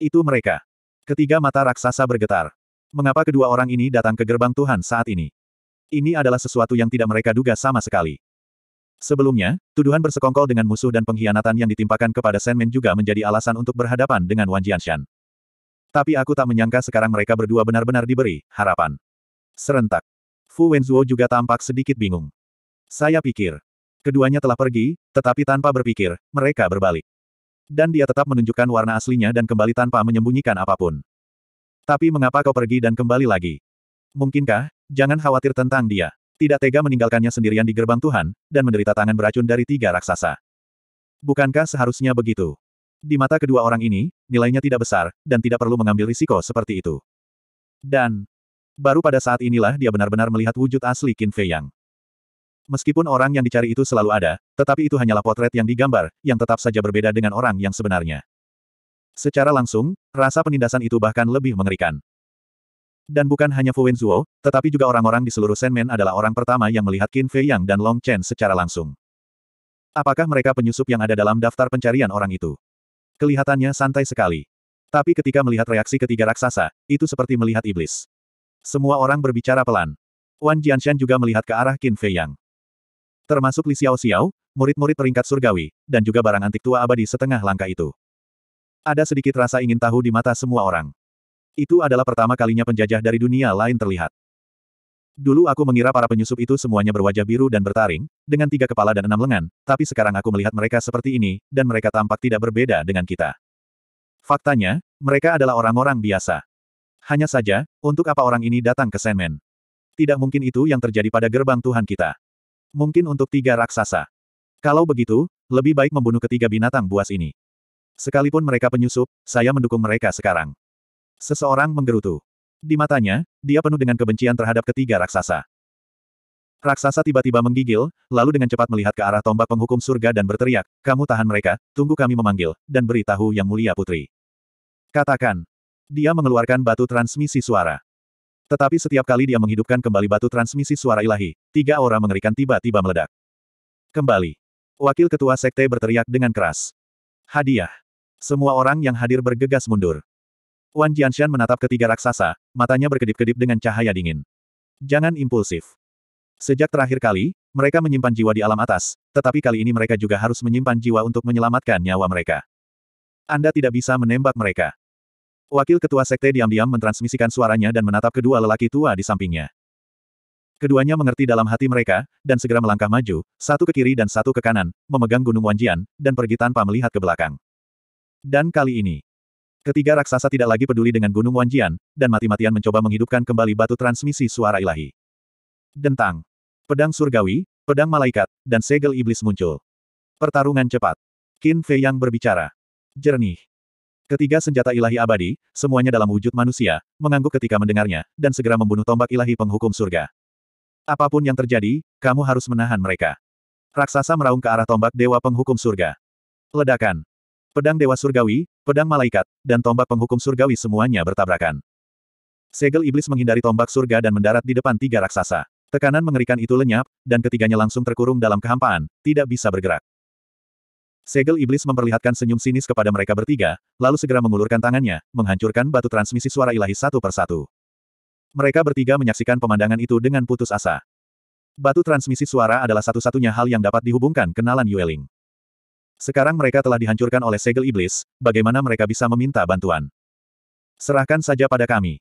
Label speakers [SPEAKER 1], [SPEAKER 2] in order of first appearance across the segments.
[SPEAKER 1] Itu mereka. Ketiga mata raksasa bergetar. Mengapa kedua orang ini datang ke gerbang Tuhan saat ini? Ini adalah sesuatu yang tidak mereka duga sama sekali. Sebelumnya, tuduhan bersekongkol dengan musuh dan pengkhianatan yang ditimpakan kepada Senmen juga menjadi alasan untuk berhadapan dengan Wan Jianshan. Tapi aku tak menyangka sekarang mereka berdua benar-benar diberi harapan. Serentak. Fu Wenzuo juga tampak sedikit bingung. Saya pikir. Keduanya telah pergi, tetapi tanpa berpikir, mereka berbalik dan dia tetap menunjukkan warna aslinya dan kembali tanpa menyembunyikan apapun. Tapi mengapa kau pergi dan kembali lagi? Mungkinkah, jangan khawatir tentang dia. Tidak tega meninggalkannya sendirian di gerbang Tuhan, dan menderita tangan beracun dari tiga raksasa. Bukankah seharusnya begitu? Di mata kedua orang ini, nilainya tidak besar, dan tidak perlu mengambil risiko seperti itu. Dan, baru pada saat inilah dia benar-benar melihat wujud asli Qin Fei Yang. Meskipun orang yang dicari itu selalu ada, tetapi itu hanyalah potret yang digambar, yang tetap saja berbeda dengan orang yang sebenarnya. Secara langsung, rasa penindasan itu bahkan lebih mengerikan. Dan bukan hanya Fu Wenzuo, tetapi juga orang-orang di seluruh Senmen adalah orang pertama yang melihat Qin Fei Yang dan Long Chen secara langsung. Apakah mereka penyusup yang ada dalam daftar pencarian orang itu? Kelihatannya santai sekali. Tapi ketika melihat reaksi ketiga raksasa, itu seperti melihat iblis. Semua orang berbicara pelan. Wan Jianshan juga melihat ke arah Qin Fei Yang termasuk Li Xiao Xiao, murid-murid peringkat surgawi, dan juga barang antik tua abadi setengah langkah itu. Ada sedikit rasa ingin tahu di mata semua orang. Itu adalah pertama kalinya penjajah dari dunia lain terlihat. Dulu aku mengira para penyusup itu semuanya berwajah biru dan bertaring, dengan tiga kepala dan enam lengan, tapi sekarang aku melihat mereka seperti ini, dan mereka tampak tidak berbeda dengan kita. Faktanya, mereka adalah orang-orang biasa. Hanya saja, untuk apa orang ini datang ke Senmen? Tidak mungkin itu yang terjadi pada gerbang Tuhan kita. Mungkin untuk tiga raksasa. Kalau begitu, lebih baik membunuh ketiga binatang buas ini. Sekalipun mereka penyusup, saya mendukung mereka sekarang. Seseorang menggerutu. Di matanya, dia penuh dengan kebencian terhadap ketiga raksasa. Raksasa tiba-tiba menggigil, lalu dengan cepat melihat ke arah tombak penghukum surga dan berteriak, kamu tahan mereka, tunggu kami memanggil, dan beritahu yang mulia putri. Katakan. Dia mengeluarkan batu transmisi suara. Tetapi setiap kali dia menghidupkan kembali batu transmisi suara ilahi, tiga aura mengerikan tiba-tiba meledak. Kembali. Wakil ketua sekte berteriak dengan keras. Hadiah. Semua orang yang hadir bergegas mundur. Wan Jianshan menatap ketiga raksasa, matanya berkedip-kedip dengan cahaya dingin. Jangan impulsif. Sejak terakhir kali, mereka menyimpan jiwa di alam atas, tetapi kali ini mereka juga harus menyimpan jiwa untuk menyelamatkan nyawa mereka. Anda tidak bisa menembak mereka. Wakil ketua sekte diam-diam mentransmisikan suaranya dan menatap kedua lelaki tua di sampingnya. Keduanya mengerti dalam hati mereka, dan segera melangkah maju, satu ke kiri dan satu ke kanan, memegang gunung Wanjian, dan pergi tanpa melihat ke belakang. Dan kali ini, ketiga raksasa tidak lagi peduli dengan gunung Wanjian, dan mati-matian mencoba menghidupkan kembali batu transmisi suara ilahi. Dentang. Pedang surgawi, pedang malaikat, dan segel iblis muncul. Pertarungan cepat. Qin Fei yang berbicara. Jernih. Ketiga senjata ilahi abadi, semuanya dalam wujud manusia, mengangguk ketika mendengarnya, dan segera membunuh tombak ilahi penghukum surga. Apapun yang terjadi, kamu harus menahan mereka. Raksasa meraung ke arah tombak dewa penghukum surga. Ledakan. Pedang dewa surgawi, pedang malaikat, dan tombak penghukum surgawi semuanya bertabrakan. Segel iblis menghindari tombak surga dan mendarat di depan tiga raksasa. Tekanan mengerikan itu lenyap, dan ketiganya langsung terkurung dalam kehampaan, tidak bisa bergerak. Segel Iblis memperlihatkan senyum sinis kepada mereka bertiga, lalu segera mengulurkan tangannya, menghancurkan batu transmisi suara ilahi satu persatu. Mereka bertiga menyaksikan pemandangan itu dengan putus asa. Batu transmisi suara adalah satu-satunya hal yang dapat dihubungkan kenalan Yueling. Sekarang mereka telah dihancurkan oleh segel iblis, bagaimana mereka bisa meminta bantuan? Serahkan saja pada kami.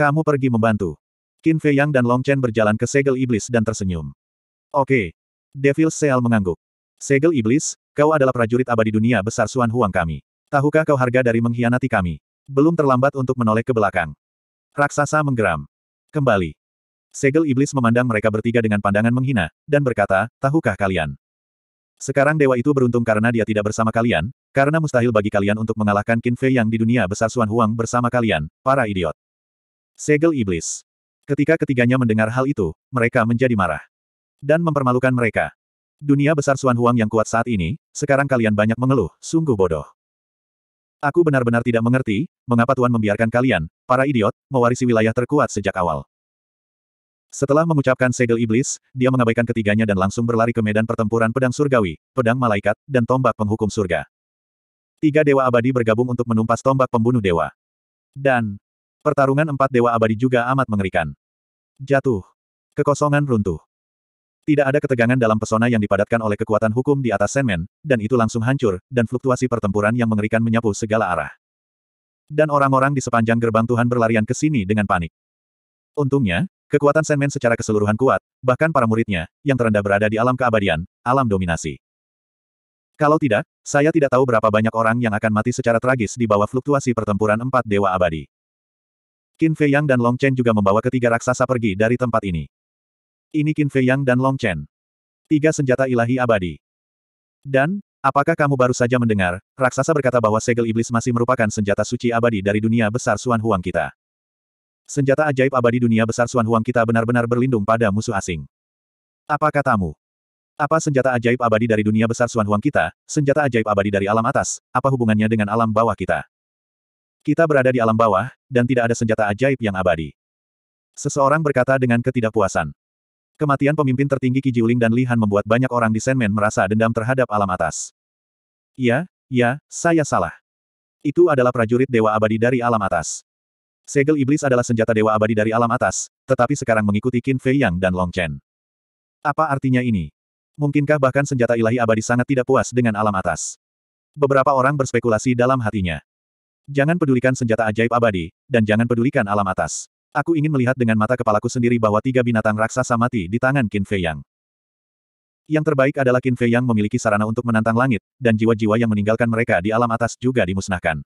[SPEAKER 1] Kamu pergi membantu. Qin Fei Yang dan Long Chen berjalan ke segel iblis dan tersenyum. Oke. Okay. Devil Seal mengangguk. Segel Iblis, kau adalah prajurit abadi dunia besar Suan Huang kami. Tahukah kau harga dari mengkhianati kami? Belum terlambat untuk menoleh ke belakang. Raksasa menggeram. Kembali. Segel Iblis memandang mereka bertiga dengan pandangan menghina, dan berkata, tahukah kalian? Sekarang dewa itu beruntung karena dia tidak bersama kalian, karena mustahil bagi kalian untuk mengalahkan Qin Fei yang di dunia besar Suan Huang bersama kalian, para idiot. Segel Iblis. Ketika ketiganya mendengar hal itu, mereka menjadi marah. Dan mempermalukan mereka. Dunia besar Suan Huang yang kuat saat ini, sekarang kalian banyak mengeluh, sungguh bodoh. Aku benar-benar tidak mengerti, mengapa Tuan membiarkan kalian, para idiot, mewarisi wilayah terkuat sejak awal. Setelah mengucapkan segel iblis, dia mengabaikan ketiganya dan langsung berlari ke medan pertempuran pedang surgawi, pedang malaikat, dan tombak penghukum surga. Tiga dewa abadi bergabung untuk menumpas tombak pembunuh dewa. Dan pertarungan empat dewa abadi juga amat mengerikan. Jatuh. Kekosongan runtuh. Tidak ada ketegangan dalam pesona yang dipadatkan oleh kekuatan hukum di atas Senmen, dan itu langsung hancur, dan fluktuasi pertempuran yang mengerikan menyapu segala arah. Dan orang-orang di sepanjang gerbang Tuhan berlarian ke sini dengan panik. Untungnya, kekuatan Senmen secara keseluruhan kuat, bahkan para muridnya, yang terendah berada di alam keabadian, alam dominasi. Kalau tidak, saya tidak tahu berapa banyak orang yang akan mati secara tragis di bawah fluktuasi pertempuran empat dewa abadi. Qin Fei Yang dan Long Chen juga membawa ketiga raksasa pergi dari tempat ini. Ini Qin Fei Yang dan Long Chen. Tiga senjata ilahi abadi. Dan, apakah kamu baru saja mendengar, raksasa berkata bahwa segel iblis masih merupakan senjata suci abadi dari dunia besar Suan Huang kita. Senjata ajaib abadi dunia besar Suan Huang kita benar-benar berlindung pada musuh asing. Apa katamu? Apa senjata ajaib abadi dari dunia besar Suan Huang kita, senjata ajaib abadi dari alam atas, apa hubungannya dengan alam bawah kita? Kita berada di alam bawah, dan tidak ada senjata ajaib yang abadi. Seseorang berkata dengan ketidakpuasan. Kematian pemimpin tertinggi Ki Jiuling dan Lihan membuat banyak orang di Senmen merasa dendam terhadap alam atas. Ya, ya, saya salah. Itu adalah prajurit Dewa Abadi dari alam atas. Segel Iblis adalah senjata Dewa Abadi dari alam atas, tetapi sekarang mengikuti Qin Fei Yang dan Long Chen. Apa artinya ini? Mungkinkah bahkan senjata ilahi abadi sangat tidak puas dengan alam atas? Beberapa orang berspekulasi dalam hatinya. Jangan pedulikan senjata ajaib abadi, dan jangan pedulikan alam atas. Aku ingin melihat dengan mata kepalaku sendiri bahwa tiga binatang raksasa mati di tangan Qin Fei Yang. Yang terbaik adalah Qin Fei Yang memiliki sarana untuk menantang langit, dan jiwa-jiwa yang meninggalkan mereka di alam atas juga dimusnahkan.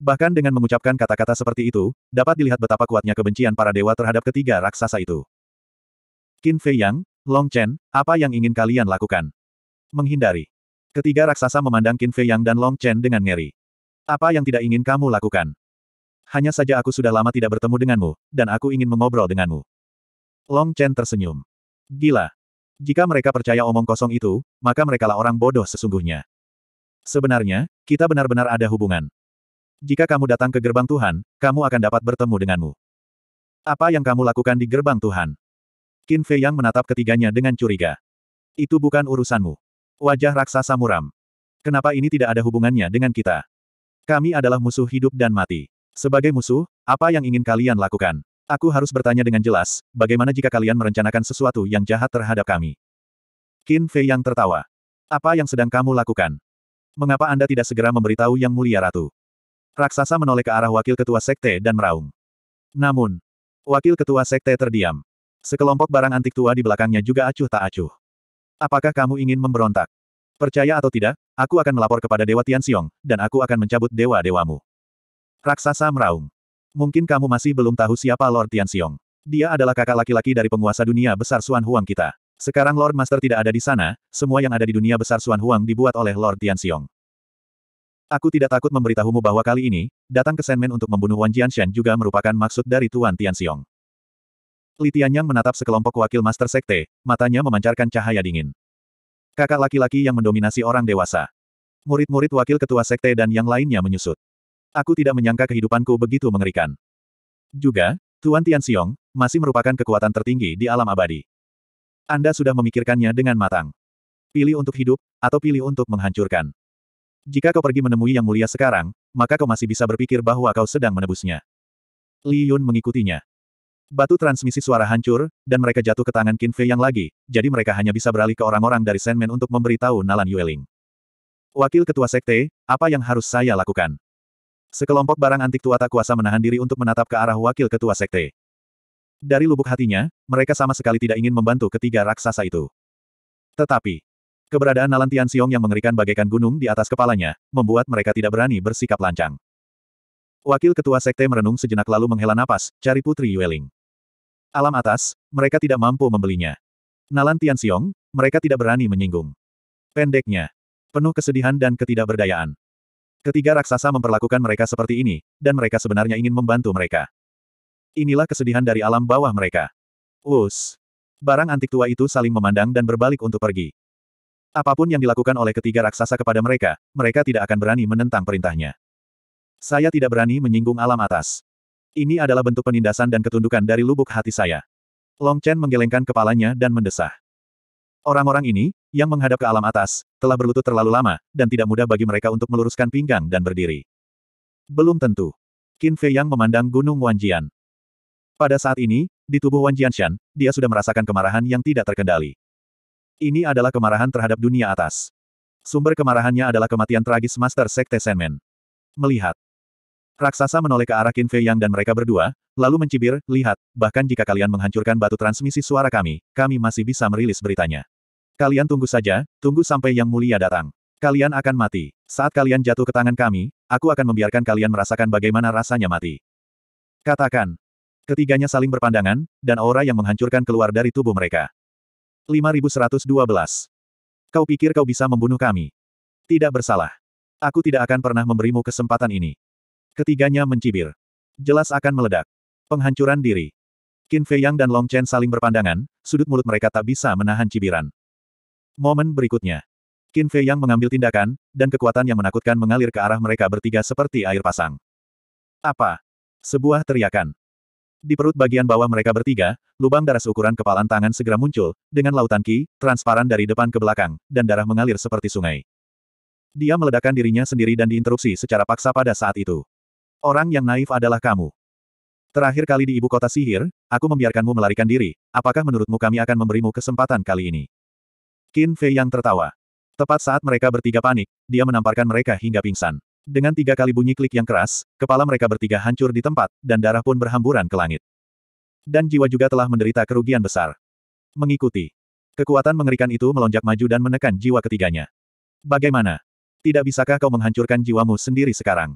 [SPEAKER 1] Bahkan dengan mengucapkan kata-kata seperti itu, dapat dilihat betapa kuatnya kebencian para dewa terhadap ketiga raksasa itu. Qin Fei Yang, Long Chen, apa yang ingin kalian lakukan? Menghindari. Ketiga raksasa memandang Qin Fei Yang dan Long Chen dengan ngeri. Apa yang tidak ingin kamu lakukan? hanya saja aku sudah lama tidak bertemu denganmu, dan aku ingin mengobrol denganmu. Long Chen tersenyum. Gila. Jika mereka percaya omong kosong itu, maka merekalah orang bodoh sesungguhnya. Sebenarnya, kita benar-benar ada hubungan. Jika kamu datang ke gerbang Tuhan, kamu akan dapat bertemu denganmu. Apa yang kamu lakukan di gerbang Tuhan? Qin Fei Yang menatap ketiganya dengan curiga. Itu bukan urusanmu. Wajah raksasa muram. Kenapa ini tidak ada hubungannya dengan kita? Kami adalah musuh hidup dan mati. Sebagai musuh, apa yang ingin kalian lakukan? Aku harus bertanya dengan jelas, bagaimana jika kalian merencanakan sesuatu yang jahat terhadap kami? Qin Fei yang tertawa. Apa yang sedang kamu lakukan? Mengapa Anda tidak segera memberitahu Yang Mulia Ratu? Raksasa menoleh ke arah Wakil Ketua Sekte dan meraung. Namun, Wakil Ketua Sekte terdiam. Sekelompok barang antik tua di belakangnya juga acuh tak acuh. Apakah kamu ingin memberontak? Percaya atau tidak, aku akan melapor kepada Dewa Tian Xiong, dan aku akan mencabut dewa-dewamu. Raksasa meraung. Mungkin kamu masih belum tahu siapa Lord Tianxiong. Dia adalah kakak laki-laki dari penguasa dunia besar Xuan Huang kita. Sekarang Lord Master tidak ada di sana, semua yang ada di dunia besar Xuan Huang dibuat oleh Lord Tianxiong. Aku tidak takut memberitahumu bahwa kali ini, datang ke Senmen untuk membunuh Wan Jianshan juga merupakan maksud dari Tuan Tianxiong. Li Tianyang menatap sekelompok wakil Master Sekte, matanya memancarkan cahaya dingin. Kakak laki-laki yang mendominasi orang dewasa. Murid-murid wakil ketua sekte dan yang lainnya menyusut. Aku tidak menyangka kehidupanku begitu mengerikan. Juga, Tuan Tianxiong, masih merupakan kekuatan tertinggi di alam abadi. Anda sudah memikirkannya dengan matang. Pilih untuk hidup, atau pilih untuk menghancurkan. Jika kau pergi menemui Yang Mulia sekarang, maka kau masih bisa berpikir bahwa kau sedang menebusnya. Li Yun mengikutinya. Batu transmisi suara hancur, dan mereka jatuh ke tangan Qin Fei yang lagi, jadi mereka hanya bisa beralih ke orang-orang dari Senmen untuk memberitahu Nalan Yueling. Wakil Ketua Sekte, apa yang harus saya lakukan? Sekelompok barang antik tua tak kuasa menahan diri untuk menatap ke arah wakil ketua sekte. Dari lubuk hatinya, mereka sama sekali tidak ingin membantu ketiga raksasa itu. Tetapi, keberadaan Nalan Tian Xiong yang mengerikan bagaikan gunung di atas kepalanya, membuat mereka tidak berani bersikap lancang. Wakil ketua sekte merenung sejenak lalu menghela napas, cari Putri Yueling. Alam atas, mereka tidak mampu membelinya. Nalan Tian Xiong, mereka tidak berani menyinggung. Pendeknya, penuh kesedihan dan ketidakberdayaan. Ketiga raksasa memperlakukan mereka seperti ini, dan mereka sebenarnya ingin membantu mereka. Inilah kesedihan dari alam bawah mereka. Us, Barang antik tua itu saling memandang dan berbalik untuk pergi. Apapun yang dilakukan oleh ketiga raksasa kepada mereka, mereka tidak akan berani menentang perintahnya. Saya tidak berani menyinggung alam atas. Ini adalah bentuk penindasan dan ketundukan dari lubuk hati saya. Long Chen menggelengkan kepalanya dan mendesah. Orang-orang ini, yang menghadap ke alam atas, telah berlutut terlalu lama, dan tidak mudah bagi mereka untuk meluruskan pinggang dan berdiri. Belum tentu. Qin Fei Yang memandang Gunung Wanjian. Pada saat ini, di tubuh Wan Shan, dia sudah merasakan kemarahan yang tidak terkendali. Ini adalah kemarahan terhadap dunia atas. Sumber kemarahannya adalah kematian tragis Master Sekte Senmen. Melihat. Raksasa menoleh ke arah Qin Fei Yang dan mereka berdua, lalu mencibir, lihat, bahkan jika kalian menghancurkan batu transmisi suara kami, kami masih bisa merilis beritanya. Kalian tunggu saja, tunggu sampai Yang Mulia datang. Kalian akan mati. Saat kalian jatuh ke tangan kami, aku akan membiarkan kalian merasakan bagaimana rasanya mati. Katakan. Ketiganya saling berpandangan, dan aura yang menghancurkan keluar dari tubuh mereka. 5112. Kau pikir kau bisa membunuh kami? Tidak bersalah. Aku tidak akan pernah memberimu kesempatan ini. Ketiganya mencibir. Jelas akan meledak. Penghancuran diri. Qin Fei Yang dan Long Chen saling berpandangan, sudut mulut mereka tak bisa menahan cibiran. Momen berikutnya. Qin Fei yang mengambil tindakan, dan kekuatan yang menakutkan mengalir ke arah mereka bertiga seperti air pasang. Apa? Sebuah teriakan. Di perut bagian bawah mereka bertiga, lubang darah seukuran kepalan tangan segera muncul, dengan lautan ki, transparan dari depan ke belakang, dan darah mengalir seperti sungai. Dia meledakkan dirinya sendiri dan diinterupsi secara paksa pada saat itu. Orang yang naif adalah kamu. Terakhir kali di ibu kota sihir, aku membiarkanmu melarikan diri, apakah menurutmu kami akan memberimu kesempatan kali ini? Qin Fei yang tertawa. Tepat saat mereka bertiga panik, dia menamparkan mereka hingga pingsan. Dengan tiga kali bunyi klik yang keras, kepala mereka bertiga hancur di tempat, dan darah pun berhamburan ke langit. Dan jiwa juga telah menderita kerugian besar. Mengikuti. Kekuatan mengerikan itu melonjak maju dan menekan jiwa ketiganya. Bagaimana? Tidak bisakah kau menghancurkan jiwamu sendiri sekarang?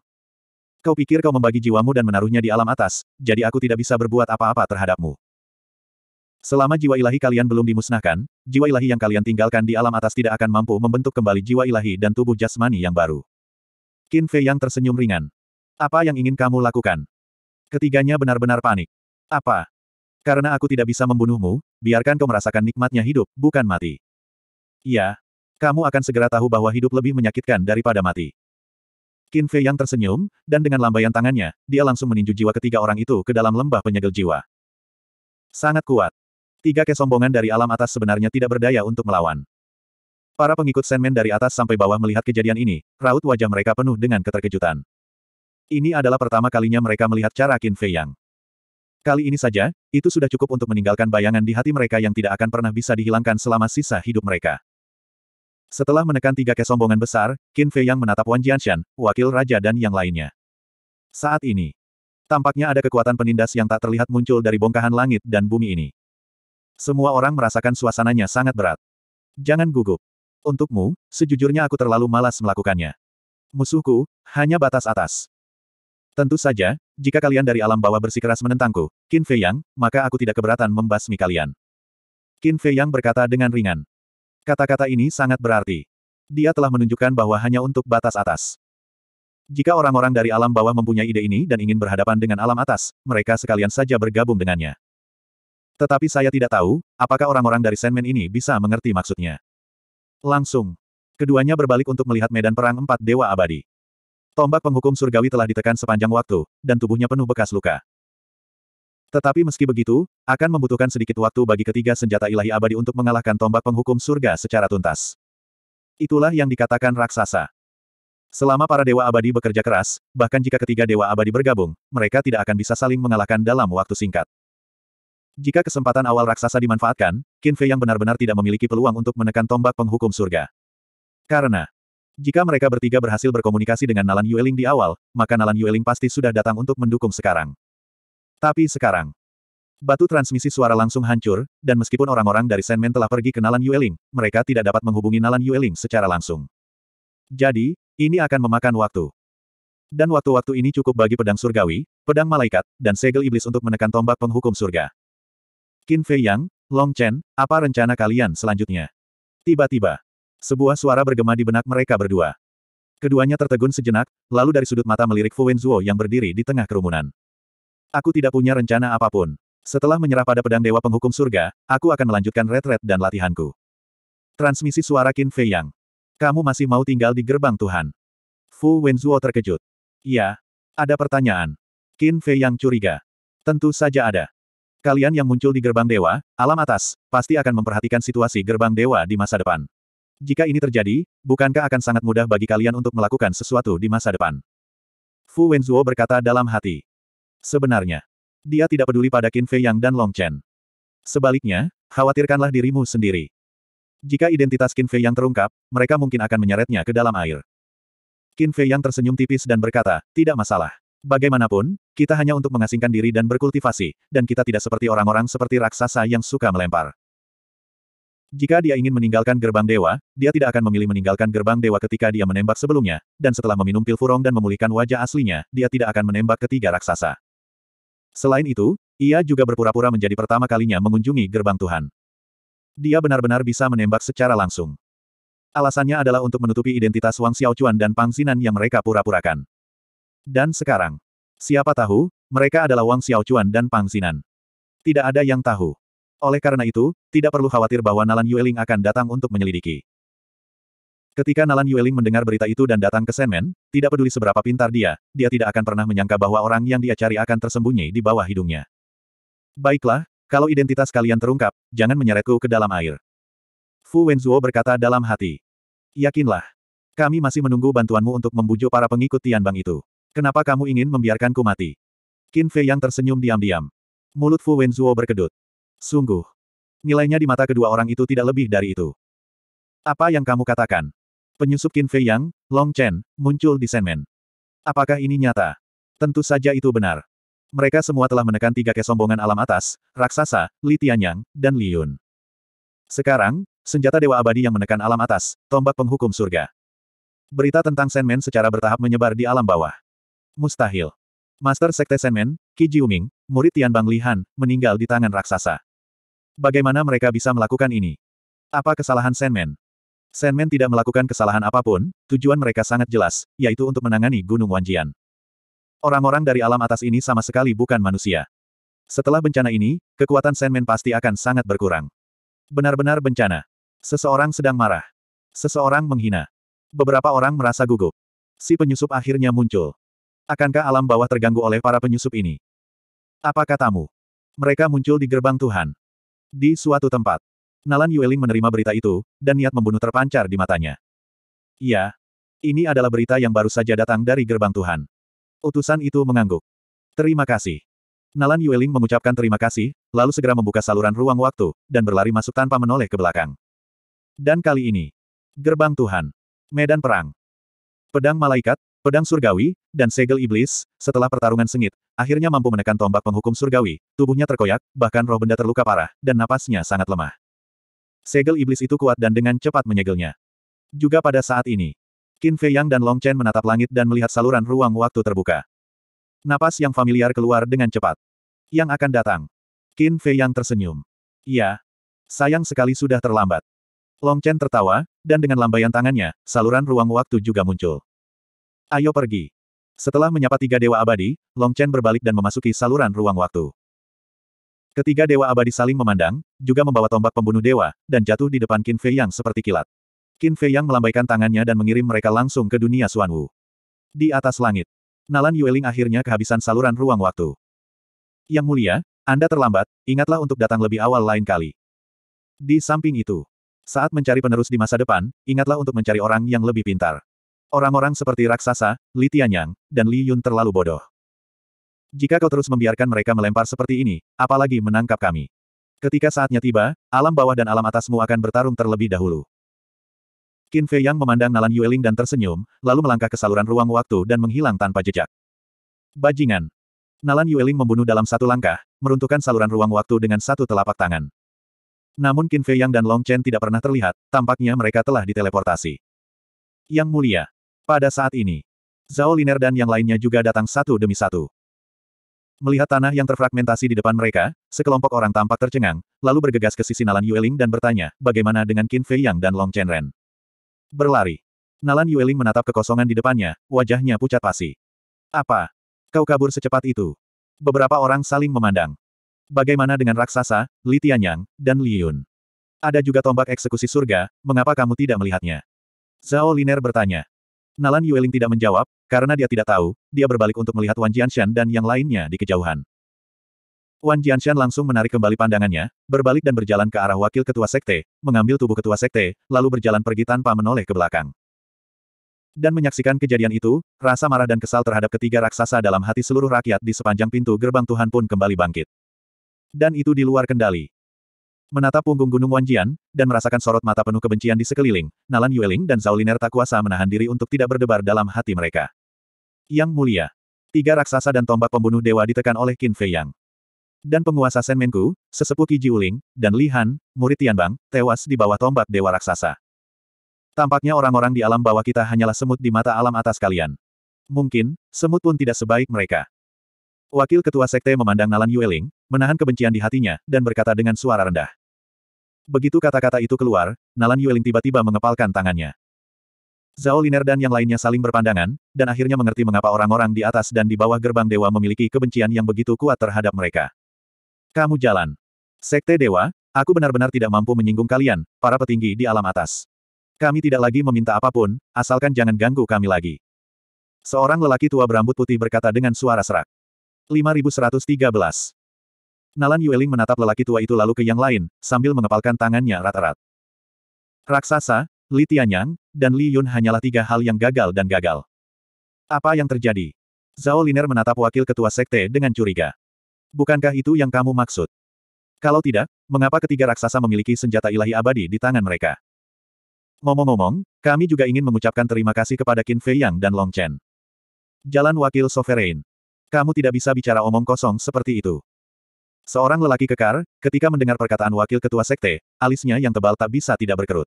[SPEAKER 1] Kau pikir kau membagi jiwamu dan menaruhnya di alam atas, jadi aku tidak bisa berbuat apa-apa terhadapmu. Selama jiwa ilahi kalian belum dimusnahkan, jiwa ilahi yang kalian tinggalkan di alam atas tidak akan mampu membentuk kembali jiwa ilahi dan tubuh jasmani yang baru. Qin Fei yang tersenyum ringan. Apa yang ingin kamu lakukan? Ketiganya benar-benar panik. Apa? Karena aku tidak bisa membunuhmu, biarkan kau merasakan nikmatnya hidup, bukan mati. Iya. Kamu akan segera tahu bahwa hidup lebih menyakitkan daripada mati. Qin Fei yang tersenyum, dan dengan lambaian tangannya, dia langsung meninju jiwa ketiga orang itu ke dalam lembah penyegel jiwa. Sangat kuat. Tiga kesombongan dari alam atas sebenarnya tidak berdaya untuk melawan. Para pengikut Senmen dari atas sampai bawah melihat kejadian ini, raut wajah mereka penuh dengan keterkejutan. Ini adalah pertama kalinya mereka melihat cara Qin Fei Yang. Kali ini saja, itu sudah cukup untuk meninggalkan bayangan di hati mereka yang tidak akan pernah bisa dihilangkan selama sisa hidup mereka. Setelah menekan tiga kesombongan besar, Qin Fei Yang menatap Wan Jianshan, wakil raja dan yang lainnya. Saat ini, tampaknya ada kekuatan penindas yang tak terlihat muncul dari bongkahan langit dan bumi ini. Semua orang merasakan suasananya sangat berat. Jangan gugup. Untukmu, sejujurnya aku terlalu malas melakukannya. Musuhku, hanya batas atas. Tentu saja, jika kalian dari alam bawah bersikeras menentangku, Qin Fei Yang, maka aku tidak keberatan membasmi kalian. Qin Fei Yang berkata dengan ringan. Kata-kata ini sangat berarti. Dia telah menunjukkan bahwa hanya untuk batas atas. Jika orang-orang dari alam bawah mempunyai ide ini dan ingin berhadapan dengan alam atas, mereka sekalian saja bergabung dengannya. Tetapi saya tidak tahu, apakah orang-orang dari Senmen ini bisa mengerti maksudnya. Langsung. Keduanya berbalik untuk melihat medan perang empat dewa abadi. Tombak penghukum surgawi telah ditekan sepanjang waktu, dan tubuhnya penuh bekas luka. Tetapi meski begitu, akan membutuhkan sedikit waktu bagi ketiga senjata ilahi abadi untuk mengalahkan tombak penghukum surga secara tuntas. Itulah yang dikatakan raksasa. Selama para dewa abadi bekerja keras, bahkan jika ketiga dewa abadi bergabung, mereka tidak akan bisa saling mengalahkan dalam waktu singkat. Jika kesempatan awal raksasa dimanfaatkan, Qin Fei yang benar-benar tidak memiliki peluang untuk menekan tombak penghukum surga. Karena, jika mereka bertiga berhasil berkomunikasi dengan Nalan Yueling di awal, maka Nalan Yueling pasti sudah datang untuk mendukung sekarang. Tapi sekarang, batu transmisi suara langsung hancur, dan meskipun orang-orang dari Sandman telah pergi ke Nalan Yueling, mereka tidak dapat menghubungi Nalan Yueling secara langsung. Jadi, ini akan memakan waktu. Dan waktu-waktu ini cukup bagi pedang surgawi, pedang malaikat, dan segel iblis untuk menekan tombak penghukum surga. Qin Fei Yang, Long Chen, apa rencana kalian selanjutnya? Tiba-tiba, sebuah suara bergema di benak mereka berdua. Keduanya tertegun sejenak, lalu dari sudut mata melirik Fu Wenzuo yang berdiri di tengah kerumunan. Aku tidak punya rencana apapun. Setelah menyerah pada pedang Dewa Penghukum Surga, aku akan melanjutkan retret dan latihanku. Transmisi suara Qin Fei Yang. Kamu masih mau tinggal di gerbang Tuhan. Fu Wenzuo terkejut. Iya. Ada pertanyaan. Qin Fei Yang curiga. Tentu saja ada. Kalian yang muncul di gerbang dewa, alam atas, pasti akan memperhatikan situasi gerbang dewa di masa depan. Jika ini terjadi, bukankah akan sangat mudah bagi kalian untuk melakukan sesuatu di masa depan? Fu Wenzuo berkata dalam hati. Sebenarnya, dia tidak peduli pada Qin Fei Yang dan Long Chen. Sebaliknya, khawatirkanlah dirimu sendiri. Jika identitas Qin Fei Yang terungkap, mereka mungkin akan menyeretnya ke dalam air. Qin Fei Yang tersenyum tipis dan berkata, tidak masalah. Bagaimanapun, kita hanya untuk mengasingkan diri dan berkultivasi, dan kita tidak seperti orang-orang seperti raksasa yang suka melempar. Jika dia ingin meninggalkan gerbang dewa, dia tidak akan memilih meninggalkan gerbang dewa ketika dia menembak sebelumnya, dan setelah meminum pil furong dan memulihkan wajah aslinya, dia tidak akan menembak ketiga raksasa. Selain itu, ia juga berpura-pura menjadi pertama kalinya mengunjungi gerbang Tuhan. Dia benar-benar bisa menembak secara langsung. Alasannya adalah untuk menutupi identitas Wang Xiaochuan dan Pang Xinan yang mereka pura-purakan. Dan sekarang, siapa tahu, mereka adalah Wang Xiaochuan dan Pang Xinan. Tidak ada yang tahu. Oleh karena itu, tidak perlu khawatir bahwa Nalan Yueling akan datang untuk menyelidiki. Ketika Nalan Yueling mendengar berita itu dan datang ke Senmen, tidak peduli seberapa pintar dia, dia tidak akan pernah menyangka bahwa orang yang dia cari akan tersembunyi di bawah hidungnya. Baiklah, kalau identitas kalian terungkap, jangan menyeretku ke dalam air. Fu Wenzuo berkata dalam hati. Yakinlah. Kami masih menunggu bantuanmu untuk membujuk para pengikut Tianbang itu. Kenapa kamu ingin membiarkanku mati? Qin Fei yang tersenyum diam-diam. Mulut Fu Wenzuo berkedut. Sungguh. Nilainya di mata kedua orang itu tidak lebih dari itu. Apa yang kamu katakan? Penyusup Qin Fei Yang, Long Chen, muncul di Senmen. Apakah ini nyata? Tentu saja itu benar. Mereka semua telah menekan tiga kesombongan alam atas, Raksasa, Li Tianyang, dan Li Yun. Sekarang, senjata Dewa Abadi yang menekan alam atas, tombak penghukum surga. Berita tentang Senmen secara bertahap menyebar di alam bawah. Mustahil. Master Sekte Senmen, Qi Jiuming, murid Tianbang Lihan, meninggal di tangan raksasa. Bagaimana mereka bisa melakukan ini? Apa kesalahan Senmen? Senmen tidak melakukan kesalahan apapun, tujuan mereka sangat jelas, yaitu untuk menangani Gunung Wanjian. Orang-orang dari alam atas ini sama sekali bukan manusia. Setelah bencana ini, kekuatan Senmen pasti akan sangat berkurang. Benar-benar bencana. Seseorang sedang marah. Seseorang menghina. Beberapa orang merasa gugup. Si penyusup akhirnya muncul. Akankah alam bawah terganggu oleh para penyusup ini? Apa katamu? Mereka muncul di gerbang Tuhan. Di suatu tempat. Nalan Yueling menerima berita itu, dan niat membunuh terpancar di matanya. Iya. Ini adalah berita yang baru saja datang dari gerbang Tuhan. Utusan itu mengangguk. Terima kasih. Nalan Yueling mengucapkan terima kasih, lalu segera membuka saluran ruang waktu, dan berlari masuk tanpa menoleh ke belakang. Dan kali ini. Gerbang Tuhan. Medan Perang. Pedang Malaikat, pedang surgawi, dan segel iblis, setelah pertarungan sengit, akhirnya mampu menekan tombak penghukum surgawi, tubuhnya terkoyak, bahkan roh benda terluka parah, dan napasnya sangat lemah. Segel iblis itu kuat dan dengan cepat menyegelnya. Juga pada saat ini, Qin Fei Yang dan Long Chen menatap langit dan melihat saluran ruang waktu terbuka. Napas yang familiar keluar dengan cepat. Yang akan datang. Qin Fei Yang tersenyum. Iya. Sayang sekali sudah terlambat. Long Chen tertawa, dan dengan lambaian tangannya, saluran ruang waktu juga muncul. Ayo pergi. Setelah menyapa tiga dewa abadi, Long Chen berbalik dan memasuki saluran ruang waktu. Ketiga dewa abadi saling memandang, juga membawa tombak pembunuh dewa, dan jatuh di depan Qin Fei Yang seperti kilat. Qin Fei Yang melambaikan tangannya dan mengirim mereka langsung ke dunia Xuan Wu. Di atas langit, Nalan Yueling akhirnya kehabisan saluran ruang waktu. Yang mulia, Anda terlambat, ingatlah untuk datang lebih awal lain kali. Di samping itu, saat mencari penerus di masa depan, ingatlah untuk mencari orang yang lebih pintar. Orang-orang seperti raksasa, Li Tianyang, dan Li Yun terlalu bodoh. Jika kau terus membiarkan mereka melempar seperti ini, apalagi menangkap kami. Ketika saatnya tiba, alam bawah dan alam atasmu akan bertarung terlebih dahulu. Qin Fei Yang memandang Nalan Yueling dan tersenyum, lalu melangkah ke saluran ruang waktu dan menghilang tanpa jejak. Bajingan. Nalan Yueling membunuh dalam satu langkah, meruntuhkan saluran ruang waktu dengan satu telapak tangan. Namun Qin Fei Yang dan Long Chen tidak pernah terlihat, tampaknya mereka telah diteleportasi. Yang mulia, pada saat ini, Zhao Liner dan yang lainnya juga datang satu demi satu. Melihat tanah yang terfragmentasi di depan mereka, sekelompok orang tampak tercengang, lalu bergegas ke sisi Nalan Yueling dan bertanya, bagaimana dengan Qin Fei Yang dan Long Chen Ren? Berlari. Nalan Yueling menatap kekosongan di depannya, wajahnya pucat pasi. Apa? Kau kabur secepat itu? Beberapa orang saling memandang. Bagaimana dengan raksasa, Li Tianyang, dan Li Yun? Ada juga tombak eksekusi surga, mengapa kamu tidak melihatnya? Zhao Liner bertanya. Nalan Yueling tidak menjawab, karena dia tidak tahu, dia berbalik untuk melihat Wan Jianshan dan yang lainnya di kejauhan. Wan Jianshan langsung menarik kembali pandangannya, berbalik dan berjalan ke arah wakil ketua sekte, mengambil tubuh ketua sekte, lalu berjalan pergi tanpa menoleh ke belakang. Dan menyaksikan kejadian itu, rasa marah dan kesal terhadap ketiga raksasa dalam hati seluruh rakyat di sepanjang pintu gerbang Tuhan pun kembali bangkit. Dan itu di luar kendali. Menatap punggung Gunung Wanjian, dan merasakan sorot mata penuh kebencian di sekeliling, Nalan Yueling dan Zhao Liner tak kuasa menahan diri untuk tidak berdebar dalam hati mereka. Yang mulia. Tiga raksasa dan tombak pembunuh dewa ditekan oleh Qin Fei Yang. Dan penguasa Senmenku, sesepuh Qi Jiuling, dan Li Han, murid Tianbang, tewas di bawah tombak dewa raksasa. Tampaknya orang-orang di alam bawah kita hanyalah semut di mata alam atas kalian. Mungkin, semut pun tidak sebaik mereka. Wakil Ketua Sekte memandang Nalan Yueling, menahan kebencian di hatinya, dan berkata dengan suara rendah. Begitu kata-kata itu keluar, Nalan Yueling tiba-tiba mengepalkan tangannya. Zhao Liner dan yang lainnya saling berpandangan, dan akhirnya mengerti mengapa orang-orang di atas dan di bawah gerbang dewa memiliki kebencian yang begitu kuat terhadap mereka. Kamu jalan. Sekte dewa, aku benar-benar tidak mampu menyinggung kalian, para petinggi di alam atas. Kami tidak lagi meminta apapun, asalkan jangan ganggu kami lagi. Seorang lelaki tua berambut putih berkata dengan suara serak. 5113. Nalan Yueling menatap lelaki tua itu lalu ke yang lain, sambil mengepalkan tangannya rata-rat. Raksasa, Li Tianyang, dan Li Yun hanyalah tiga hal yang gagal dan gagal. Apa yang terjadi? Zhao Liner menatap wakil ketua sekte dengan curiga. Bukankah itu yang kamu maksud? Kalau tidak, mengapa ketiga raksasa memiliki senjata ilahi abadi di tangan mereka? Ngomong-ngomong, kami juga ingin mengucapkan terima kasih kepada Qin Fei Yang dan Long Chen. Jalan Wakil Sovereign. Kamu tidak bisa bicara omong kosong seperti itu. Seorang lelaki kekar, ketika mendengar perkataan wakil ketua sekte, alisnya yang tebal tak bisa tidak berkerut.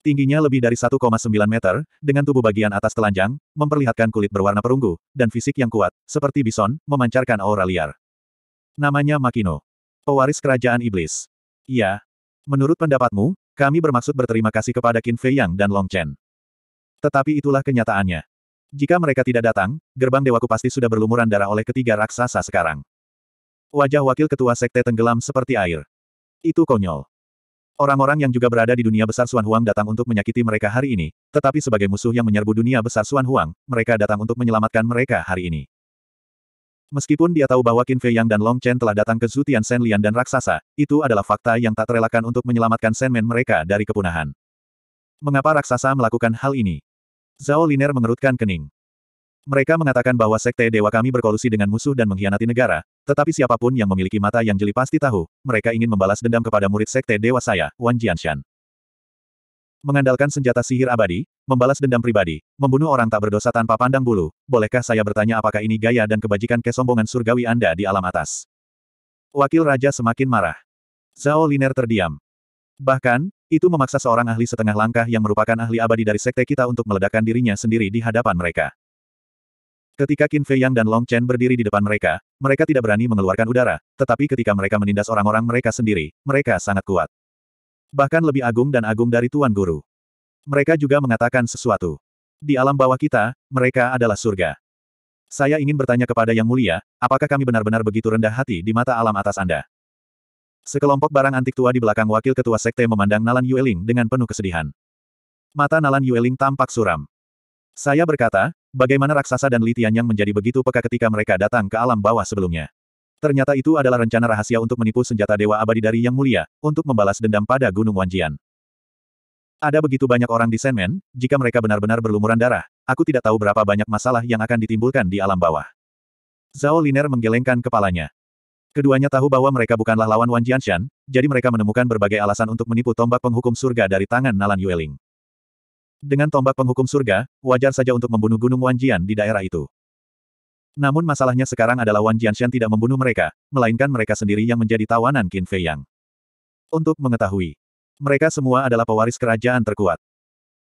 [SPEAKER 1] Tingginya lebih dari 1,9 meter, dengan tubuh bagian atas telanjang, memperlihatkan kulit berwarna perunggu, dan fisik yang kuat, seperti bison, memancarkan aura liar. Namanya Makino. Pewaris Kerajaan Iblis. Iya. Menurut pendapatmu, kami bermaksud berterima kasih kepada Qin Fei Yang dan Long Chen. Tetapi itulah kenyataannya. Jika mereka tidak datang, gerbang dewaku pasti sudah berlumuran darah oleh ketiga raksasa sekarang. Wajah wakil ketua sekte tenggelam seperti air. Itu konyol. Orang-orang yang juga berada di dunia besar Suan Huang datang untuk menyakiti mereka hari ini, tetapi sebagai musuh yang menyerbu dunia besar Suan Huang, mereka datang untuk menyelamatkan mereka hari ini. Meskipun dia tahu bahwa Qin Fei Yang dan Long Chen telah datang ke Zutian Shen Lian dan raksasa, itu adalah fakta yang tak terelakkan untuk menyelamatkan Men mereka dari kepunahan. Mengapa raksasa melakukan hal ini? Zhao Liner mengerutkan kening. Mereka mengatakan bahwa sekte dewa kami berkolusi dengan musuh dan mengkhianati negara, tetapi siapapun yang memiliki mata yang jeli pasti tahu, mereka ingin membalas dendam kepada murid sekte dewa saya, Wan Jianshan. Mengandalkan senjata sihir abadi, membalas dendam pribadi, membunuh orang tak berdosa tanpa pandang bulu, bolehkah saya bertanya apakah ini gaya dan kebajikan kesombongan surgawi Anda di alam atas? Wakil Raja semakin marah. Zhao Liner terdiam. Bahkan, itu memaksa seorang ahli setengah langkah yang merupakan ahli abadi dari sekte kita untuk meledakkan dirinya sendiri di hadapan mereka. Ketika Qin Fei Yang dan Long Chen berdiri di depan mereka, mereka tidak berani mengeluarkan udara, tetapi ketika mereka menindas orang-orang mereka sendiri, mereka sangat kuat. Bahkan lebih agung dan agung dari Tuan Guru. Mereka juga mengatakan sesuatu. Di alam bawah kita, mereka adalah surga. Saya ingin bertanya kepada Yang Mulia, apakah kami benar-benar begitu rendah hati di mata alam atas Anda? Sekelompok barang antik tua di belakang wakil ketua sekte memandang Nalan Yueling dengan penuh kesedihan. Mata Nalan Yueling tampak suram. Saya berkata, bagaimana raksasa dan litian yang menjadi begitu peka ketika mereka datang ke alam bawah sebelumnya. Ternyata itu adalah rencana rahasia untuk menipu senjata Dewa Abadi dari Yang Mulia, untuk membalas dendam pada Gunung Wanjian. Ada begitu banyak orang di Senmen, jika mereka benar-benar berlumuran darah, aku tidak tahu berapa banyak masalah yang akan ditimbulkan di alam bawah. Zhao Liner menggelengkan kepalanya. Keduanya tahu bahwa mereka bukanlah lawan Wanjianshan, jadi mereka menemukan berbagai alasan untuk menipu tombak penghukum surga dari tangan Nalan Yueling. Dengan tombak penghukum surga, wajar saja untuk membunuh Gunung Jian di daerah itu. Namun masalahnya sekarang adalah Wan Jianshan tidak membunuh mereka, melainkan mereka sendiri yang menjadi tawanan Qin Fei Yang. Untuk mengetahui, mereka semua adalah pewaris kerajaan terkuat.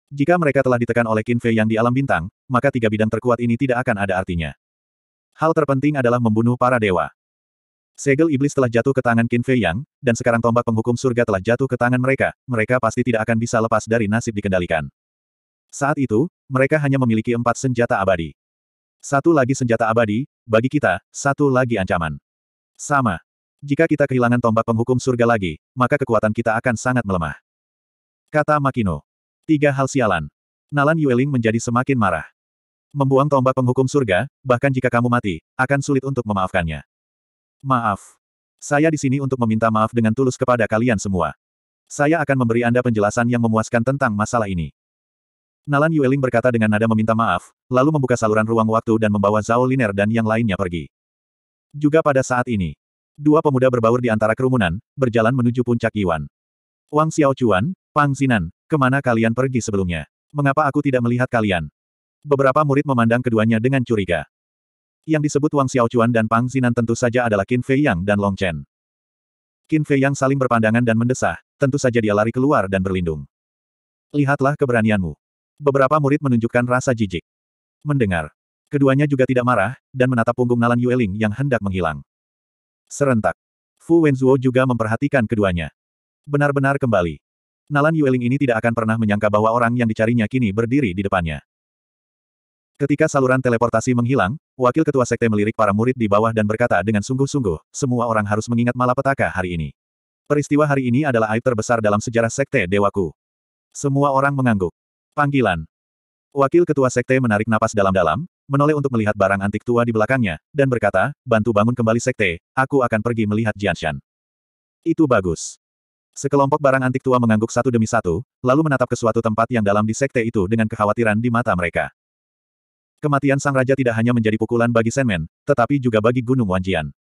[SPEAKER 1] Jika mereka telah ditekan oleh Qin Fei Yang di alam bintang, maka tiga bidang terkuat ini tidak akan ada artinya. Hal terpenting adalah membunuh para dewa. Segel iblis telah jatuh ke tangan Qin Fei Yang, dan sekarang tombak penghukum surga telah jatuh ke tangan mereka, mereka pasti tidak akan bisa lepas dari nasib dikendalikan. Saat itu, mereka hanya memiliki empat senjata abadi. Satu lagi senjata abadi, bagi kita, satu lagi ancaman. Sama. Jika kita kehilangan tombak penghukum surga lagi, maka kekuatan kita akan sangat melemah. Kata Makino. Tiga hal sialan. Nalan Yueling menjadi semakin marah. Membuang tombak penghukum surga, bahkan jika kamu mati, akan sulit untuk memaafkannya. Maaf. Saya di sini untuk meminta maaf dengan tulus kepada kalian semua. Saya akan memberi Anda penjelasan yang memuaskan tentang masalah ini. Nalan Yueling berkata dengan nada meminta maaf, lalu membuka saluran ruang waktu dan membawa Zhao Liner dan yang lainnya pergi. Juga pada saat ini, dua pemuda berbaur di antara kerumunan, berjalan menuju puncak Iwan. Wang Xiaochuan, Pang Xinan, kemana kalian pergi sebelumnya? Mengapa aku tidak melihat kalian? Beberapa murid memandang keduanya dengan curiga. Yang disebut Wang Xiaochuan dan Pang Xinan tentu saja adalah Qin Fei Yang dan Long Chen. Qin Fei Yang saling berpandangan dan mendesah, tentu saja dia lari keluar dan berlindung. Lihatlah keberanianmu. Beberapa murid menunjukkan rasa jijik. Mendengar. Keduanya juga tidak marah, dan menatap punggung Nalan Yueling yang hendak menghilang. Serentak. Fu Wenzuo juga memperhatikan keduanya. Benar-benar kembali. Nalan Yueling ini tidak akan pernah menyangka bahwa orang yang dicarinya kini berdiri di depannya. Ketika saluran teleportasi menghilang, wakil ketua sekte melirik para murid di bawah dan berkata dengan sungguh-sungguh, semua orang harus mengingat malapetaka hari ini. Peristiwa hari ini adalah aib terbesar dalam sejarah sekte Dewaku. Semua orang mengangguk. Panggilan. Wakil Ketua Sekte menarik napas dalam-dalam, menoleh untuk melihat barang antik tua di belakangnya, dan berkata, bantu bangun kembali Sekte, aku akan pergi melihat Jianshan. Itu bagus. Sekelompok barang antik tua mengangguk satu demi satu, lalu menatap ke suatu tempat yang dalam di Sekte itu dengan kekhawatiran di mata mereka. Kematian Sang Raja tidak hanya menjadi pukulan bagi Senmen, tetapi juga bagi Gunung Wanjian.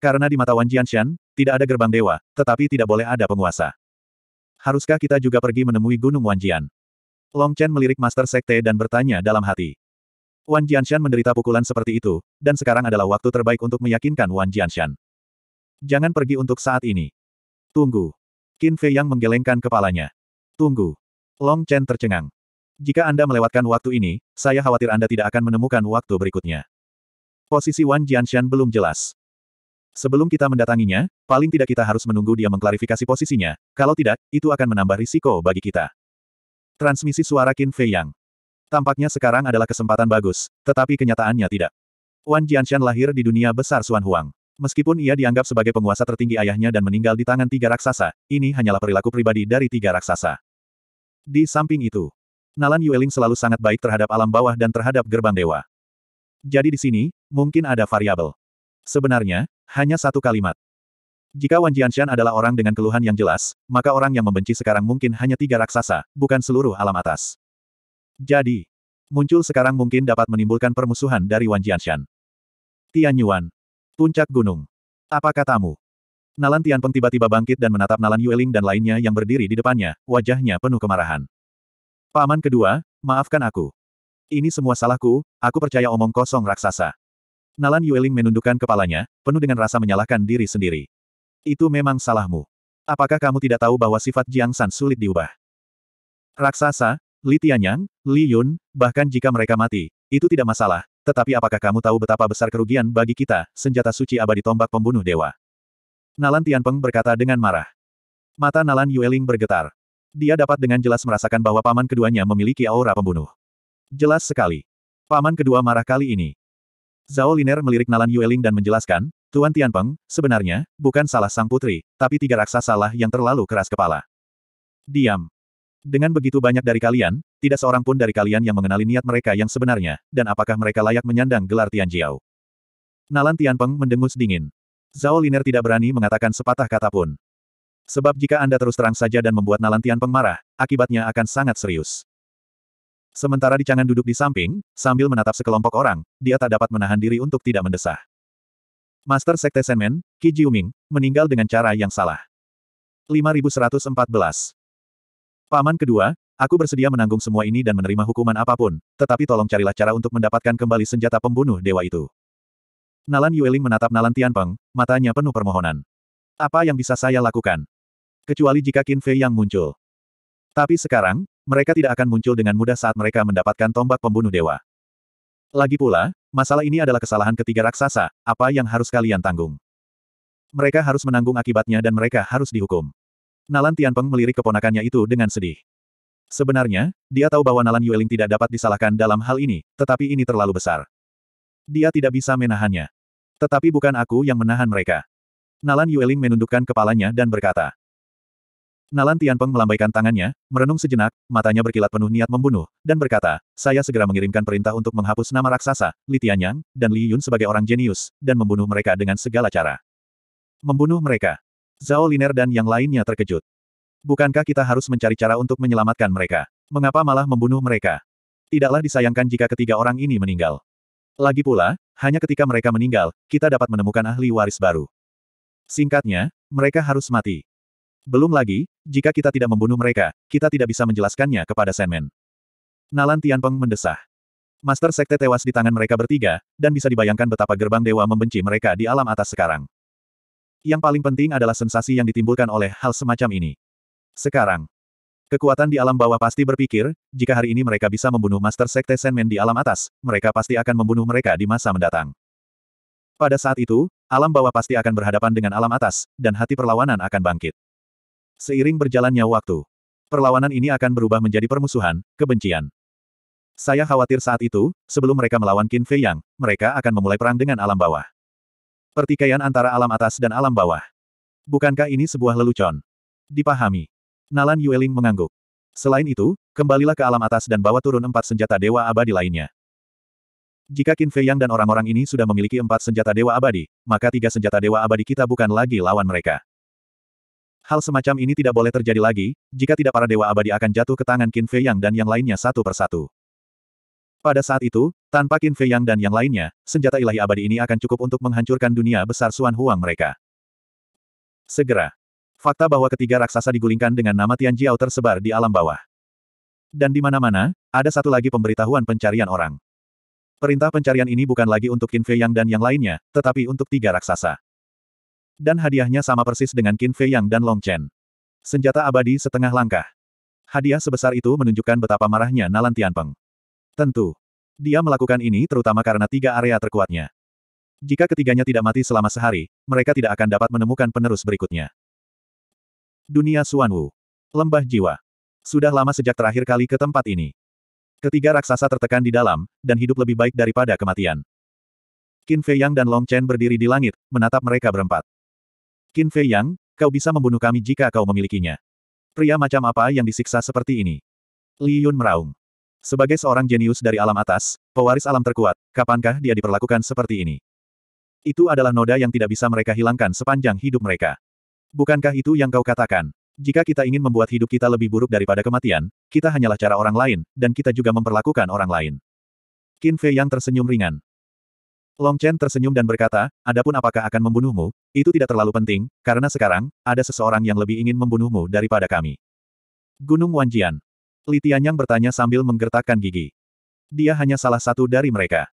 [SPEAKER 1] Karena di mata Wanjian Shan, tidak ada gerbang dewa, tetapi tidak boleh ada penguasa. Haruskah kita juga pergi menemui Gunung Wanjian? Long Chen melirik Master Sekte dan bertanya dalam hati. Wan Jianshan menderita pukulan seperti itu, dan sekarang adalah waktu terbaik untuk meyakinkan Wan Jianshan. Jangan pergi untuk saat ini. Tunggu. Qin Fei yang menggelengkan kepalanya. Tunggu. Long Chen tercengang. Jika Anda melewatkan waktu ini, saya khawatir Anda tidak akan menemukan waktu berikutnya. Posisi Wan Jianshan belum jelas. Sebelum kita mendatanginya, paling tidak kita harus menunggu dia mengklarifikasi posisinya, kalau tidak, itu akan menambah risiko bagi kita. Transmisi suara Qin Fei Yang. Tampaknya sekarang adalah kesempatan bagus, tetapi kenyataannya tidak. Wan Jianshan lahir di dunia besar Xuan Huang. Meskipun ia dianggap sebagai penguasa tertinggi ayahnya dan meninggal di tangan tiga raksasa, ini hanyalah perilaku pribadi dari tiga raksasa. Di samping itu, Nalan Yueling selalu sangat baik terhadap alam bawah dan terhadap gerbang dewa. Jadi di sini, mungkin ada variabel. Sebenarnya, hanya satu kalimat. Jika Wan Jianshan adalah orang dengan keluhan yang jelas, maka orang yang membenci sekarang mungkin hanya tiga raksasa, bukan seluruh alam atas. Jadi, muncul sekarang mungkin dapat menimbulkan permusuhan dari Wan Jianshan. Tian Yuan. Puncak Gunung. Apa katamu? Nalan Tianpeng tiba-tiba bangkit dan menatap Nalan Yueling dan lainnya yang berdiri di depannya, wajahnya penuh kemarahan. Paman kedua, maafkan aku. Ini semua salahku, aku percaya omong kosong raksasa. Nalan Yueling menundukkan kepalanya, penuh dengan rasa menyalahkan diri sendiri. Itu memang salahmu. Apakah kamu tidak tahu bahwa sifat Jiang San sulit diubah? Raksasa, Li Tianyang, Li Yun, bahkan jika mereka mati, itu tidak masalah, tetapi apakah kamu tahu betapa besar kerugian bagi kita, senjata suci abadi tombak pembunuh dewa? Nalan Tianpeng berkata dengan marah. Mata Nalan Yueling bergetar. Dia dapat dengan jelas merasakan bahwa paman keduanya memiliki aura pembunuh. Jelas sekali. Paman kedua marah kali ini. Zhao Liner melirik Nalan Yueling dan menjelaskan, Tuan Tianpeng, sebenarnya, bukan salah sang putri, tapi tiga raksasa lah yang terlalu keras kepala. Diam. Dengan begitu banyak dari kalian, tidak seorang pun dari kalian yang mengenali niat mereka yang sebenarnya, dan apakah mereka layak menyandang gelar Tianjiao. Nalan Tianpeng mendengus dingin. Zhao Liner tidak berani mengatakan sepatah kata pun. Sebab jika Anda terus terang saja dan membuat Nalan Tianpeng marah, akibatnya akan sangat serius. Sementara di Cangan duduk di samping, sambil menatap sekelompok orang, dia tak dapat menahan diri untuk tidak mendesah. Master Sekte Senmen, Qi Jiuming, meninggal dengan cara yang salah. 5114. Paman kedua, aku bersedia menanggung semua ini dan menerima hukuman apapun, tetapi tolong carilah cara untuk mendapatkan kembali senjata pembunuh dewa itu. Nalan Yueling menatap Nalan Tianpeng, matanya penuh permohonan. Apa yang bisa saya lakukan? Kecuali jika Qin Fei yang muncul. Tapi sekarang, mereka tidak akan muncul dengan mudah saat mereka mendapatkan tombak pembunuh dewa. Lagi pula, masalah ini adalah kesalahan ketiga raksasa, apa yang harus kalian tanggung? Mereka harus menanggung akibatnya dan mereka harus dihukum. Nalan Tianpeng melirik keponakannya itu dengan sedih. Sebenarnya, dia tahu bahwa Nalan Yueling tidak dapat disalahkan dalam hal ini, tetapi ini terlalu besar. Dia tidak bisa menahannya. Tetapi bukan aku yang menahan mereka. Nalan Yueling menundukkan kepalanya dan berkata, Nalan Tianpeng melambaikan tangannya, merenung sejenak, matanya berkilat penuh niat membunuh, dan berkata, saya segera mengirimkan perintah untuk menghapus nama raksasa, Li Tianyang, dan Li Yun sebagai orang jenius, dan membunuh mereka dengan segala cara. Membunuh mereka. Zhao Liner dan yang lainnya terkejut. Bukankah kita harus mencari cara untuk menyelamatkan mereka? Mengapa malah membunuh mereka? Tidaklah disayangkan jika ketiga orang ini meninggal. Lagi pula, hanya ketika mereka meninggal, kita dapat menemukan ahli waris baru. Singkatnya, mereka harus mati. Belum lagi, jika kita tidak membunuh mereka, kita tidak bisa menjelaskannya kepada Senmen. Nalan Tianpeng mendesah. Master Sekte tewas di tangan mereka bertiga, dan bisa dibayangkan betapa gerbang dewa membenci mereka di alam atas sekarang. Yang paling penting adalah sensasi yang ditimbulkan oleh hal semacam ini. Sekarang, kekuatan di alam bawah pasti berpikir, jika hari ini mereka bisa membunuh Master Sekte Senmen di alam atas, mereka pasti akan membunuh mereka di masa mendatang. Pada saat itu, alam bawah pasti akan berhadapan dengan alam atas, dan hati perlawanan akan bangkit. Seiring berjalannya waktu, perlawanan ini akan berubah menjadi permusuhan, kebencian. Saya khawatir saat itu, sebelum mereka melawan Qin Fei Yang, mereka akan memulai perang dengan alam bawah. Pertikaian antara alam atas dan alam bawah. Bukankah ini sebuah lelucon? Dipahami. Nalan Yueling mengangguk. Selain itu, kembalilah ke alam atas dan bawa turun empat senjata dewa abadi lainnya. Jika Qin Fei Yang dan orang-orang ini sudah memiliki empat senjata dewa abadi, maka tiga senjata dewa abadi kita bukan lagi lawan mereka. Hal semacam ini tidak boleh terjadi lagi, jika tidak para dewa abadi akan jatuh ke tangan Qin Fei Yang dan yang lainnya satu persatu. Pada saat itu, tanpa Qin Fei Yang dan yang lainnya, senjata ilahi abadi ini akan cukup untuk menghancurkan dunia besar Suan Huang mereka. Segera. Fakta bahwa ketiga raksasa digulingkan dengan nama Tian Jiao tersebar di alam bawah. Dan di mana-mana, ada satu lagi pemberitahuan pencarian orang. Perintah pencarian ini bukan lagi untuk Qin Fei Yang dan yang lainnya, tetapi untuk tiga raksasa. Dan hadiahnya sama persis dengan Qin Fei Yang dan Long Chen. Senjata abadi setengah langkah. Hadiah sebesar itu menunjukkan betapa marahnya Nalan Tianpeng. Tentu. Dia melakukan ini terutama karena tiga area terkuatnya. Jika ketiganya tidak mati selama sehari, mereka tidak akan dapat menemukan penerus berikutnya. Dunia Suanwu. Lembah Jiwa. Sudah lama sejak terakhir kali ke tempat ini. Ketiga raksasa tertekan di dalam, dan hidup lebih baik daripada kematian. Qin Fei Yang dan Long Chen berdiri di langit, menatap mereka berempat. Qin Fei Yang, kau bisa membunuh kami jika kau memilikinya. Pria macam apa yang disiksa seperti ini? Li Yun meraung. Sebagai seorang jenius dari alam atas, pewaris alam terkuat, kapankah dia diperlakukan seperti ini? Itu adalah noda yang tidak bisa mereka hilangkan sepanjang hidup mereka. Bukankah itu yang kau katakan? Jika kita ingin membuat hidup kita lebih buruk daripada kematian, kita hanyalah cara orang lain, dan kita juga memperlakukan orang lain. Qin Fei Yang tersenyum ringan. Long Chen tersenyum dan berkata, adapun apakah akan membunuhmu, itu tidak terlalu penting, karena sekarang, ada seseorang yang lebih ingin membunuhmu daripada kami. Gunung Wanjian. Li Tianyang bertanya sambil menggertakkan gigi. Dia hanya salah satu dari mereka.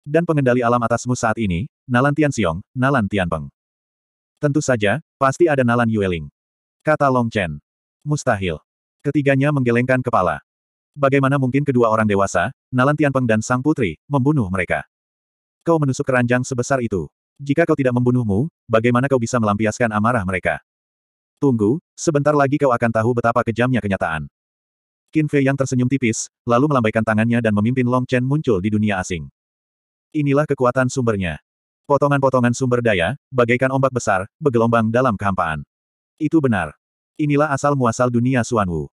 [SPEAKER 1] Dan pengendali alam atasmu saat ini, Nalan Xiong, Nalan Peng. Tentu saja, pasti ada Nalan Yueling. Kata Long Chen. Mustahil. Ketiganya menggelengkan kepala. Bagaimana mungkin kedua orang dewasa, Nalan Peng dan Sang Putri, membunuh mereka? Kau menusuk keranjang sebesar itu. Jika kau tidak membunuhmu, bagaimana kau bisa melampiaskan amarah mereka? Tunggu, sebentar lagi kau akan tahu betapa kejamnya kenyataan. Qin Fei yang tersenyum tipis, lalu melambaikan tangannya dan memimpin Long Chen muncul di dunia asing. Inilah kekuatan sumbernya. Potongan-potongan sumber daya, bagaikan ombak besar, bergelombang dalam kehampaan. Itu benar. Inilah asal-muasal dunia Suan Wu.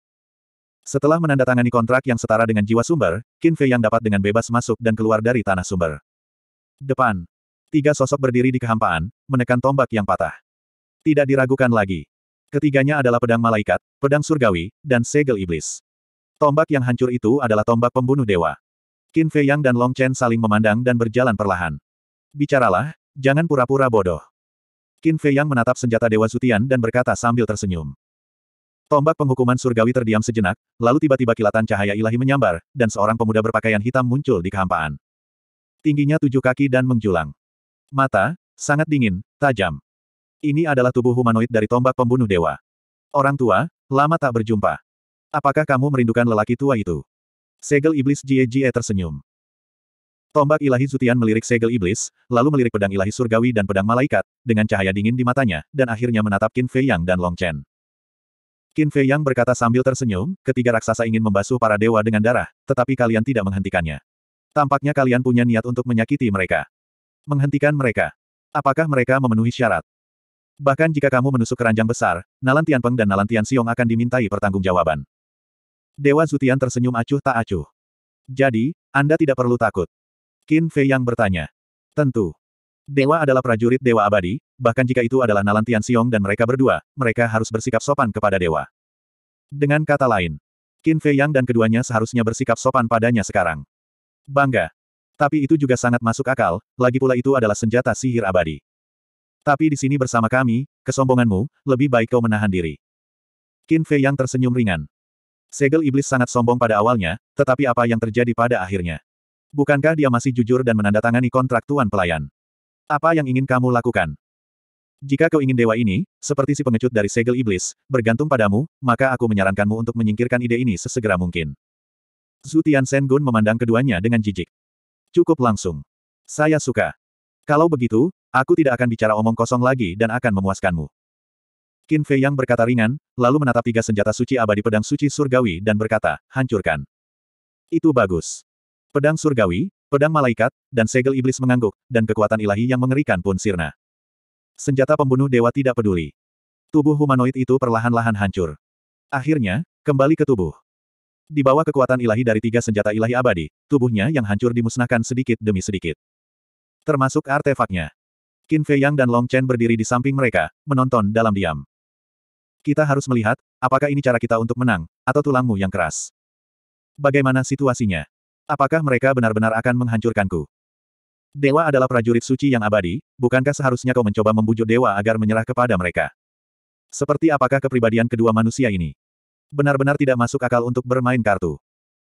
[SPEAKER 1] Setelah menandatangani kontrak yang setara dengan jiwa sumber, Qin Fei yang dapat dengan bebas masuk dan keluar dari tanah sumber. Depan. Tiga sosok berdiri di kehampaan, menekan tombak yang patah. Tidak diragukan lagi. Ketiganya adalah pedang malaikat, pedang surgawi, dan segel iblis. Tombak yang hancur itu adalah tombak pembunuh dewa. Qin Fei Yang dan Long Chen saling memandang dan berjalan perlahan. Bicaralah, jangan pura-pura bodoh. Qin Fei Yang menatap senjata Dewa Sutian dan berkata sambil tersenyum. Tombak penghukuman surgawi terdiam sejenak, lalu tiba-tiba kilatan cahaya ilahi menyambar, dan seorang pemuda berpakaian hitam muncul di kehampaan tingginya tujuh kaki dan menjulang. Mata, sangat dingin, tajam. Ini adalah tubuh humanoid dari tombak pembunuh dewa. Orang tua, lama tak berjumpa. Apakah kamu merindukan lelaki tua itu? Segel iblis Jie Jie tersenyum. Tombak ilahi Zutian melirik segel iblis, lalu melirik pedang ilahi surgawi dan pedang malaikat, dengan cahaya dingin di matanya, dan akhirnya menatap Qin Fei Yang dan Long Chen. Qin Fei Yang berkata sambil tersenyum, ketiga raksasa ingin membasuh para dewa dengan darah, tetapi kalian tidak menghentikannya. Tampaknya kalian punya niat untuk menyakiti mereka. Menghentikan mereka. Apakah mereka memenuhi syarat? Bahkan jika kamu menusuk keranjang besar, Nalan Tianpeng dan Nalan Tianxiong akan dimintai pertanggungjawaban. Dewa Zutian tersenyum acuh tak acuh. Jadi, Anda tidak perlu takut. Qin Fei yang bertanya. Tentu. Dewa adalah prajurit Dewa Abadi, bahkan jika itu adalah Nalan Tianxiong dan mereka berdua, mereka harus bersikap sopan kepada Dewa. Dengan kata lain, Qin Fei Yang dan keduanya seharusnya bersikap sopan padanya sekarang. Bangga. Tapi itu juga sangat masuk akal, lagi pula itu adalah senjata sihir abadi. Tapi di sini bersama kami, kesombonganmu, lebih baik kau menahan diri. Qin Fei yang tersenyum ringan. Segel iblis sangat sombong pada awalnya, tetapi apa yang terjadi pada akhirnya? Bukankah dia masih jujur dan menandatangani kontrak tuan pelayan? Apa yang ingin kamu lakukan? Jika kau ingin dewa ini, seperti si pengecut dari segel iblis, bergantung padamu, maka aku menyarankanmu untuk menyingkirkan ide ini sesegera mungkin. Zutian Sengun memandang keduanya dengan jijik. Cukup langsung. Saya suka. Kalau begitu, aku tidak akan bicara omong kosong lagi dan akan memuaskanmu. Qin Fei yang berkata ringan, lalu menatap tiga senjata suci abadi pedang suci surgawi dan berkata, hancurkan. Itu bagus. Pedang surgawi, pedang malaikat, dan segel iblis mengangguk, dan kekuatan ilahi yang mengerikan pun sirna. Senjata pembunuh dewa tidak peduli. Tubuh humanoid itu perlahan-lahan hancur. Akhirnya, kembali ke tubuh. Di bawah kekuatan ilahi dari tiga senjata ilahi abadi, tubuhnya yang hancur dimusnahkan sedikit demi sedikit. Termasuk artefaknya. Qin Fei Yang dan Long Chen berdiri di samping mereka, menonton dalam diam. Kita harus melihat, apakah ini cara kita untuk menang, atau tulangmu yang keras. Bagaimana situasinya? Apakah mereka benar-benar akan menghancurkanku? Dewa adalah prajurit suci yang abadi, bukankah seharusnya kau mencoba membujuk dewa agar menyerah kepada mereka? Seperti apakah kepribadian kedua manusia ini? Benar-benar tidak masuk akal untuk bermain kartu.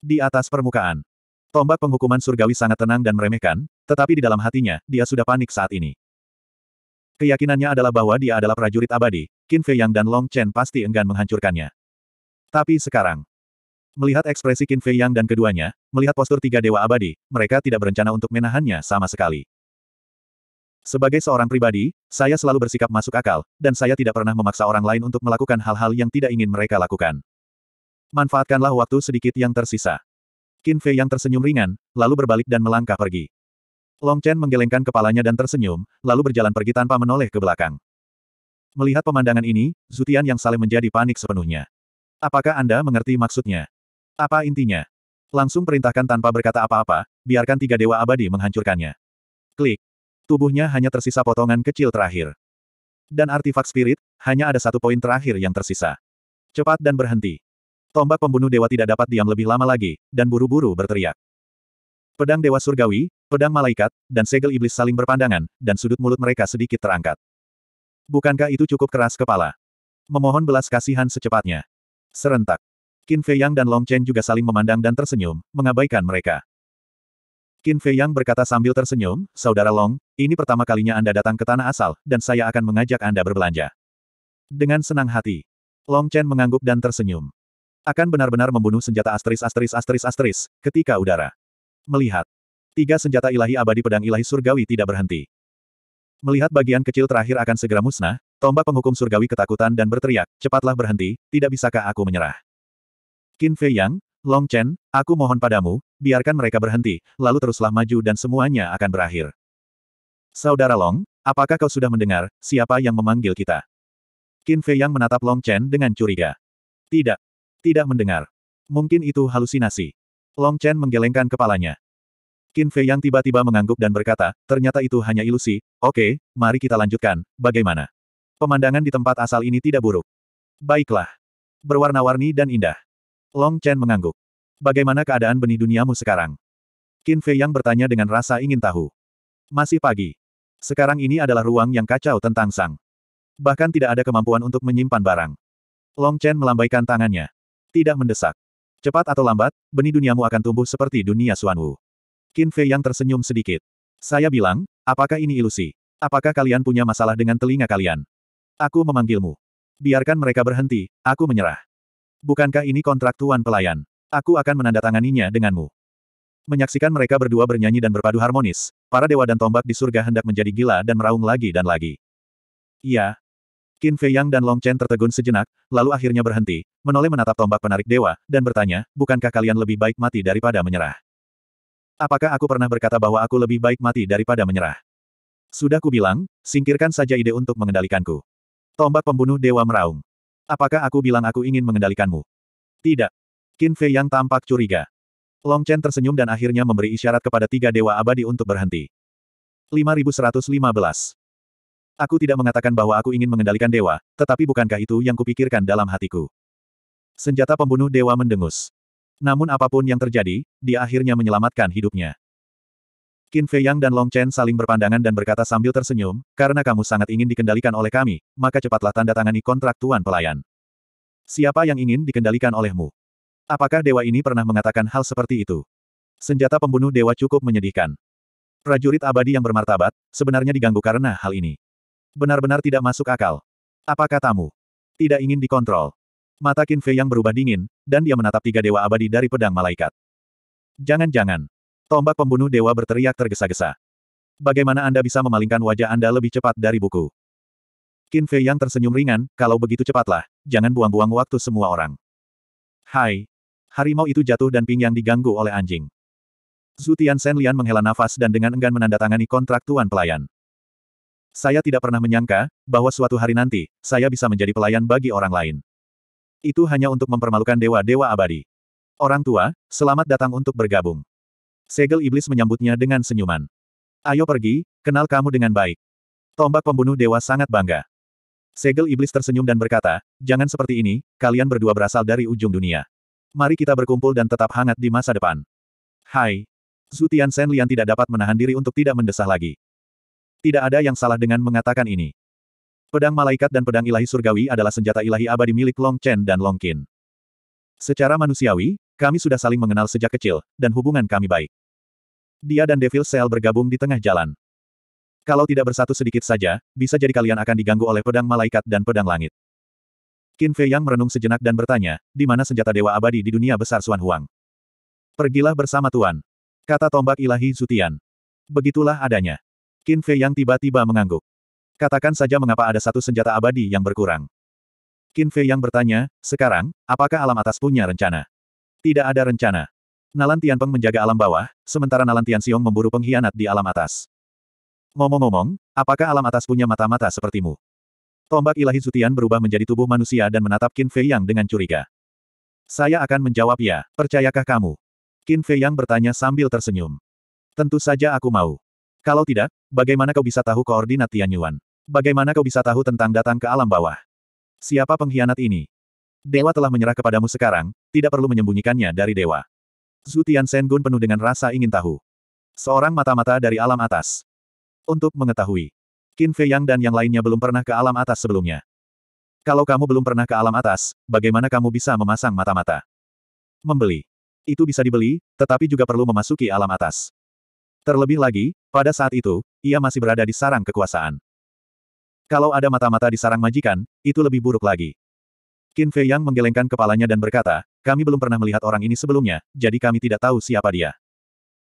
[SPEAKER 1] Di atas permukaan. Tombak penghukuman surgawi sangat tenang dan meremehkan, tetapi di dalam hatinya, dia sudah panik saat ini. Keyakinannya adalah bahwa dia adalah prajurit abadi, Qin Fei Yang dan Long Chen pasti enggan menghancurkannya. Tapi sekarang, melihat ekspresi Qin Fei Yang dan keduanya, melihat postur tiga dewa abadi, mereka tidak berencana untuk menahannya sama sekali. Sebagai seorang pribadi, saya selalu bersikap masuk akal, dan saya tidak pernah memaksa orang lain untuk melakukan hal-hal yang tidak ingin mereka lakukan. Manfaatkanlah waktu sedikit yang tersisa. Qin Fei yang tersenyum ringan, lalu berbalik dan melangkah pergi. Long Chen menggelengkan kepalanya dan tersenyum, lalu berjalan pergi tanpa menoleh ke belakang. Melihat pemandangan ini, Zutian yang saleh menjadi panik sepenuhnya. Apakah Anda mengerti maksudnya? Apa intinya? Langsung perintahkan tanpa berkata apa-apa, biarkan tiga dewa abadi menghancurkannya. Tubuhnya hanya tersisa potongan kecil terakhir. Dan artefak spirit, hanya ada satu poin terakhir yang tersisa. Cepat dan berhenti. Tombak pembunuh dewa tidak dapat diam lebih lama lagi, dan buru-buru berteriak. Pedang dewa surgawi, pedang malaikat, dan segel iblis saling berpandangan, dan sudut mulut mereka sedikit terangkat. Bukankah itu cukup keras kepala? Memohon belas kasihan secepatnya. Serentak. Qin Fei Yang dan Long Chen juga saling memandang dan tersenyum, mengabaikan mereka. Qin Fei Yang berkata sambil tersenyum, Saudara Long, ini pertama kalinya Anda datang ke tanah asal, dan saya akan mengajak Anda berbelanja. Dengan senang hati. Long Chen mengangguk dan tersenyum. Akan benar-benar membunuh senjata asteris asteris asteris asteris, ketika udara. Melihat. Tiga senjata ilahi abadi pedang ilahi surgawi tidak berhenti. Melihat bagian kecil terakhir akan segera musnah, tombak penghukum surgawi ketakutan dan berteriak, cepatlah berhenti, tidak bisakah aku menyerah. Qin Fei Yang, Long Chen, aku mohon padamu, biarkan mereka berhenti, lalu teruslah maju dan semuanya akan berakhir. Saudara Long, apakah kau sudah mendengar, siapa yang memanggil kita? Qin Fei Yang menatap Long Chen dengan curiga. Tidak. Tidak mendengar. Mungkin itu halusinasi. Long Chen menggelengkan kepalanya. Qin Fei Yang tiba-tiba mengangguk dan berkata, ternyata itu hanya ilusi, oke, mari kita lanjutkan, bagaimana? Pemandangan di tempat asal ini tidak buruk. Baiklah. Berwarna-warni dan indah. Long Chen mengangguk. Bagaimana keadaan benih duniamu sekarang? Qin Fei Yang bertanya dengan rasa ingin tahu. Masih pagi. Sekarang ini adalah ruang yang kacau tentang Sang. Bahkan tidak ada kemampuan untuk menyimpan barang. Long Chen melambaikan tangannya. Tidak mendesak. Cepat atau lambat, benih duniamu akan tumbuh seperti dunia Suan Wu. Qin Fei yang tersenyum sedikit. Saya bilang, apakah ini ilusi? Apakah kalian punya masalah dengan telinga kalian? Aku memanggilmu. Biarkan mereka berhenti, aku menyerah. Bukankah ini kontrak tuan pelayan? Aku akan menandatanganinya denganmu. Menyaksikan mereka berdua bernyanyi dan berpadu harmonis, para dewa dan tombak di surga hendak menjadi gila dan meraung lagi dan lagi. Iya. Qin Fei Yang dan Long Chen tertegun sejenak, lalu akhirnya berhenti, menoleh menatap tombak penarik dewa, dan bertanya, bukankah kalian lebih baik mati daripada menyerah? Apakah aku pernah berkata bahwa aku lebih baik mati daripada menyerah? Sudah kubilang, singkirkan saja ide untuk mengendalikanku. Tombak pembunuh dewa meraung. Apakah aku bilang aku ingin mengendalikanmu? Tidak. Qin Fei yang tampak curiga. Long Chen tersenyum dan akhirnya memberi isyarat kepada tiga dewa abadi untuk berhenti. 5115. Aku tidak mengatakan bahwa aku ingin mengendalikan dewa, tetapi bukankah itu yang kupikirkan dalam hatiku? Senjata pembunuh dewa mendengus. Namun apapun yang terjadi, dia akhirnya menyelamatkan hidupnya. Qin Fei Yang dan Long Chen saling berpandangan dan berkata sambil tersenyum, karena kamu sangat ingin dikendalikan oleh kami, maka cepatlah tanda tangani kontrak Tuan Pelayan. Siapa yang ingin dikendalikan olehmu? Apakah dewa ini pernah mengatakan hal seperti itu? Senjata pembunuh dewa cukup menyedihkan. Prajurit abadi yang bermartabat, sebenarnya diganggu karena hal ini. Benar-benar tidak masuk akal. Apa katamu? Tidak ingin dikontrol. Mata Qin Fei yang berubah dingin, dan dia menatap tiga dewa abadi dari pedang malaikat. Jangan-jangan. Tombak pembunuh dewa berteriak tergesa-gesa. Bagaimana Anda bisa memalingkan wajah Anda lebih cepat dari buku? Qin Fei yang tersenyum ringan, kalau begitu cepatlah, jangan buang-buang waktu semua orang. Hai. Harimau itu jatuh dan Ping yang diganggu oleh anjing. Zutian Senlian Lian menghela nafas dan dengan enggan menandatangani kontrak tuan pelayan. Saya tidak pernah menyangka, bahwa suatu hari nanti, saya bisa menjadi pelayan bagi orang lain. Itu hanya untuk mempermalukan dewa-dewa abadi. Orang tua, selamat datang untuk bergabung. Segel iblis menyambutnya dengan senyuman. Ayo pergi, kenal kamu dengan baik. Tombak pembunuh dewa sangat bangga. Segel iblis tersenyum dan berkata, jangan seperti ini, kalian berdua berasal dari ujung dunia. Mari kita berkumpul dan tetap hangat di masa depan. Hai. Zutian Senlian tidak dapat menahan diri untuk tidak mendesah lagi. Tidak ada yang salah dengan mengatakan ini. Pedang malaikat dan pedang ilahi surgawi adalah senjata ilahi abadi milik Long Chen dan Long Qin. Secara manusiawi, kami sudah saling mengenal sejak kecil, dan hubungan kami baik. Dia dan Devil Cell bergabung di tengah jalan. Kalau tidak bersatu sedikit saja, bisa jadi kalian akan diganggu oleh pedang malaikat dan pedang langit. Qin Fei Yang merenung sejenak dan bertanya, di mana senjata dewa abadi di dunia besar Suan Huang? Pergilah bersama Tuan. Kata tombak ilahi Zutian. Begitulah adanya. Qin Fei Yang tiba-tiba mengangguk. Katakan saja mengapa ada satu senjata abadi yang berkurang. Qin Fei Yang bertanya, sekarang, apakah alam atas punya rencana? Tidak ada rencana. Nalan Tianpeng menjaga alam bawah, sementara Nalan Tianxiong memburu pengkhianat di alam atas. Ngomong-ngomong, apakah alam atas punya mata-mata sepertimu? Tombak ilahi Zutian berubah menjadi tubuh manusia dan menatap Qin Fei Yang dengan curiga. Saya akan menjawab ya, percayakah kamu? Qin Fei Yang bertanya sambil tersenyum. Tentu saja aku mau. Kalau tidak, bagaimana kau bisa tahu koordinat Tian Yuan? Bagaimana kau bisa tahu tentang datang ke alam bawah? Siapa pengkhianat ini? Dewa telah menyerah kepadamu sekarang, tidak perlu menyembunyikannya dari dewa. Zutian Sen Sengun penuh dengan rasa ingin tahu. Seorang mata-mata dari alam atas. Untuk mengetahui. Qin Fei Yang dan yang lainnya belum pernah ke alam atas sebelumnya. Kalau kamu belum pernah ke alam atas, bagaimana kamu bisa memasang mata-mata? Membeli. Itu bisa dibeli, tetapi juga perlu memasuki alam atas. Terlebih lagi, pada saat itu, ia masih berada di sarang kekuasaan. Kalau ada mata-mata di sarang majikan, itu lebih buruk lagi. Qin Fei Yang menggelengkan kepalanya dan berkata, kami belum pernah melihat orang ini sebelumnya, jadi kami tidak tahu siapa dia.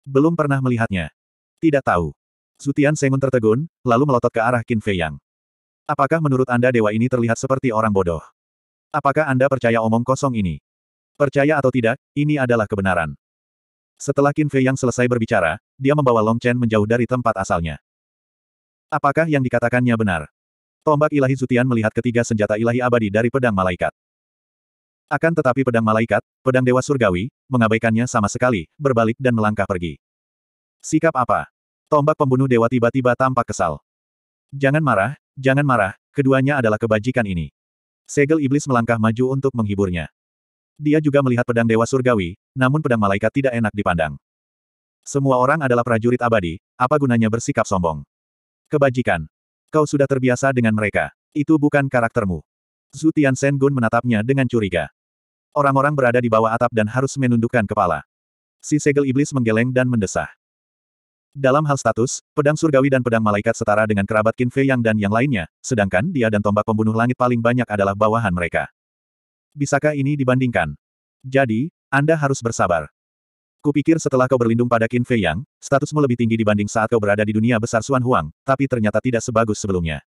[SPEAKER 1] Belum pernah melihatnya. Tidak tahu. Sutian Sengun tertegun, lalu melotot ke arah Qin Fei Yang. Apakah menurut Anda dewa ini terlihat seperti orang bodoh? Apakah Anda percaya omong kosong ini? Percaya atau tidak, ini adalah kebenaran. Setelah Qin Fei Yang selesai berbicara, dia membawa Long Chen menjauh dari tempat asalnya. Apakah yang dikatakannya benar? Tombak ilahi Zutian melihat ketiga senjata ilahi abadi dari pedang malaikat. Akan tetapi pedang malaikat, pedang dewa surgawi, mengabaikannya sama sekali, berbalik dan melangkah pergi. Sikap apa? Tombak pembunuh dewa tiba-tiba tampak kesal. Jangan marah, jangan marah, keduanya adalah kebajikan ini. Segel iblis melangkah maju untuk menghiburnya. Dia juga melihat pedang dewa surgawi, namun pedang malaikat tidak enak dipandang. Semua orang adalah prajurit abadi, apa gunanya bersikap sombong? Kebajikan. Kau sudah terbiasa dengan mereka. Itu bukan karaktermu. Zhu Sen Gun menatapnya dengan curiga. Orang-orang berada di bawah atap dan harus menundukkan kepala. Si segel iblis menggeleng dan mendesah. Dalam hal status, pedang surgawi dan pedang malaikat setara dengan kerabat Qin Fei Yang dan yang lainnya, sedangkan dia dan tombak pembunuh langit paling banyak adalah bawahan mereka. Bisakah ini dibandingkan? Jadi, Anda harus bersabar. Kupikir setelah kau berlindung pada Qin Fei Yang, statusmu lebih tinggi dibanding saat kau berada di dunia besar Xuan Huang, tapi ternyata tidak sebagus sebelumnya.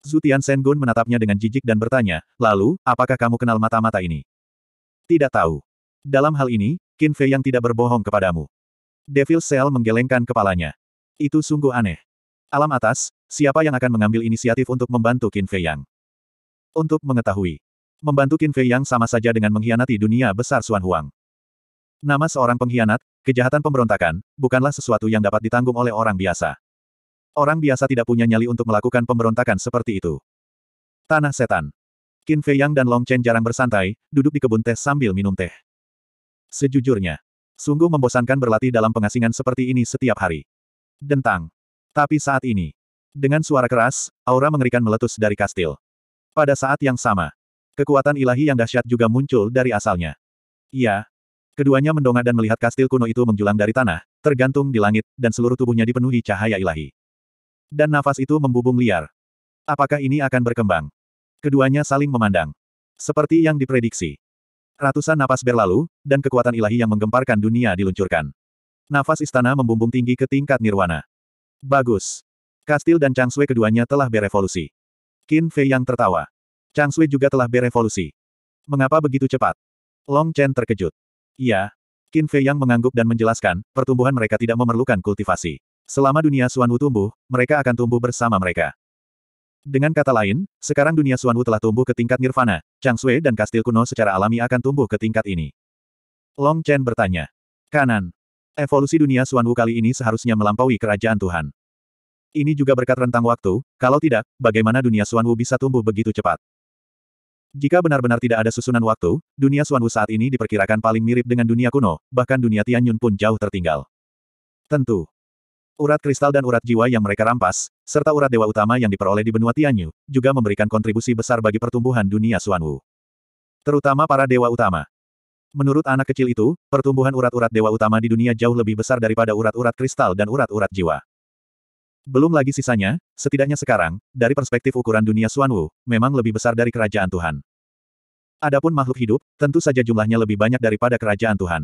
[SPEAKER 1] Zutian Gun menatapnya dengan jijik dan bertanya, lalu, apakah kamu kenal mata-mata ini? Tidak tahu. Dalam hal ini, Qin Fei Yang tidak berbohong kepadamu. Devil Cell menggelengkan kepalanya. Itu sungguh aneh. Alam atas, siapa yang akan mengambil inisiatif untuk membantu Qin Fei Yang? Untuk mengetahui. Membantu Qin Fei Yang sama saja dengan mengkhianati dunia besar Xuan Huang. Nama seorang pengkhianat, kejahatan pemberontakan, bukanlah sesuatu yang dapat ditanggung oleh orang biasa. Orang biasa tidak punya nyali untuk melakukan pemberontakan seperti itu. Tanah Setan Qin Fei Yang dan Long Chen jarang bersantai, duduk di kebun teh sambil minum teh. Sejujurnya, sungguh membosankan berlatih dalam pengasingan seperti ini setiap hari. Dentang. Tapi saat ini, dengan suara keras, aura mengerikan meletus dari kastil. Pada saat yang sama, kekuatan ilahi yang dahsyat juga muncul dari asalnya. Ya. Keduanya mendongak dan melihat kastil kuno itu menjulang dari tanah, tergantung di langit, dan seluruh tubuhnya dipenuhi cahaya ilahi. Dan nafas itu membubung liar. Apakah ini akan berkembang? Keduanya saling memandang. Seperti yang diprediksi. Ratusan napas berlalu, dan kekuatan ilahi yang menggemparkan dunia diluncurkan. Nafas istana membumbung tinggi ke tingkat nirwana. Bagus. Kastil dan Chang Sui keduanya telah berevolusi. Qin Fei yang tertawa. Chang Sui juga telah berevolusi. Mengapa begitu cepat? Long Chen terkejut. Iya. Qin Fei Yang mengangguk dan menjelaskan, pertumbuhan mereka tidak memerlukan kultivasi. Selama dunia Suan Wu tumbuh, mereka akan tumbuh bersama mereka. Dengan kata lain, sekarang dunia Suan Wu telah tumbuh ke tingkat nirvana, Chang Sui dan kastil kuno secara alami akan tumbuh ke tingkat ini. Long Chen bertanya. Kanan. Evolusi dunia Suan Wu kali ini seharusnya melampaui kerajaan Tuhan. Ini juga berkat rentang waktu, kalau tidak, bagaimana dunia Suan Wu bisa tumbuh begitu cepat? Jika benar-benar tidak ada susunan waktu, dunia Suanwu saat ini diperkirakan paling mirip dengan dunia kuno, bahkan dunia Tianyun pun jauh tertinggal. Tentu. Urat kristal dan urat jiwa yang mereka rampas, serta urat dewa utama yang diperoleh di benua Tianyu, juga memberikan kontribusi besar bagi pertumbuhan dunia Suanwu. Terutama para dewa utama. Menurut anak kecil itu, pertumbuhan urat-urat dewa utama di dunia jauh lebih besar daripada urat-urat kristal dan urat-urat jiwa. Belum lagi sisanya, setidaknya sekarang, dari perspektif ukuran dunia Wu, memang lebih besar dari kerajaan Tuhan. Adapun makhluk hidup, tentu saja jumlahnya lebih banyak daripada kerajaan Tuhan.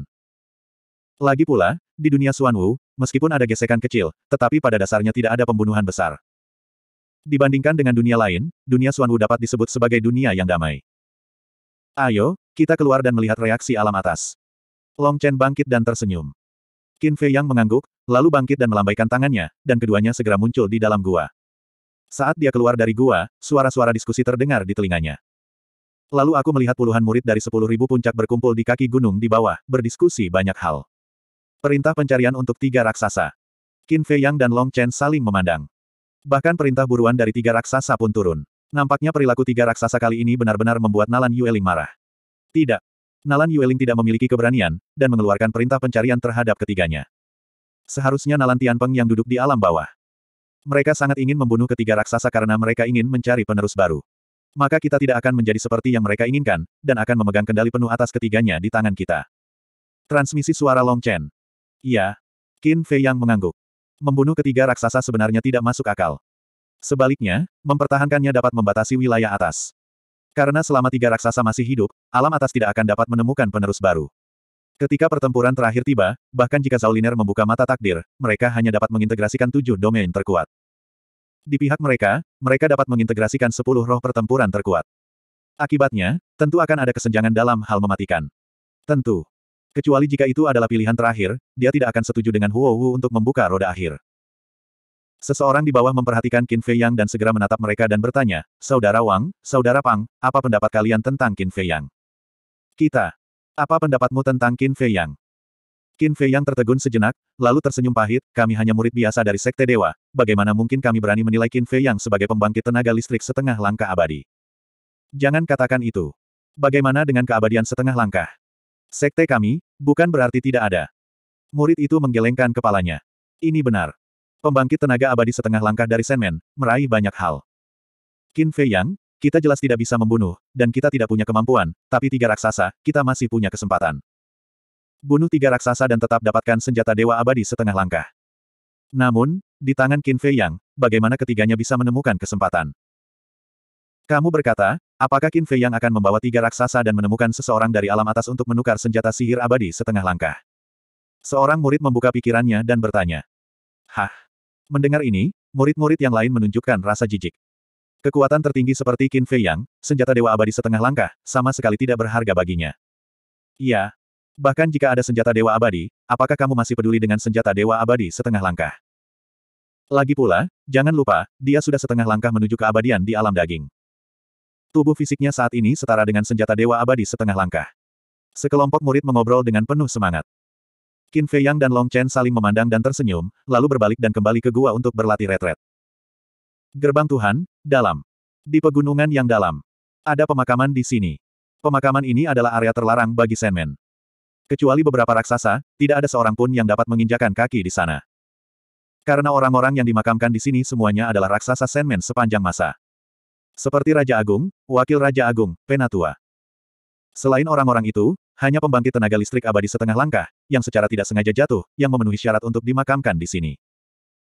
[SPEAKER 1] Lagi pula, di dunia Wu, meskipun ada gesekan kecil, tetapi pada dasarnya tidak ada pembunuhan besar. Dibandingkan dengan dunia lain, dunia Wu dapat disebut sebagai dunia yang damai. Ayo, kita keluar dan melihat reaksi alam atas. Long Chen bangkit dan tersenyum. Qin Fei Yang mengangguk, lalu bangkit dan melambaikan tangannya, dan keduanya segera muncul di dalam gua. Saat dia keluar dari gua, suara-suara diskusi terdengar di telinganya. Lalu aku melihat puluhan murid dari sepuluh ribu puncak berkumpul di kaki gunung di bawah, berdiskusi banyak hal. Perintah pencarian untuk tiga raksasa. Qin Fei Yang dan Long Chen saling memandang. Bahkan perintah buruan dari tiga raksasa pun turun. Nampaknya perilaku tiga raksasa kali ini benar-benar membuat Nalan Yueling marah. Tidak, Nalan Yueling tidak memiliki keberanian, dan mengeluarkan perintah pencarian terhadap ketiganya. Seharusnya Nalan Tianpeng yang duduk di alam bawah. Mereka sangat ingin membunuh ketiga raksasa karena mereka ingin mencari penerus baru. Maka kita tidak akan menjadi seperti yang mereka inginkan, dan akan memegang kendali penuh atas ketiganya di tangan kita. Transmisi suara Long Chen. Iya. Qin Fei yang mengangguk. Membunuh ketiga raksasa sebenarnya tidak masuk akal. Sebaliknya, mempertahankannya dapat membatasi wilayah atas. Karena selama tiga raksasa masih hidup, alam atas tidak akan dapat menemukan penerus baru. Ketika pertempuran terakhir tiba, bahkan jika Zauliner membuka mata takdir, mereka hanya dapat mengintegrasikan tujuh domain terkuat. Di pihak mereka, mereka dapat mengintegrasikan sepuluh roh pertempuran terkuat. Akibatnya, tentu akan ada kesenjangan dalam hal mematikan. Tentu. Kecuali jika itu adalah pilihan terakhir, dia tidak akan setuju dengan Huo Wu untuk membuka roda akhir. Seseorang di bawah memperhatikan Qin Fei Yang dan segera menatap mereka dan bertanya, Saudara Wang, Saudara Pang, apa pendapat kalian tentang Qin Fei Yang? Kita. Apa pendapatmu tentang Qin Fei Yang? Qin Fei Yang tertegun sejenak, lalu tersenyum pahit, kami hanya murid biasa dari Sekte Dewa, bagaimana mungkin kami berani menilai Qin Fei Yang sebagai pembangkit tenaga listrik setengah langkah abadi? Jangan katakan itu. Bagaimana dengan keabadian setengah langkah? Sekte kami, bukan berarti tidak ada. Murid itu menggelengkan kepalanya. Ini benar. Pembangkit tenaga abadi setengah langkah dari Senmen, meraih banyak hal. Qin Fei Yang, kita jelas tidak bisa membunuh, dan kita tidak punya kemampuan, tapi tiga raksasa, kita masih punya kesempatan. Bunuh tiga raksasa dan tetap dapatkan senjata dewa abadi setengah langkah. Namun, di tangan Qin Fei Yang, bagaimana ketiganya bisa menemukan kesempatan? Kamu berkata, apakah Qin Fei Yang akan membawa tiga raksasa dan menemukan seseorang dari alam atas untuk menukar senjata sihir abadi setengah langkah? Seorang murid membuka pikirannya dan bertanya. Hah? Mendengar ini, murid-murid yang lain menunjukkan rasa jijik. Kekuatan tertinggi seperti Qin Fei Yang, senjata dewa abadi setengah langkah, sama sekali tidak berharga baginya. Iya. Bahkan jika ada senjata dewa abadi, apakah kamu masih peduli dengan senjata dewa abadi setengah langkah? Lagi pula, jangan lupa, dia sudah setengah langkah menuju keabadian di alam daging. Tubuh fisiknya saat ini setara dengan senjata dewa abadi setengah langkah. Sekelompok murid mengobrol dengan penuh semangat. Qin Fei Yang dan Long Chen saling memandang dan tersenyum, lalu berbalik dan kembali ke gua untuk berlatih retret. Gerbang Tuhan, dalam. Di pegunungan yang dalam. Ada pemakaman di sini. Pemakaman ini adalah area terlarang bagi Senmen. Kecuali beberapa raksasa, tidak ada seorang pun yang dapat menginjakan kaki di sana. Karena orang-orang yang dimakamkan di sini semuanya adalah raksasa Senmen sepanjang masa. Seperti Raja Agung, Wakil Raja Agung, Penatua. Selain orang-orang itu, hanya pembangkit tenaga listrik abadi setengah langkah, yang secara tidak sengaja jatuh, yang memenuhi syarat untuk dimakamkan di sini.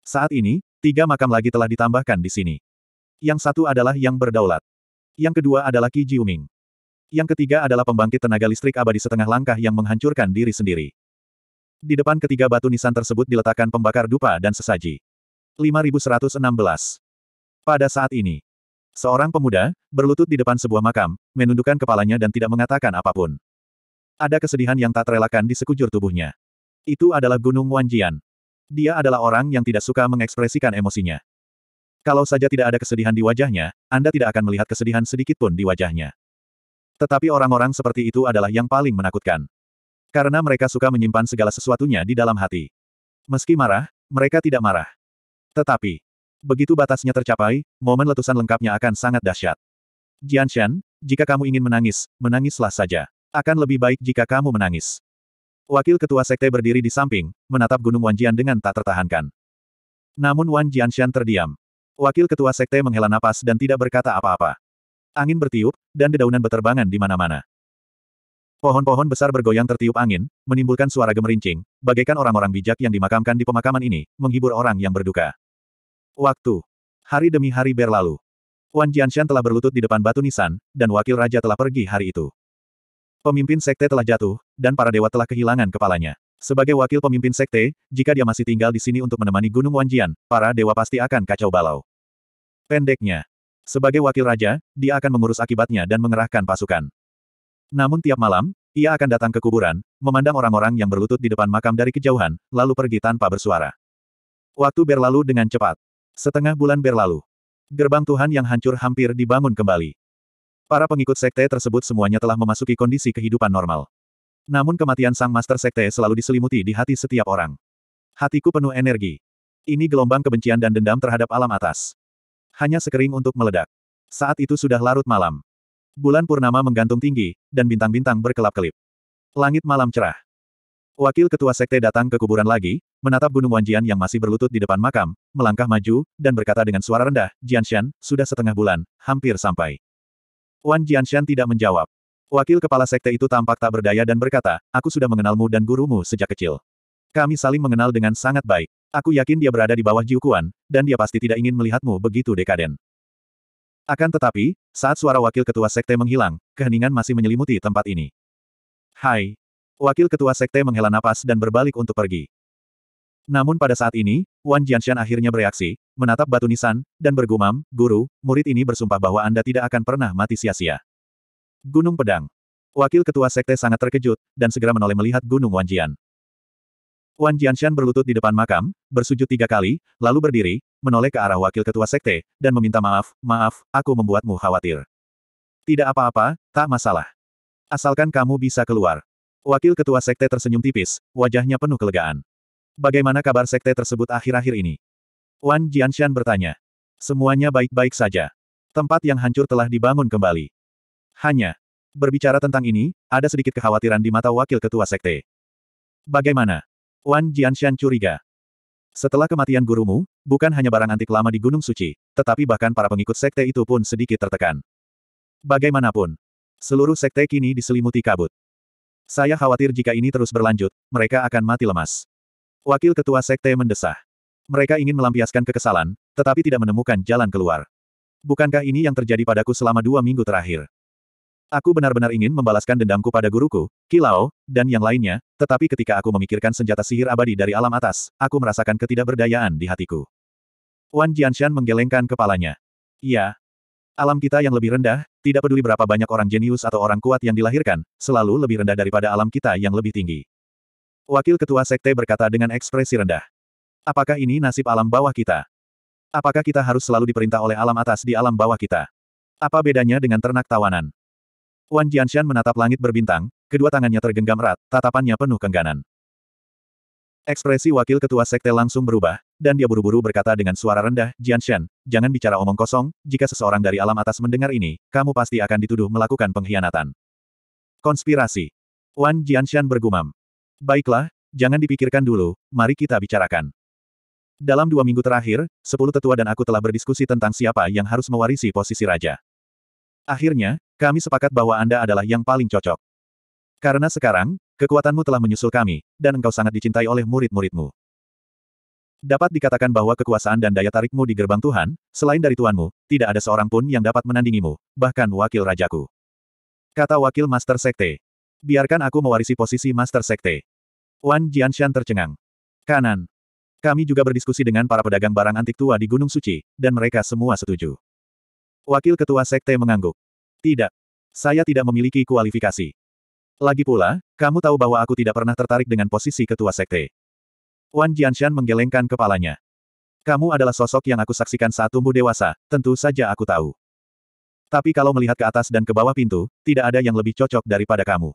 [SPEAKER 1] Saat ini, tiga makam lagi telah ditambahkan di sini. Yang satu adalah yang berdaulat. Yang kedua adalah Qi Jiuming. Yang ketiga adalah pembangkit tenaga listrik abadi setengah langkah yang menghancurkan diri sendiri. Di depan ketiga batu nisan tersebut diletakkan pembakar dupa dan sesaji. 5116. Pada saat ini, seorang pemuda, berlutut di depan sebuah makam, menundukkan kepalanya dan tidak mengatakan apapun. Ada kesedihan yang tak terelakkan di sekujur tubuhnya. Itu adalah Gunung Wanjian. Dia adalah orang yang tidak suka mengekspresikan emosinya. Kalau saja tidak ada kesedihan di wajahnya, Anda tidak akan melihat kesedihan sedikit pun di wajahnya. Tetapi orang-orang seperti itu adalah yang paling menakutkan. Karena mereka suka menyimpan segala sesuatunya di dalam hati. Meski marah, mereka tidak marah. Tetapi, begitu batasnya tercapai, momen letusan lengkapnya akan sangat dahsyat. Jian Shen, jika kamu ingin menangis, menangislah saja. Akan lebih baik jika kamu menangis. Wakil Ketua Sekte berdiri di samping, menatap Gunung Wanjian dengan tak tertahankan. Namun Wan Jianshan terdiam. Wakil Ketua Sekte menghela napas dan tidak berkata apa-apa. Angin bertiup, dan dedaunan beterbangan di mana-mana. Pohon-pohon besar bergoyang tertiup angin, menimbulkan suara gemerincing, bagaikan orang-orang bijak yang dimakamkan di pemakaman ini, menghibur orang yang berduka. Waktu. Hari demi hari berlalu. Wan Jianshan telah berlutut di depan batu nisan, dan wakil raja telah pergi hari itu. Pemimpin sekte telah jatuh, dan para dewa telah kehilangan kepalanya. Sebagai wakil pemimpin sekte, jika dia masih tinggal di sini untuk menemani Gunung Wanjian, para dewa pasti akan kacau balau. Pendeknya. Sebagai wakil raja, dia akan mengurus akibatnya dan mengerahkan pasukan. Namun tiap malam, ia akan datang ke kuburan, memandang orang-orang yang berlutut di depan makam dari kejauhan, lalu pergi tanpa bersuara. Waktu berlalu dengan cepat. Setengah bulan berlalu. Gerbang Tuhan yang hancur hampir dibangun kembali. Para pengikut sekte tersebut semuanya telah memasuki kondisi kehidupan normal. Namun kematian sang master sekte selalu diselimuti di hati setiap orang. Hatiku penuh energi. Ini gelombang kebencian dan dendam terhadap alam atas. Hanya sekering untuk meledak. Saat itu sudah larut malam. Bulan purnama menggantung tinggi, dan bintang-bintang berkelap-kelip. Langit malam cerah. Wakil ketua sekte datang ke kuburan lagi, menatap Gunung Wanjian yang masih berlutut di depan makam, melangkah maju, dan berkata dengan suara rendah, Jianshan, sudah setengah bulan, hampir sampai. Wan Jianshan tidak menjawab. Wakil kepala sekte itu tampak tak berdaya dan berkata, aku sudah mengenalmu dan gurumu sejak kecil. Kami saling mengenal dengan sangat baik. Aku yakin dia berada di bawah Jiukuan, dan dia pasti tidak ingin melihatmu begitu dekaden. Akan tetapi, saat suara wakil ketua sekte menghilang, keheningan masih menyelimuti tempat ini. Hai. Wakil ketua sekte menghela napas dan berbalik untuk pergi. Namun pada saat ini, Wan Jianshan akhirnya bereaksi, menatap batu nisan, dan bergumam, Guru, murid ini bersumpah bahwa Anda tidak akan pernah mati sia-sia. Gunung Pedang. Wakil Ketua Sekte sangat terkejut, dan segera menoleh melihat Gunung Wan Jian. Wan Jianshan berlutut di depan makam, bersujud tiga kali, lalu berdiri, menoleh ke arah Wakil Ketua Sekte, dan meminta maaf, maaf, aku membuatmu khawatir. Tidak apa-apa, tak masalah. Asalkan kamu bisa keluar. Wakil Ketua Sekte tersenyum tipis, wajahnya penuh kelegaan. Bagaimana kabar sekte tersebut akhir-akhir ini? Wan Jianshan bertanya. Semuanya baik-baik saja. Tempat yang hancur telah dibangun kembali. Hanya. Berbicara tentang ini, ada sedikit kekhawatiran di mata wakil ketua sekte. Bagaimana? Wan Jianshan curiga. Setelah kematian gurumu, bukan hanya barang antik lama di Gunung Suci, tetapi bahkan para pengikut sekte itu pun sedikit tertekan. Bagaimanapun, seluruh sekte kini diselimuti kabut. Saya khawatir jika ini terus berlanjut, mereka akan mati lemas. Wakil ketua sekte mendesah. Mereka ingin melampiaskan kekesalan, tetapi tidak menemukan jalan keluar. Bukankah ini yang terjadi padaku selama dua minggu terakhir? Aku benar-benar ingin membalaskan dendamku pada guruku, Kilao, dan yang lainnya, tetapi ketika aku memikirkan senjata sihir abadi dari alam atas, aku merasakan ketidakberdayaan di hatiku. Wan Jianshan menggelengkan kepalanya. Ya. Alam kita yang lebih rendah, tidak peduli berapa banyak orang jenius atau orang kuat yang dilahirkan, selalu lebih rendah daripada alam kita yang lebih tinggi. Wakil Ketua Sekte berkata dengan ekspresi rendah. Apakah ini nasib alam bawah kita? Apakah kita harus selalu diperintah oleh alam atas di alam bawah kita? Apa bedanya dengan ternak tawanan? Wan Jianshan menatap langit berbintang, kedua tangannya tergenggam erat, tatapannya penuh kengganan. Ekspresi wakil ketua sekte langsung berubah, dan dia buru-buru berkata dengan suara rendah, Jianshan, jangan bicara omong kosong, jika seseorang dari alam atas mendengar ini, kamu pasti akan dituduh melakukan pengkhianatan. Konspirasi. Wan Jianshan bergumam. Baiklah, jangan dipikirkan dulu, mari kita bicarakan. Dalam dua minggu terakhir, sepuluh tetua dan aku telah berdiskusi tentang siapa yang harus mewarisi posisi raja. Akhirnya, kami sepakat bahwa Anda adalah yang paling cocok. Karena sekarang, kekuatanmu telah menyusul kami, dan engkau sangat dicintai oleh murid-muridmu. Dapat dikatakan bahwa kekuasaan dan daya tarikmu di gerbang Tuhan, selain dari Tuanmu, tidak ada seorang pun yang dapat menandingimu, bahkan wakil rajaku. Kata wakil Master Sekte. Biarkan aku mewarisi posisi Master Sekte. Wan Jianshan tercengang. Kanan. Kami juga berdiskusi dengan para pedagang barang antik tua di Gunung Suci, dan mereka semua setuju. Wakil Ketua Sekte mengangguk. Tidak. Saya tidak memiliki kualifikasi. Lagi pula, kamu tahu bahwa aku tidak pernah tertarik dengan posisi Ketua Sekte. Wan Jianshan menggelengkan kepalanya. Kamu adalah sosok yang aku saksikan saat tumbuh dewasa, tentu saja aku tahu. Tapi kalau melihat ke atas dan ke bawah pintu, tidak ada yang lebih cocok daripada kamu.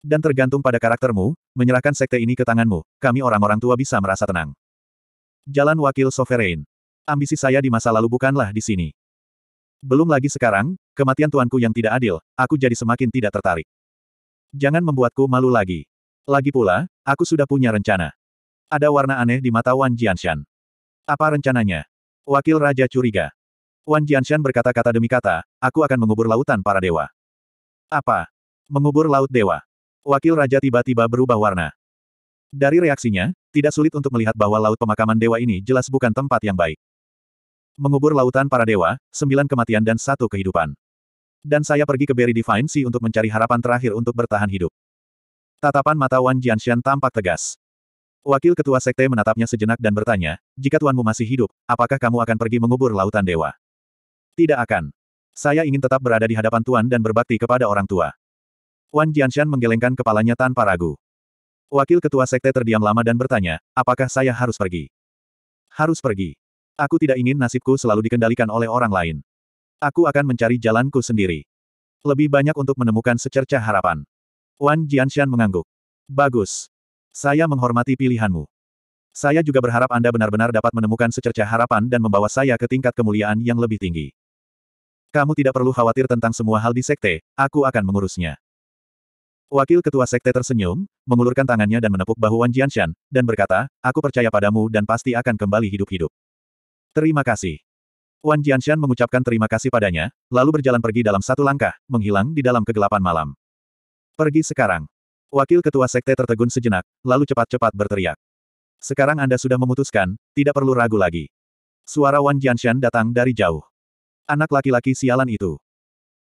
[SPEAKER 1] Dan tergantung pada karaktermu, menyerahkan sekte ini ke tanganmu, kami orang-orang tua bisa merasa tenang. Jalan Wakil Sovereign. Ambisi saya di masa lalu bukanlah di sini. Belum lagi sekarang, kematian tuanku yang tidak adil, aku jadi semakin tidak tertarik. Jangan membuatku malu lagi. Lagi pula, aku sudah punya rencana. Ada warna aneh di mata Wan Jianshan. Apa rencananya? Wakil Raja curiga. Wan Jianshan berkata-kata demi kata, aku akan mengubur lautan para dewa. Apa? Mengubur laut dewa. Wakil Raja tiba-tiba berubah warna. Dari reaksinya, tidak sulit untuk melihat bahwa laut pemakaman dewa ini jelas bukan tempat yang baik. Mengubur lautan para dewa, sembilan kematian dan satu kehidupan. Dan saya pergi ke Berry Divine Sea untuk mencari harapan terakhir untuk bertahan hidup. Tatapan mata Wan Jianshan tampak tegas. Wakil Ketua Sekte menatapnya sejenak dan bertanya, jika tuanmu masih hidup, apakah kamu akan pergi mengubur lautan dewa? Tidak akan. Saya ingin tetap berada di hadapan tuan dan berbakti kepada orang tua. Wan Jianshan menggelengkan kepalanya tanpa ragu. Wakil ketua sekte terdiam lama dan bertanya, apakah saya harus pergi? Harus pergi. Aku tidak ingin nasibku selalu dikendalikan oleh orang lain. Aku akan mencari jalanku sendiri. Lebih banyak untuk menemukan secerca harapan. Wan Jianshan mengangguk. Bagus. Saya menghormati pilihanmu. Saya juga berharap Anda benar-benar dapat menemukan secerca harapan dan membawa saya ke tingkat kemuliaan yang lebih tinggi. Kamu tidak perlu khawatir tentang semua hal di sekte, aku akan mengurusnya. Wakil ketua sekte tersenyum, mengulurkan tangannya dan menepuk bahu Wan Jianshan, dan berkata, aku percaya padamu dan pasti akan kembali hidup-hidup. Terima kasih. Wan Jianshan mengucapkan terima kasih padanya, lalu berjalan pergi dalam satu langkah, menghilang di dalam kegelapan malam. Pergi sekarang. Wakil ketua sekte tertegun sejenak, lalu cepat-cepat berteriak. Sekarang Anda sudah memutuskan, tidak perlu ragu lagi. Suara Wan Jianshan datang dari jauh. Anak laki-laki sialan itu.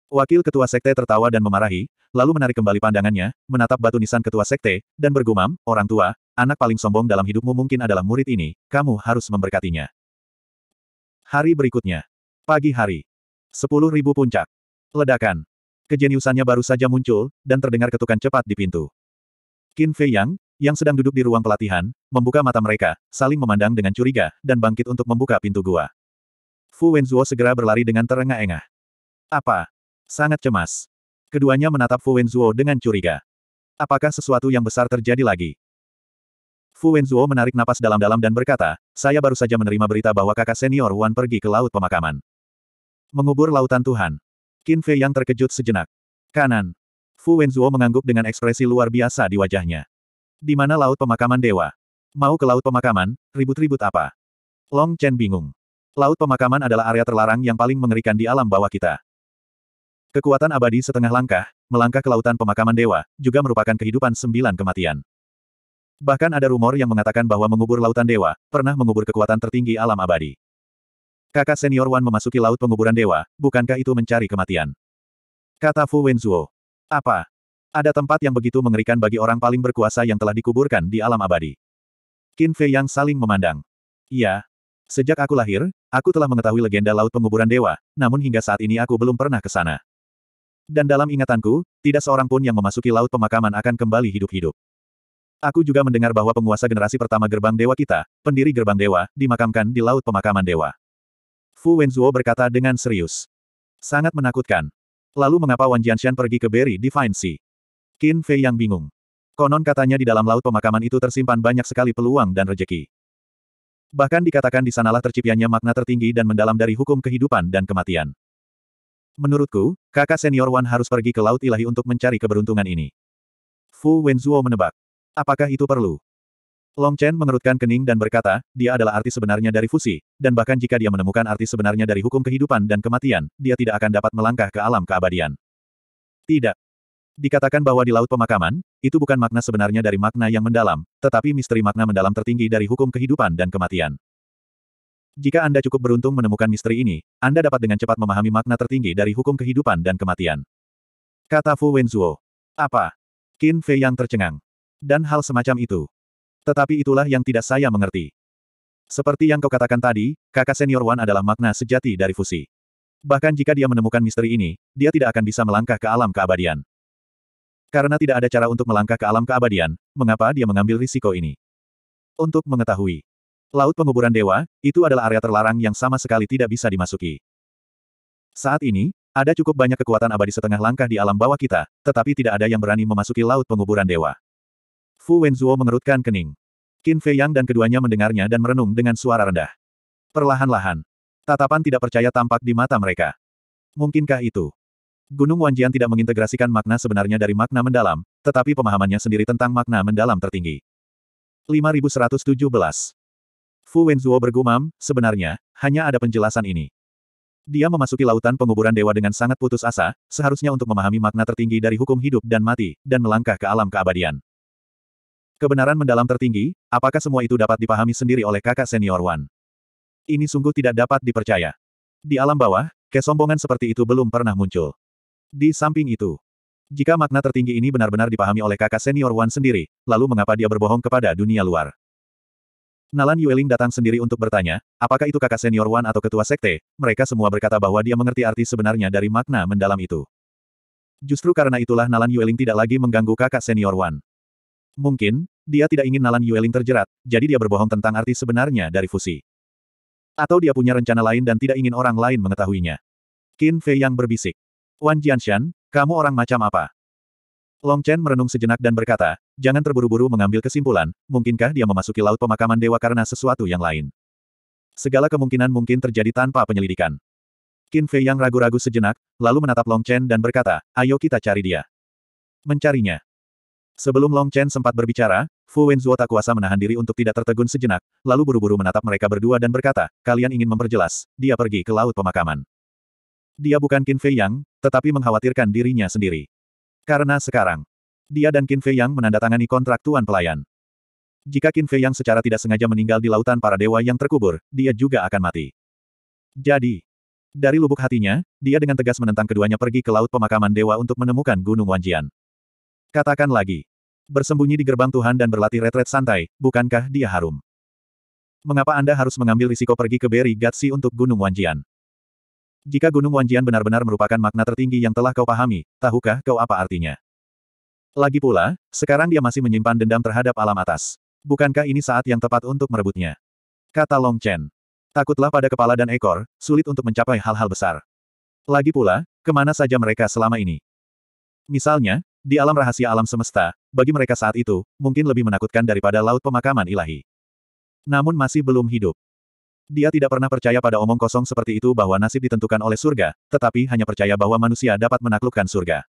[SPEAKER 1] Wakil ketua sekte tertawa dan memarahi, lalu menarik kembali pandangannya, menatap batu nisan ketua sekte, dan bergumam, orang tua, anak paling sombong dalam hidupmu mungkin adalah murid ini, kamu harus memberkatinya. Hari berikutnya. Pagi hari. Sepuluh ribu puncak. Ledakan. Kejeniusannya baru saja muncul, dan terdengar ketukan cepat di pintu. Qin Fei Yang, yang sedang duduk di ruang pelatihan, membuka mata mereka, saling memandang dengan curiga, dan bangkit untuk membuka pintu gua. Fu Wenzuo segera berlari dengan terengah-engah. Apa? Sangat cemas. Keduanya menatap Fu Wenzuo dengan curiga. Apakah sesuatu yang besar terjadi lagi? Fu Wenzuo menarik napas dalam-dalam dan berkata, saya baru saja menerima berita bahwa kakak senior Wan pergi ke laut pemakaman. Mengubur lautan Tuhan. Qin Fei yang terkejut sejenak. Kanan. Fu Wenzuo mengangguk dengan ekspresi luar biasa di wajahnya. Di mana laut pemakaman dewa? Mau ke laut pemakaman, ribut-ribut apa? Long Chen bingung. Laut pemakaman adalah area terlarang yang paling mengerikan di alam bawah kita. Kekuatan abadi setengah langkah, melangkah ke lautan pemakaman dewa, juga merupakan kehidupan sembilan kematian. Bahkan ada rumor yang mengatakan bahwa mengubur lautan dewa, pernah mengubur kekuatan tertinggi alam abadi. Kakak senior Wan memasuki laut penguburan dewa, bukankah itu mencari kematian? Kata Fu Wenzuo. Apa? Ada tempat yang begitu mengerikan bagi orang paling berkuasa yang telah dikuburkan di alam abadi. Qin Fei yang saling memandang. Iya. Sejak aku lahir, aku telah mengetahui legenda laut penguburan dewa, namun hingga saat ini aku belum pernah ke sana. Dan dalam ingatanku, tidak seorang pun yang memasuki laut pemakaman akan kembali hidup-hidup. Aku juga mendengar bahwa penguasa generasi pertama gerbang dewa kita, pendiri gerbang dewa, dimakamkan di laut pemakaman dewa. Fu Wenzuo berkata dengan serius. Sangat menakutkan. Lalu mengapa Wan Jianshan pergi ke Berry Divine Sea? Qin Fei yang bingung. Konon katanya di dalam laut pemakaman itu tersimpan banyak sekali peluang dan rejeki. Bahkan dikatakan di sanalah terciptanya makna tertinggi dan mendalam dari hukum kehidupan dan kematian. Menurutku, kakak senior Wan harus pergi ke Laut Ilahi untuk mencari keberuntungan ini. Fu Wenzuo menebak. Apakah itu perlu? Long Chen mengerutkan kening dan berkata, dia adalah artis sebenarnya dari fusi, dan bahkan jika dia menemukan artis sebenarnya dari hukum kehidupan dan kematian, dia tidak akan dapat melangkah ke alam keabadian. Tidak. Dikatakan bahwa di Laut Pemakaman, itu bukan makna sebenarnya dari makna yang mendalam, tetapi misteri makna mendalam tertinggi dari hukum kehidupan dan kematian. Jika Anda cukup beruntung menemukan misteri ini, Anda dapat dengan cepat memahami makna tertinggi dari hukum kehidupan dan kematian. Kata Fu Wenzuo. Apa? Qin Fei yang tercengang. Dan hal semacam itu. Tetapi itulah yang tidak saya mengerti. Seperti yang kau katakan tadi, kakak senior Wan adalah makna sejati dari fusi. Bahkan jika dia menemukan misteri ini, dia tidak akan bisa melangkah ke alam keabadian. Karena tidak ada cara untuk melangkah ke alam keabadian, mengapa dia mengambil risiko ini? Untuk mengetahui Laut penguburan dewa, itu adalah area terlarang yang sama sekali tidak bisa dimasuki. Saat ini, ada cukup banyak kekuatan abadi setengah langkah di alam bawah kita, tetapi tidak ada yang berani memasuki laut penguburan dewa. Fu Wenzuo mengerutkan kening. Qin Fei Yang dan keduanya mendengarnya dan merenung dengan suara rendah. Perlahan-lahan. Tatapan tidak percaya tampak di mata mereka. Mungkinkah itu? Gunung Wanjian tidak mengintegrasikan makna sebenarnya dari makna mendalam, tetapi pemahamannya sendiri tentang makna mendalam tertinggi. 5117 Fu Wenzuo bergumam, sebenarnya, hanya ada penjelasan ini. Dia memasuki lautan penguburan dewa dengan sangat putus asa, seharusnya untuk memahami makna tertinggi dari hukum hidup dan mati, dan melangkah ke alam keabadian. Kebenaran mendalam tertinggi, apakah semua itu dapat dipahami sendiri oleh kakak senior Wan? Ini sungguh tidak dapat dipercaya. Di alam bawah, kesombongan seperti itu belum pernah muncul. Di samping itu, jika makna tertinggi ini benar-benar dipahami oleh kakak senior Wan sendiri, lalu mengapa dia berbohong kepada dunia luar? Nalan Yueling datang sendiri untuk bertanya, apakah itu kakak senior Wan atau ketua sekte, mereka semua berkata bahwa dia mengerti arti sebenarnya dari makna mendalam itu. Justru karena itulah Nalan Yueling tidak lagi mengganggu kakak senior Wan. Mungkin, dia tidak ingin Nalan Yueling terjerat, jadi dia berbohong tentang arti sebenarnya dari fusi. Atau dia punya rencana lain dan tidak ingin orang lain mengetahuinya. Qin Fei yang berbisik. Wan Jianshan, kamu orang macam apa? Long Chen merenung sejenak dan berkata, jangan terburu-buru mengambil kesimpulan, mungkinkah dia memasuki laut pemakaman dewa karena sesuatu yang lain. Segala kemungkinan mungkin terjadi tanpa penyelidikan. Qin Fei yang ragu-ragu sejenak, lalu menatap Long Chen dan berkata, ayo kita cari dia. Mencarinya. Sebelum Long Chen sempat berbicara, Fu Wenzuo tak kuasa menahan diri untuk tidak tertegun sejenak, lalu buru-buru menatap mereka berdua dan berkata, kalian ingin memperjelas, dia pergi ke laut pemakaman. Dia bukan Qin Fei Yang, tetapi mengkhawatirkan dirinya sendiri. Karena sekarang, dia dan Qin Fei Yang menandatangani kontrak tuan pelayan. Jika Qin Fei Yang secara tidak sengaja meninggal di lautan para dewa yang terkubur, dia juga akan mati. Jadi, dari lubuk hatinya, dia dengan tegas menentang keduanya pergi ke laut pemakaman dewa untuk menemukan Gunung Wanjian. Katakan lagi, bersembunyi di gerbang Tuhan dan berlatih retret santai, bukankah dia harum? Mengapa Anda harus mengambil risiko pergi ke Berry Gatsi untuk Gunung Wanjian? Jika Gunung Wanjian benar-benar merupakan makna tertinggi yang telah kau pahami, tahukah kau apa artinya? Lagi pula, sekarang dia masih menyimpan dendam terhadap alam atas. Bukankah ini saat yang tepat untuk merebutnya? Kata Long Chen. Takutlah pada kepala dan ekor, sulit untuk mencapai hal-hal besar. Lagi pula, kemana saja mereka selama ini? Misalnya, di alam rahasia alam semesta, bagi mereka saat itu, mungkin lebih menakutkan daripada laut pemakaman ilahi. Namun masih belum hidup. Dia tidak pernah percaya pada omong kosong seperti itu bahwa nasib ditentukan oleh surga, tetapi hanya percaya bahwa manusia dapat menaklukkan surga.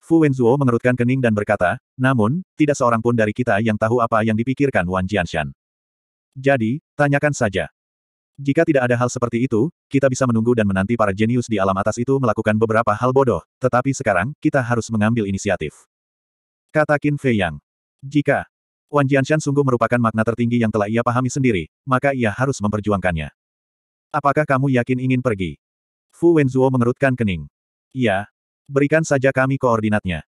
[SPEAKER 1] Fu Wenzuo mengerutkan kening dan berkata, namun, tidak seorang pun dari kita yang tahu apa yang dipikirkan Wan Jianshan. Jadi, tanyakan saja. Jika tidak ada hal seperti itu, kita bisa menunggu dan menanti para jenius di alam atas itu melakukan beberapa hal bodoh, tetapi sekarang, kita harus mengambil inisiatif. Kata Qin Fei Yang. Jika Wan Jianshan sungguh merupakan makna tertinggi yang telah ia pahami sendiri, maka ia harus memperjuangkannya. Apakah kamu yakin ingin pergi? Fu Wenzuo mengerutkan kening. Ya. Berikan saja kami koordinatnya.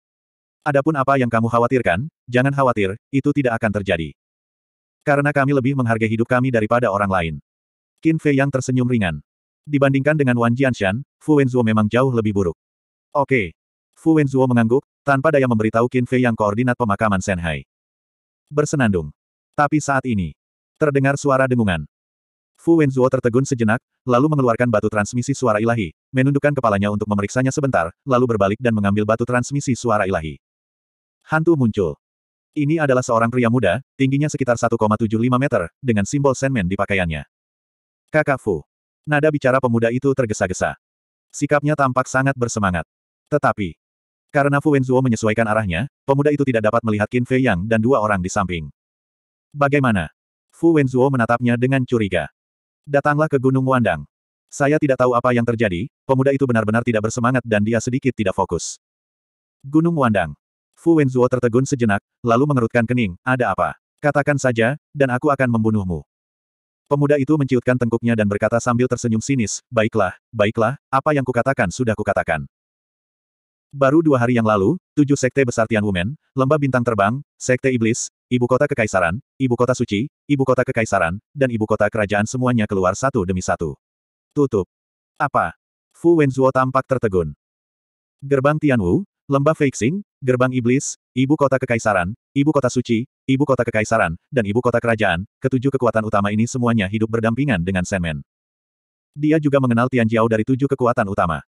[SPEAKER 1] Adapun apa yang kamu khawatirkan, jangan khawatir, itu tidak akan terjadi. Karena kami lebih menghargai hidup kami daripada orang lain. Qin Fei yang tersenyum ringan. Dibandingkan dengan Wan Jianshan, Fu Wenzuo memang jauh lebih buruk. Oke. Fu Wenzuo mengangguk, tanpa daya memberitahu Qin Fei yang koordinat pemakaman Shanghai bersenandung. Tapi saat ini, terdengar suara dengungan. Fu Wenzuo tertegun sejenak, lalu mengeluarkan batu transmisi suara ilahi, menundukkan kepalanya untuk memeriksanya sebentar, lalu berbalik dan mengambil batu transmisi suara ilahi. Hantu muncul. Ini adalah seorang pria muda, tingginya sekitar 1,75 meter, dengan simbol senmen di pakaiannya. Kakak Fu. Nada bicara pemuda itu tergesa-gesa. Sikapnya tampak sangat bersemangat. Tetapi, karena Fu Wenzuo menyesuaikan arahnya, pemuda itu tidak dapat melihat Qin Fei Yang dan dua orang di samping. Bagaimana? Fu Wenzuo menatapnya dengan curiga. Datanglah ke Gunung Wandang. Saya tidak tahu apa yang terjadi, pemuda itu benar-benar tidak bersemangat dan dia sedikit tidak fokus. Gunung Wandang. Fu Wenzuo tertegun sejenak, lalu mengerutkan kening, ada apa? Katakan saja, dan aku akan membunuhmu. Pemuda itu menciutkan tengkuknya dan berkata sambil tersenyum sinis, baiklah, baiklah, apa yang kukatakan sudah kukatakan. Baru dua hari yang lalu, tujuh sekte besar Tian Wumen, Lembah Bintang Terbang, Sekte Iblis, Ibu Kota Kekaisaran, Ibu Kota Suci, Ibu Kota Kekaisaran, dan Ibu Kota Kerajaan semuanya keluar satu demi satu. Tutup. Apa? Fu Wenzuo tampak tertegun. Gerbang Tianwu, Lembah Feixing, Gerbang Iblis, Ibu Kota Kekaisaran, Ibu Kota Suci, Ibu Kota Kekaisaran, dan Ibu Kota Kerajaan, ketujuh kekuatan utama ini semuanya hidup berdampingan dengan Senmen. Dia juga mengenal Tian Jiao dari tujuh kekuatan utama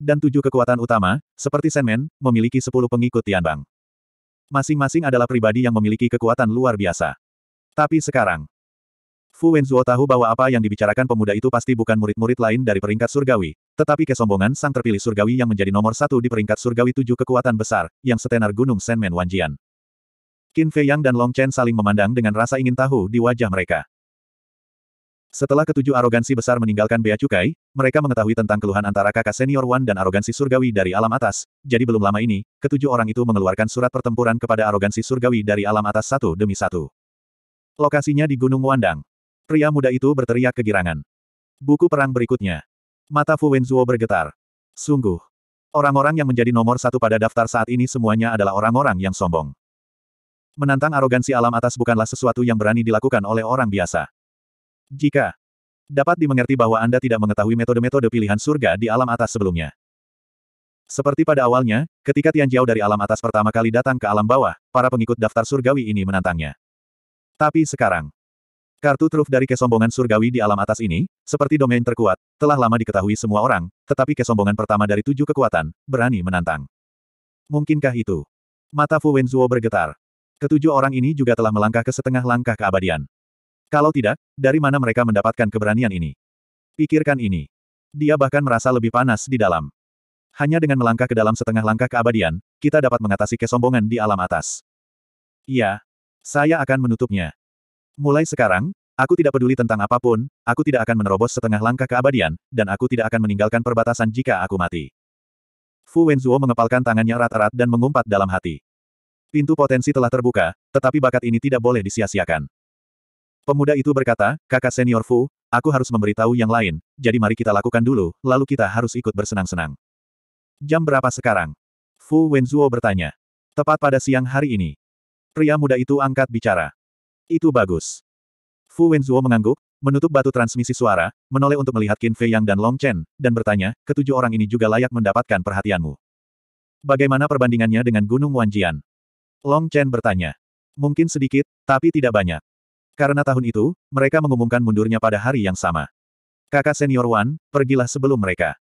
[SPEAKER 1] dan tujuh kekuatan utama, seperti Senmen, memiliki sepuluh pengikut Tianbang. Masing-masing adalah pribadi yang memiliki kekuatan luar biasa. Tapi sekarang, Fu Wenzuo tahu bahwa apa yang dibicarakan pemuda itu pasti bukan murid-murid lain dari peringkat surgawi, tetapi kesombongan sang terpilih surgawi yang menjadi nomor satu di peringkat surgawi tujuh kekuatan besar, yang setenar gunung Senmen Wanjian. Qin Fei Yang dan Long Chen saling memandang dengan rasa ingin tahu di wajah mereka. Setelah ketujuh arogansi besar meninggalkan Bea Cukai, mereka mengetahui tentang keluhan antara kakak senior Wan dan arogansi surgawi dari alam atas, jadi belum lama ini, ketujuh orang itu mengeluarkan surat pertempuran kepada arogansi surgawi dari alam atas satu demi satu. Lokasinya di Gunung Wandang. Pria muda itu berteriak kegirangan. Buku perang berikutnya. Mata Fu Wenzuo bergetar. Sungguh. Orang-orang yang menjadi nomor satu pada daftar saat ini semuanya adalah orang-orang yang sombong. Menantang arogansi alam atas bukanlah sesuatu yang berani dilakukan oleh orang biasa. Jika dapat dimengerti bahwa Anda tidak mengetahui metode-metode pilihan surga di alam atas sebelumnya. Seperti pada awalnya, ketika Tian Jiao dari alam atas pertama kali datang ke alam bawah, para pengikut daftar surgawi ini menantangnya. Tapi sekarang, Kartu truf dari kesombongan surgawi di alam atas ini, seperti domain terkuat, telah lama diketahui semua orang, tetapi kesombongan pertama dari tujuh kekuatan, berani menantang. Mungkinkah itu? Mata Fu Wenzuo bergetar. Ketujuh orang ini juga telah melangkah ke setengah langkah keabadian. Kalau tidak, dari mana mereka mendapatkan keberanian ini? Pikirkan ini. Dia bahkan merasa lebih panas di dalam. Hanya dengan melangkah ke dalam setengah langkah keabadian, kita dapat mengatasi kesombongan di alam atas. Iya. Saya akan menutupnya. Mulai sekarang, aku tidak peduli tentang apapun, aku tidak akan menerobos setengah langkah keabadian, dan aku tidak akan meninggalkan perbatasan jika aku mati. Fu Wenzuo mengepalkan tangannya rata rat dan mengumpat dalam hati. Pintu potensi telah terbuka, tetapi bakat ini tidak boleh disia-siakan. Pemuda itu berkata, kakak senior Fu, aku harus memberitahu yang lain, jadi mari kita lakukan dulu, lalu kita harus ikut bersenang-senang. Jam berapa sekarang? Fu Wenzuo bertanya. Tepat pada siang hari ini. Pria muda itu angkat bicara. Itu bagus. Fu Wenzuo mengangguk, menutup batu transmisi suara, menoleh untuk melihat Qin Fei Yang dan Long Chen, dan bertanya, ketujuh orang ini juga layak mendapatkan perhatianmu. Bagaimana perbandingannya dengan Gunung Wanjian? Long Chen bertanya. Mungkin sedikit, tapi tidak banyak. Karena tahun itu, mereka mengumumkan mundurnya pada hari yang sama. Kakak senior Wan, pergilah sebelum mereka.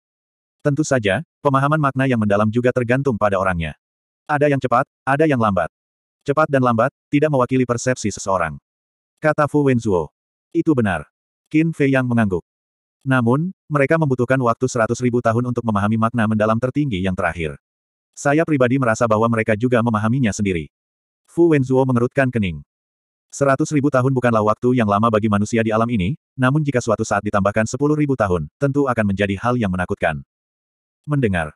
[SPEAKER 1] Tentu saja, pemahaman makna yang mendalam juga tergantung pada orangnya. Ada yang cepat, ada yang lambat. Cepat dan lambat, tidak mewakili persepsi seseorang. Kata Fu Wenzuo. Itu benar. Qin Fei yang mengangguk. Namun, mereka membutuhkan waktu seratus ribu tahun untuk memahami makna mendalam tertinggi yang terakhir. Saya pribadi merasa bahwa mereka juga memahaminya sendiri. Fu Wenzuo mengerutkan kening. Seratus ribu tahun bukanlah waktu yang lama bagi manusia di alam ini, namun jika suatu saat ditambahkan sepuluh ribu tahun, tentu akan menjadi hal yang menakutkan. Mendengar.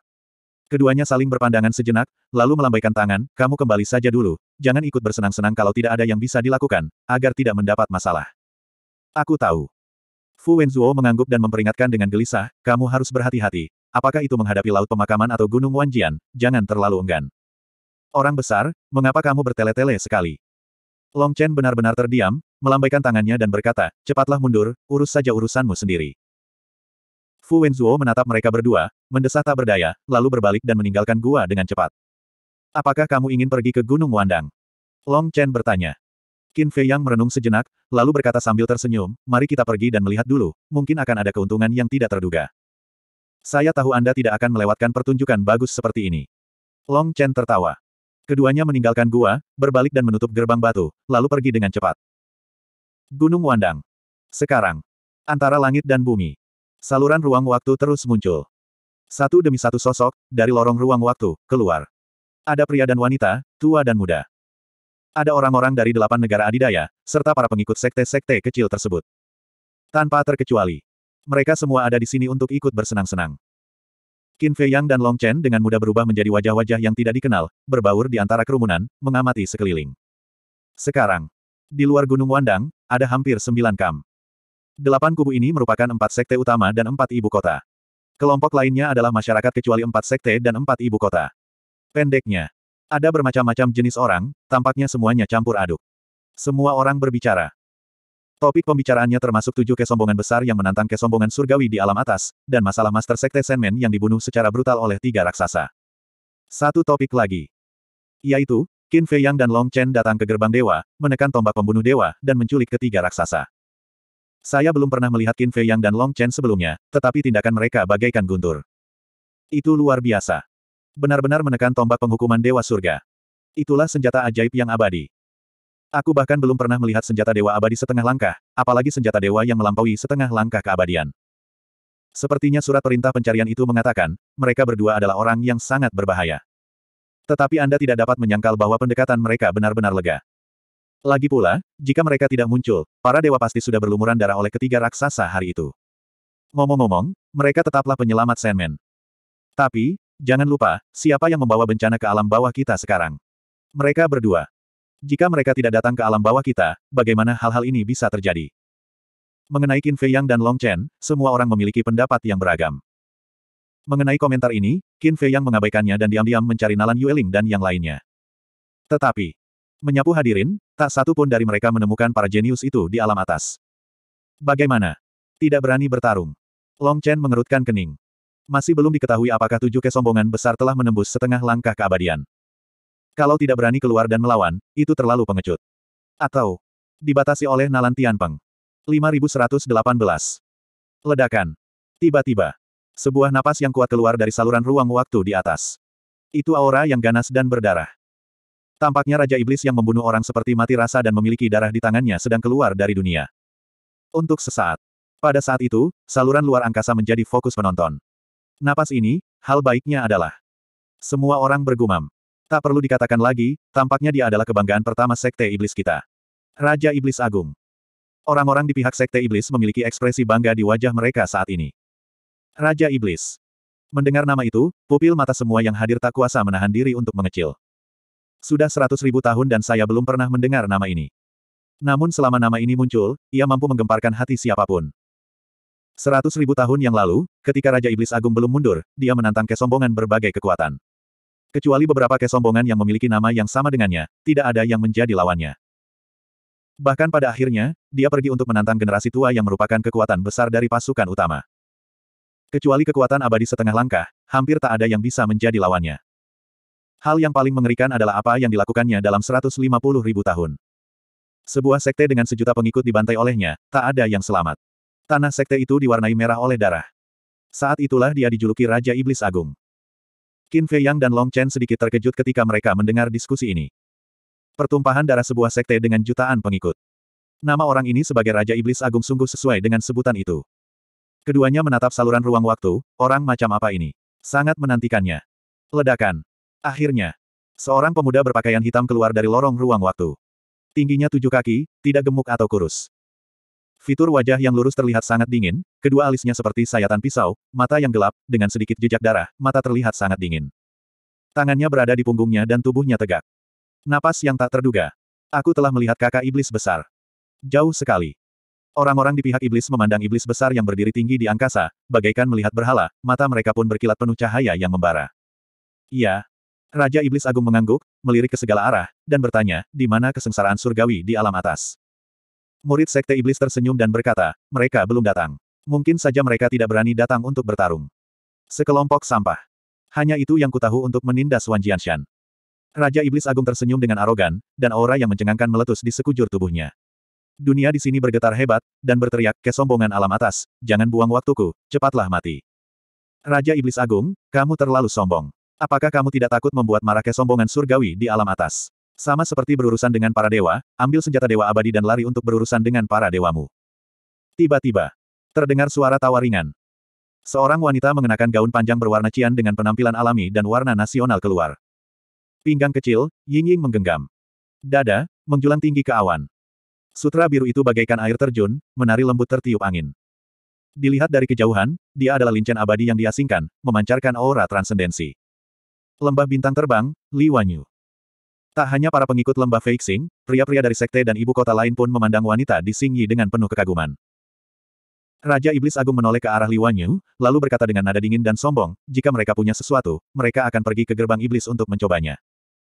[SPEAKER 1] Keduanya saling berpandangan sejenak, lalu melambaikan tangan, kamu kembali saja dulu, jangan ikut bersenang-senang kalau tidak ada yang bisa dilakukan, agar tidak mendapat masalah. Aku tahu. Fu Wenzuo mengangguk dan memperingatkan dengan gelisah, kamu harus berhati-hati, apakah itu menghadapi laut pemakaman atau gunung Wanjian, jangan terlalu enggan. Orang besar, mengapa kamu bertele-tele sekali? Long Chen benar-benar terdiam, melambaikan tangannya dan berkata, cepatlah mundur, urus saja urusanmu sendiri. Fu Wenzuo menatap mereka berdua, mendesah tak berdaya, lalu berbalik dan meninggalkan gua dengan cepat. Apakah kamu ingin pergi ke Gunung Wandang? Long Chen bertanya. Qin Fei Yang merenung sejenak, lalu berkata sambil tersenyum, mari kita pergi dan melihat dulu, mungkin akan ada keuntungan yang tidak terduga. Saya tahu Anda tidak akan melewatkan pertunjukan bagus seperti ini. Long Chen tertawa. Keduanya meninggalkan gua, berbalik dan menutup gerbang batu, lalu pergi dengan cepat. Gunung Wandang. Sekarang. Antara langit dan bumi. Saluran ruang waktu terus muncul. Satu demi satu sosok, dari lorong ruang waktu, keluar. Ada pria dan wanita, tua dan muda. Ada orang-orang dari delapan negara adidaya, serta para pengikut sekte-sekte kecil tersebut. Tanpa terkecuali. Mereka semua ada di sini untuk ikut bersenang-senang. Qin Fei Yang dan Long Chen dengan mudah berubah menjadi wajah-wajah yang tidak dikenal, berbaur di antara kerumunan, mengamati sekeliling. Sekarang, di luar Gunung Wandang, ada hampir sembilan kam. Delapan kubu ini merupakan empat sekte utama dan empat ibu kota. Kelompok lainnya adalah masyarakat kecuali empat sekte dan empat ibu kota. Pendeknya, ada bermacam-macam jenis orang, tampaknya semuanya campur aduk. Semua orang berbicara. Topik pembicaraannya termasuk tujuh kesombongan besar yang menantang kesombongan surgawi di alam atas, dan masalah Master Sekte Senmen yang dibunuh secara brutal oleh tiga raksasa. Satu topik lagi. Yaitu, Qin Fei Yang dan Long Chen datang ke gerbang dewa, menekan tombak pembunuh dewa, dan menculik ketiga raksasa. Saya belum pernah melihat Qin Fei Yang dan Long Chen sebelumnya, tetapi tindakan mereka bagaikan guntur. Itu luar biasa. Benar-benar menekan tombak penghukuman dewa surga. Itulah senjata ajaib yang abadi. Aku bahkan belum pernah melihat senjata dewa abadi setengah langkah, apalagi senjata dewa yang melampaui setengah langkah keabadian. Sepertinya surat perintah pencarian itu mengatakan, mereka berdua adalah orang yang sangat berbahaya. Tetapi Anda tidak dapat menyangkal bahwa pendekatan mereka benar-benar lega. Lagi pula, jika mereka tidak muncul, para dewa pasti sudah berlumuran darah oleh ketiga raksasa hari itu. Ngomong-ngomong, mereka tetaplah penyelamat Sandman. Tapi, jangan lupa, siapa yang membawa bencana ke alam bawah kita sekarang? Mereka berdua. Jika mereka tidak datang ke alam bawah kita, bagaimana hal-hal ini bisa terjadi? Mengenai Qin Fei Yang dan Long Chen, semua orang memiliki pendapat yang beragam. Mengenai komentar ini, Qin Fei Yang mengabaikannya dan diam-diam mencari Nalan Yueling dan yang lainnya. Tetapi, menyapu hadirin, tak satu pun dari mereka menemukan para jenius itu di alam atas. Bagaimana? Tidak berani bertarung. Long Chen mengerutkan kening. Masih belum diketahui apakah tujuh kesombongan besar telah menembus setengah langkah keabadian. Kalau tidak berani keluar dan melawan, itu terlalu pengecut. Atau, dibatasi oleh Nalan Tianpeng. 5118. Ledakan. Tiba-tiba, sebuah napas yang kuat keluar dari saluran ruang waktu di atas. Itu aura yang ganas dan berdarah. Tampaknya Raja Iblis yang membunuh orang seperti mati rasa dan memiliki darah di tangannya sedang keluar dari dunia. Untuk sesaat. Pada saat itu, saluran luar angkasa menjadi fokus penonton. Napas ini, hal baiknya adalah. Semua orang bergumam. Tak perlu dikatakan lagi, tampaknya dia adalah kebanggaan pertama Sekte Iblis kita. Raja Iblis Agung. Orang-orang di pihak Sekte Iblis memiliki ekspresi bangga di wajah mereka saat ini. Raja Iblis. Mendengar nama itu, pupil mata semua yang hadir tak kuasa menahan diri untuk mengecil. Sudah seratus ribu tahun dan saya belum pernah mendengar nama ini. Namun selama nama ini muncul, ia mampu menggemparkan hati siapapun. Seratus ribu tahun yang lalu, ketika Raja Iblis Agung belum mundur, dia menantang kesombongan berbagai kekuatan. Kecuali beberapa kesombongan yang memiliki nama yang sama dengannya, tidak ada yang menjadi lawannya. Bahkan pada akhirnya, dia pergi untuk menantang generasi tua yang merupakan kekuatan besar dari pasukan utama. Kecuali kekuatan abadi setengah langkah, hampir tak ada yang bisa menjadi lawannya. Hal yang paling mengerikan adalah apa yang dilakukannya dalam 150 ribu tahun. Sebuah sekte dengan sejuta pengikut dibantai olehnya, tak ada yang selamat. Tanah sekte itu diwarnai merah oleh darah. Saat itulah dia dijuluki Raja Iblis Agung. Qin Fei Yang dan Long Chen sedikit terkejut ketika mereka mendengar diskusi ini. Pertumpahan darah sebuah sekte dengan jutaan pengikut. Nama orang ini sebagai Raja Iblis Agung sungguh sesuai dengan sebutan itu. Keduanya menatap saluran ruang waktu, orang macam apa ini. Sangat menantikannya. Ledakan. Akhirnya, seorang pemuda berpakaian hitam keluar dari lorong ruang waktu. Tingginya tujuh kaki, tidak gemuk atau kurus. Fitur wajah yang lurus terlihat sangat dingin, kedua alisnya seperti sayatan pisau, mata yang gelap, dengan sedikit jejak darah, mata terlihat sangat dingin. Tangannya berada di punggungnya dan tubuhnya tegak. Napas yang tak terduga. Aku telah melihat kakak iblis besar. Jauh sekali. Orang-orang di pihak iblis memandang iblis besar yang berdiri tinggi di angkasa, bagaikan melihat berhala, mata mereka pun berkilat penuh cahaya yang membara. Iya. Raja Iblis Agung mengangguk, melirik ke segala arah, dan bertanya, di mana kesengsaraan surgawi di alam atas? Murid Sekte Iblis tersenyum dan berkata, mereka belum datang. Mungkin saja mereka tidak berani datang untuk bertarung. Sekelompok sampah. Hanya itu yang kutahu untuk menindas Wan Jianshan. Raja Iblis Agung tersenyum dengan arogan, dan aura yang mencengangkan meletus di sekujur tubuhnya. Dunia di sini bergetar hebat, dan berteriak, kesombongan alam atas, jangan buang waktuku, cepatlah mati. Raja Iblis Agung, kamu terlalu sombong. Apakah kamu tidak takut membuat marah kesombongan surgawi di alam atas? Sama seperti berurusan dengan para dewa, ambil senjata dewa abadi dan lari untuk berurusan dengan para dewamu. Tiba-tiba, terdengar suara tawa ringan. Seorang wanita mengenakan gaun panjang berwarna cian dengan penampilan alami dan warna nasional keluar. Pinggang kecil, Ying Ying menggenggam. Dada, menjulang tinggi ke awan. Sutra biru itu bagaikan air terjun, menari lembut tertiup angin. Dilihat dari kejauhan, dia adalah lincen abadi yang diasingkan, memancarkan aura transendensi. Lembah bintang terbang, Li Wanyu. Tak hanya para pengikut lembah Feixing, pria-pria dari sekte dan ibu kota lain pun memandang wanita di Yi dengan penuh kekaguman. Raja Iblis Agung menoleh ke arah Li Liwanyu, lalu berkata dengan nada dingin dan sombong, jika mereka punya sesuatu, mereka akan pergi ke gerbang iblis untuk mencobanya.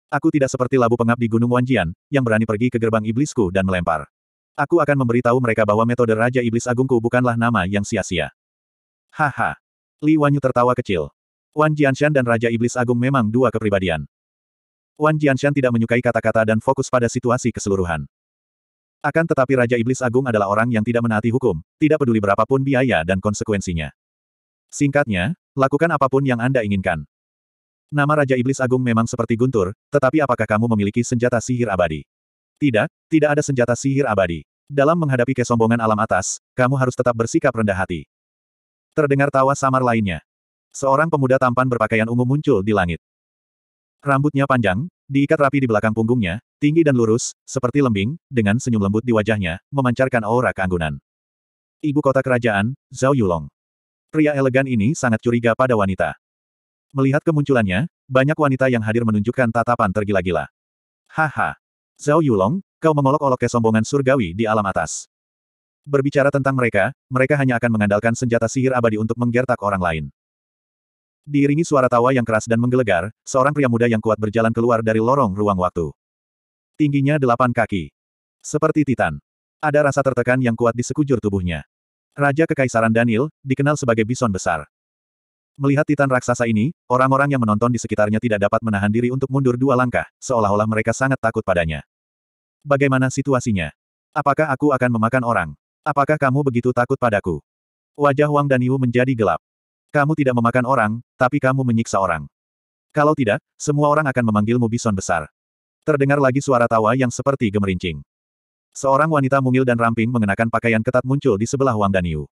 [SPEAKER 1] Aku tidak seperti labu pengap di Gunung Wanjian, yang berani pergi ke gerbang iblisku dan melempar. Aku akan memberitahu mereka bahwa metode Raja Iblis Agungku bukanlah nama yang sia-sia. Haha. Li Wanyu tertawa kecil. Wan Jianshan dan Raja Iblis Agung memang dua kepribadian. Wan Jianshan tidak menyukai kata-kata dan fokus pada situasi keseluruhan. Akan tetapi Raja Iblis Agung adalah orang yang tidak menaati hukum, tidak peduli berapapun biaya dan konsekuensinya. Singkatnya, lakukan apapun yang Anda inginkan. Nama Raja Iblis Agung memang seperti Guntur, tetapi apakah kamu memiliki senjata sihir abadi? Tidak, tidak ada senjata sihir abadi. Dalam menghadapi kesombongan alam atas, kamu harus tetap bersikap rendah hati. Terdengar tawa samar lainnya. Seorang pemuda tampan berpakaian ungu muncul di langit. Rambutnya panjang, diikat rapi di belakang punggungnya, tinggi dan lurus, seperti lembing, dengan senyum lembut di wajahnya, memancarkan aura keanggunan. Ibu kota kerajaan, Zhao Yulong. Pria elegan ini sangat curiga pada wanita. Melihat kemunculannya, banyak wanita yang hadir menunjukkan tatapan tergila-gila. Haha. Zhao Yulong, kau mengolok-olok kesombongan surgawi di alam atas. Berbicara tentang mereka, mereka hanya akan mengandalkan senjata sihir abadi untuk menggertak orang lain. Diiringi suara tawa yang keras dan menggelegar, seorang pria muda yang kuat berjalan keluar dari lorong ruang waktu. Tingginya delapan kaki. Seperti Titan. Ada rasa tertekan yang kuat di sekujur tubuhnya. Raja Kekaisaran Daniel, dikenal sebagai bison besar. Melihat Titan raksasa ini, orang-orang yang menonton di sekitarnya tidak dapat menahan diri untuk mundur dua langkah, seolah-olah mereka sangat takut padanya. Bagaimana situasinya? Apakah aku akan memakan orang? Apakah kamu begitu takut padaku? Wajah Wang Daniu menjadi gelap. Kamu tidak memakan orang, tapi kamu menyiksa orang. Kalau tidak, semua orang akan memanggilmu bison besar. Terdengar lagi suara tawa yang seperti gemerincing. Seorang wanita mungil dan ramping mengenakan pakaian ketat muncul di sebelah Wang Daniu.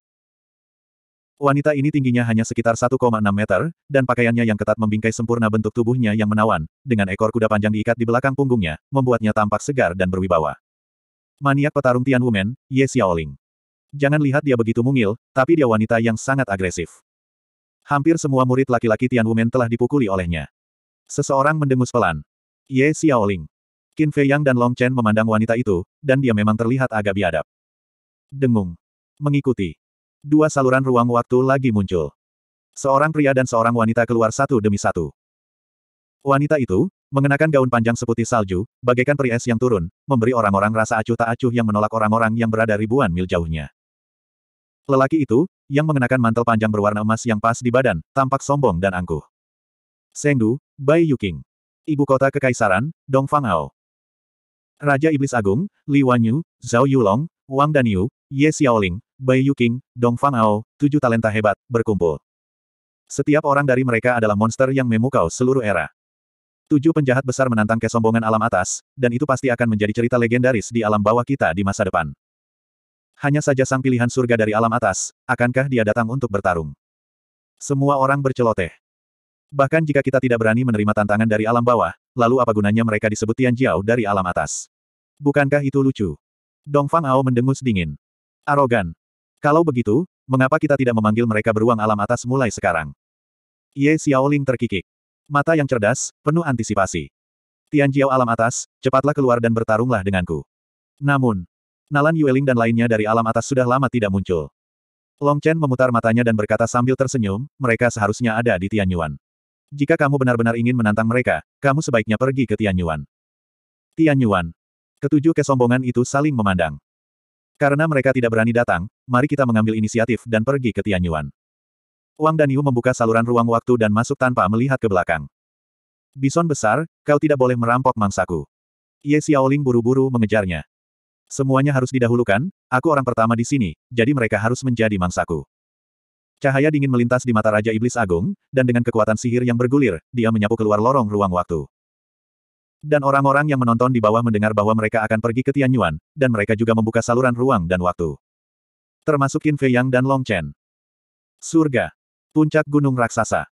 [SPEAKER 1] Wanita ini tingginya hanya sekitar 1,6 meter, dan pakaiannya yang ketat membingkai sempurna bentuk tubuhnya yang menawan, dengan ekor kuda panjang diikat di belakang punggungnya, membuatnya tampak segar dan berwibawa. Maniak petarung Tian Wumen, Ye Xiaoling. Jangan lihat dia begitu mungil, tapi dia wanita yang sangat agresif. Hampir semua murid laki-laki Tian Wumen telah dipukuli olehnya. Seseorang mendengus pelan. Ye Xiaoling. Qin Fei Yang dan Long Chen memandang wanita itu, dan dia memang terlihat agak biadab. Dengung. Mengikuti. Dua saluran ruang waktu lagi muncul. Seorang pria dan seorang wanita keluar satu demi satu. Wanita itu, mengenakan gaun panjang seputih salju, bagaikan peri es yang turun, memberi orang-orang rasa acuh tak acuh yang menolak orang-orang yang berada ribuan mil jauhnya. Lelaki itu, yang mengenakan mantel panjang berwarna emas yang pas di badan, tampak sombong dan angkuh. Sengdu, Bai Yuking. Ibu kota Kekaisaran, Ao. Raja Iblis Agung, Li Wanyu, Zhao Yulong, Wang Danyu, Ye Xiaoling, Bai Yuking, Dongfang Ao, tujuh talenta hebat, berkumpul. Setiap orang dari mereka adalah monster yang memukau seluruh era. Tujuh penjahat besar menantang kesombongan alam atas, dan itu pasti akan menjadi cerita legendaris di alam bawah kita di masa depan hanya saja sang pilihan surga dari alam atas, akankah dia datang untuk bertarung? Semua orang berceloteh. Bahkan jika kita tidak berani menerima tantangan dari alam bawah, lalu apa gunanya mereka disebut Tian Jiao dari alam atas? Bukankah itu lucu? Dong Fang Ao mendengus dingin. Arogan. Kalau begitu, mengapa kita tidak memanggil mereka beruang alam atas mulai sekarang? Ye Xiaoling terkikik. Mata yang cerdas, penuh antisipasi. Tian Jiao alam atas, cepatlah keluar dan bertarunglah denganku. Namun, Nalan Yueling dan lainnya dari alam atas sudah lama tidak muncul. Long Chen memutar matanya dan berkata sambil tersenyum, mereka seharusnya ada di Tianyuan. Jika kamu benar-benar ingin menantang mereka, kamu sebaiknya pergi ke Tianyuan. Tianyuan. Ketujuh kesombongan itu saling memandang. Karena mereka tidak berani datang, mari kita mengambil inisiatif dan pergi ke Tianyuan. Wang Daniu membuka saluran ruang waktu dan masuk tanpa melihat ke belakang. Bison besar, kau tidak boleh merampok mangsaku. Ye Xiaoling buru-buru mengejarnya. Semuanya harus didahulukan, aku orang pertama di sini, jadi mereka harus menjadi mangsaku. Cahaya dingin melintas di mata Raja Iblis Agung, dan dengan kekuatan sihir yang bergulir, dia menyapu keluar lorong ruang waktu. Dan orang-orang yang menonton di bawah mendengar bahwa mereka akan pergi ke Tianyuan, dan mereka juga membuka saluran ruang dan waktu. Termasuk Qin Fei Yang dan Long Chen. Surga. Puncak Gunung Raksasa.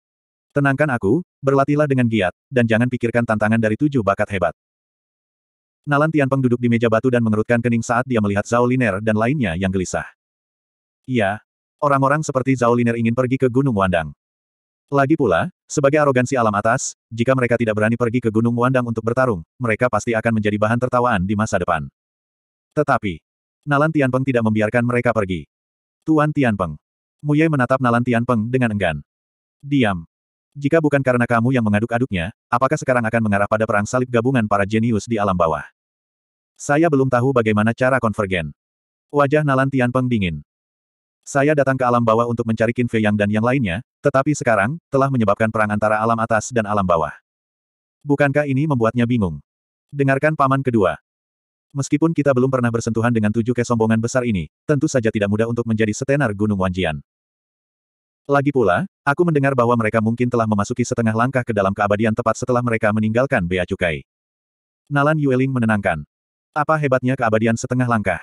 [SPEAKER 1] Tenangkan aku, berlatihlah dengan giat, dan jangan pikirkan tantangan dari tujuh bakat hebat. Nalan Tianpeng duduk di meja batu dan mengerutkan kening saat dia melihat Zhao Liner dan lainnya yang gelisah. Iya, orang-orang seperti Zhao Liner ingin pergi ke Gunung Wandang. Lagi pula, sebagai arogansi alam atas, jika mereka tidak berani pergi ke Gunung Wandang untuk bertarung, mereka pasti akan menjadi bahan tertawaan di masa depan. Tetapi, Nalan Tianpeng tidak membiarkan mereka pergi. Tuan Tianpeng. Ye menatap Nalan Tianpeng dengan enggan. Diam. Jika bukan karena kamu yang mengaduk-aduknya, apakah sekarang akan mengarah pada perang salib gabungan para jenius di alam bawah? Saya belum tahu bagaimana cara konvergen. Wajah Nalan Tianpeng dingin. Saya datang ke alam bawah untuk mencari Qin Fei Yang dan yang lainnya, tetapi sekarang, telah menyebabkan perang antara alam atas dan alam bawah. Bukankah ini membuatnya bingung? Dengarkan paman kedua. Meskipun kita belum pernah bersentuhan dengan tujuh kesombongan besar ini, tentu saja tidak mudah untuk menjadi setenar Gunung Wanjian. Lagi pula, aku mendengar bahwa mereka mungkin telah memasuki setengah langkah ke dalam keabadian tepat setelah mereka meninggalkan Bea Cukai. Nalan Yueling menenangkan. Apa hebatnya keabadian setengah langkah?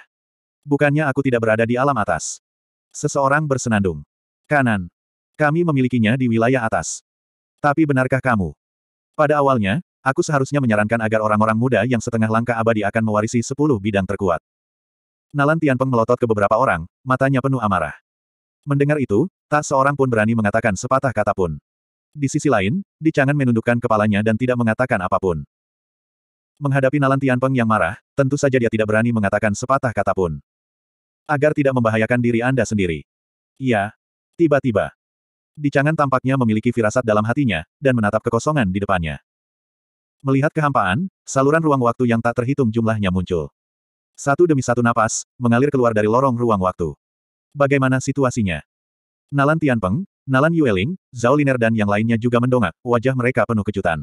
[SPEAKER 1] Bukannya aku tidak berada di alam atas. Seseorang bersenandung. Kanan. Kami memilikinya di wilayah atas. Tapi benarkah kamu? Pada awalnya, aku seharusnya menyarankan agar orang-orang muda yang setengah langkah abadi akan mewarisi sepuluh bidang terkuat. Nalan Tianpeng melotot ke beberapa orang, matanya penuh amarah. Mendengar itu, tak seorang pun berani mengatakan sepatah kata pun. Di sisi lain, Dicangan menundukkan kepalanya dan tidak mengatakan apapun. Menghadapi Nalan Tianpeng yang marah, tentu saja dia tidak berani mengatakan sepatah kata pun. Agar tidak membahayakan diri Anda sendiri. Iya. Tiba-tiba. di Dicangan tampaknya memiliki firasat dalam hatinya, dan menatap kekosongan di depannya. Melihat kehampaan, saluran ruang waktu yang tak terhitung jumlahnya muncul. Satu demi satu napas, mengalir keluar dari lorong ruang waktu. Bagaimana situasinya? Nalan Tianpeng, Nalan Yueling, Zhao Liner dan yang lainnya juga mendongak, wajah mereka penuh kejutan.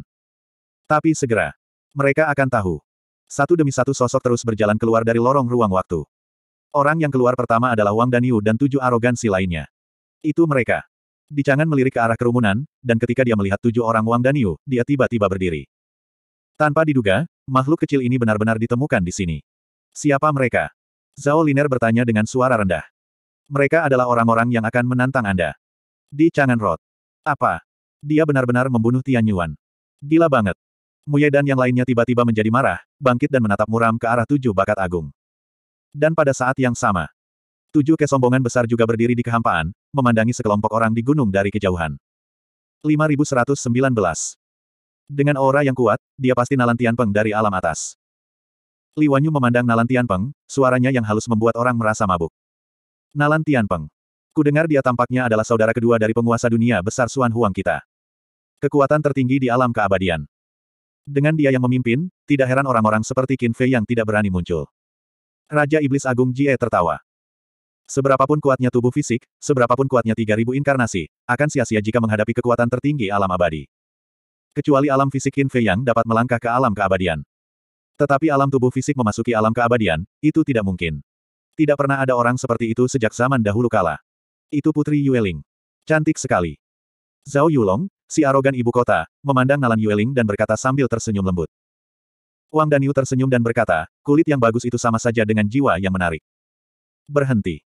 [SPEAKER 1] Tapi segera, mereka akan tahu. Satu demi satu sosok terus berjalan keluar dari lorong ruang waktu. Orang yang keluar pertama adalah Wang Daniu dan tujuh arogansi lainnya. Itu mereka. Di Dicangan melirik ke arah kerumunan, dan ketika dia melihat tujuh orang Wang Daniu, dia tiba-tiba berdiri. Tanpa diduga, makhluk kecil ini benar-benar ditemukan di sini. Siapa mereka? Zhao Liner bertanya dengan suara rendah. Mereka adalah orang-orang yang akan menantang Anda. Di Changan Road. Apa? Dia benar-benar membunuh Tian Yuan. Gila banget. Muye dan yang lainnya tiba-tiba menjadi marah, bangkit dan menatap muram ke arah tujuh bakat agung. Dan pada saat yang sama, tujuh kesombongan besar juga berdiri di kehampaan, memandangi sekelompok orang di gunung dari kejauhan. 5119 Dengan aura yang kuat, dia pasti Nalan Tianpeng dari alam atas. Li Wanyu memandang Nalan Tianpeng, suaranya yang halus membuat orang merasa mabuk. Nalan Tianpeng. Kudengar dia tampaknya adalah saudara kedua dari penguasa dunia besar Suan Huang kita. Kekuatan tertinggi di alam keabadian. Dengan dia yang memimpin, tidak heran orang-orang seperti Qin Fei yang tidak berani muncul. Raja Iblis Agung Jie tertawa. Seberapapun kuatnya tubuh fisik, seberapapun kuatnya 3000 inkarnasi, akan sia-sia jika menghadapi kekuatan tertinggi alam abadi. Kecuali alam fisik Qin Fei yang dapat melangkah ke alam keabadian. Tetapi alam tubuh fisik memasuki alam keabadian, itu tidak mungkin. Tidak pernah ada orang seperti itu sejak zaman dahulu kala. Itu Putri Yueling. Cantik sekali. Zhao Yulong, si arogan ibu kota, memandang Nalan Yueling dan berkata sambil tersenyum lembut. Wang Danyu tersenyum dan berkata, kulit yang bagus itu sama saja dengan jiwa yang menarik. Berhenti.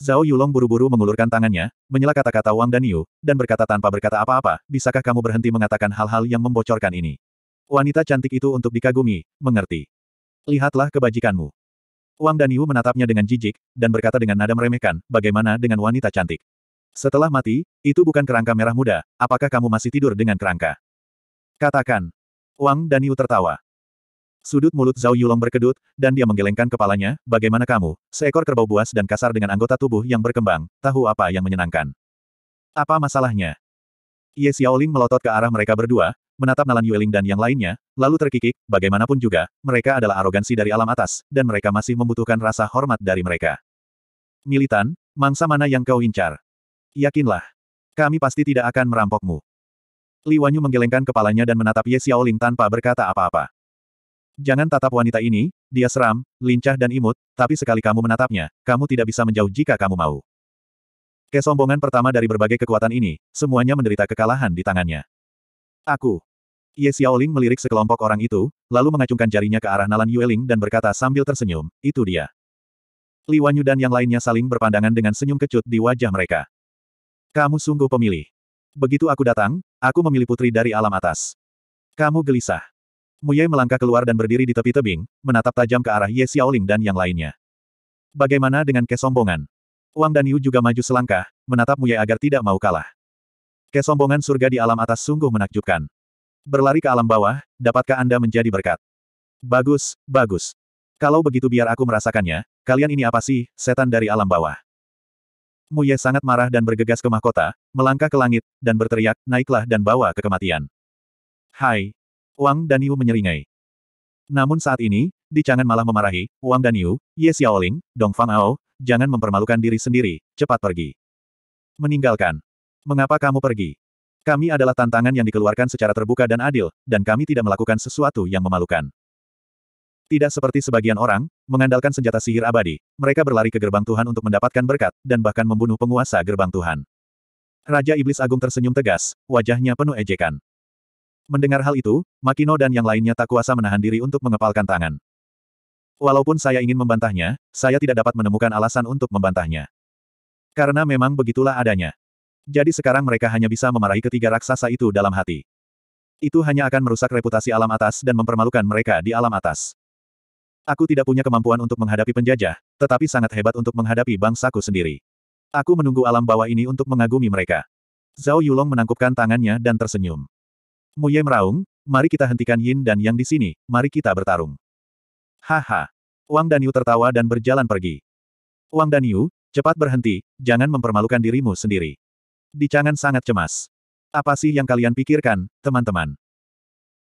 [SPEAKER 1] Zhao Yulong buru-buru mengulurkan tangannya, menyela kata-kata Wang Danyu, dan berkata tanpa berkata apa-apa, bisakah kamu berhenti mengatakan hal-hal yang membocorkan ini? Wanita cantik itu untuk dikagumi, mengerti. Lihatlah kebajikanmu. Wang Danyu menatapnya dengan jijik, dan berkata dengan nada meremehkan, bagaimana dengan wanita cantik? Setelah mati, itu bukan kerangka merah muda, apakah kamu masih tidur dengan kerangka? Katakan. Wang Daniu tertawa. Sudut mulut Zhao Yulong berkedut, dan dia menggelengkan kepalanya, bagaimana kamu, seekor kerbau buas dan kasar dengan anggota tubuh yang berkembang, tahu apa yang menyenangkan. Apa masalahnya? Ye Xiaoling melotot ke arah mereka berdua, menatap Nalan Yueling dan yang lainnya, lalu terkikik, bagaimanapun juga, mereka adalah arogansi dari alam atas, dan mereka masih membutuhkan rasa hormat dari mereka. Militan, mangsa mana yang kau incar? Yakinlah. Kami pasti tidak akan merampokmu. Li Wanyu menggelengkan kepalanya dan menatap Ye Xiaoling tanpa berkata apa-apa. Jangan tatap wanita ini, dia seram, lincah dan imut, tapi sekali kamu menatapnya, kamu tidak bisa menjauh jika kamu mau. Kesombongan pertama dari berbagai kekuatan ini, semuanya menderita kekalahan di tangannya. Aku. Ye Xiaoling melirik sekelompok orang itu, lalu mengacungkan jarinya ke arah Nalan Yueling dan berkata sambil tersenyum, itu dia. Li Wanyu dan yang lainnya saling berpandangan dengan senyum kecut di wajah mereka. Kamu sungguh pemilih. Begitu aku datang, aku memilih putri dari alam atas. Kamu gelisah. Muye melangkah keluar dan berdiri di tepi tebing, menatap tajam ke arah Ye Xiaoling dan yang lainnya. Bagaimana dengan kesombongan? Wang dan juga maju selangkah, menatap Muye agar tidak mau kalah. Kesombongan surga di alam atas sungguh menakjubkan. Berlari ke alam bawah, dapatkah Anda menjadi berkat? Bagus, bagus. Kalau begitu biar aku merasakannya, kalian ini apa sih, setan dari alam bawah? Muye sangat marah dan bergegas ke mahkota, melangkah ke langit, dan berteriak, naiklah dan bawa ke kematian. Hai! Wang Daniu menyeringai. Namun saat ini, di Changan malah memarahi, Wang Daniu, Ye Xiaoling, Dong Fang Ao, jangan mempermalukan diri sendiri, cepat pergi. Meninggalkan. Mengapa kamu pergi? Kami adalah tantangan yang dikeluarkan secara terbuka dan adil, dan kami tidak melakukan sesuatu yang memalukan. Tidak seperti sebagian orang, mengandalkan senjata sihir abadi, mereka berlari ke gerbang Tuhan untuk mendapatkan berkat, dan bahkan membunuh penguasa gerbang Tuhan. Raja Iblis Agung tersenyum tegas, wajahnya penuh ejekan. Mendengar hal itu, Makino dan yang lainnya tak kuasa menahan diri untuk mengepalkan tangan. Walaupun saya ingin membantahnya, saya tidak dapat menemukan alasan untuk membantahnya. Karena memang begitulah adanya. Jadi sekarang mereka hanya bisa memarahi ketiga raksasa itu dalam hati. Itu hanya akan merusak reputasi alam atas dan mempermalukan mereka di alam atas. Aku tidak punya kemampuan untuk menghadapi penjajah, tetapi sangat hebat untuk menghadapi bangsaku sendiri. Aku menunggu alam bawah ini untuk mengagumi mereka. Zhao Yulong menangkupkan tangannya dan tersenyum. Muye meraung, mari kita hentikan Yin dan Yang di sini, mari kita bertarung. Haha. Wang Daniu tertawa dan berjalan pergi. Wang Daniu, cepat berhenti, jangan mempermalukan dirimu sendiri. Di sangat cemas. Apa sih yang kalian pikirkan, teman-teman?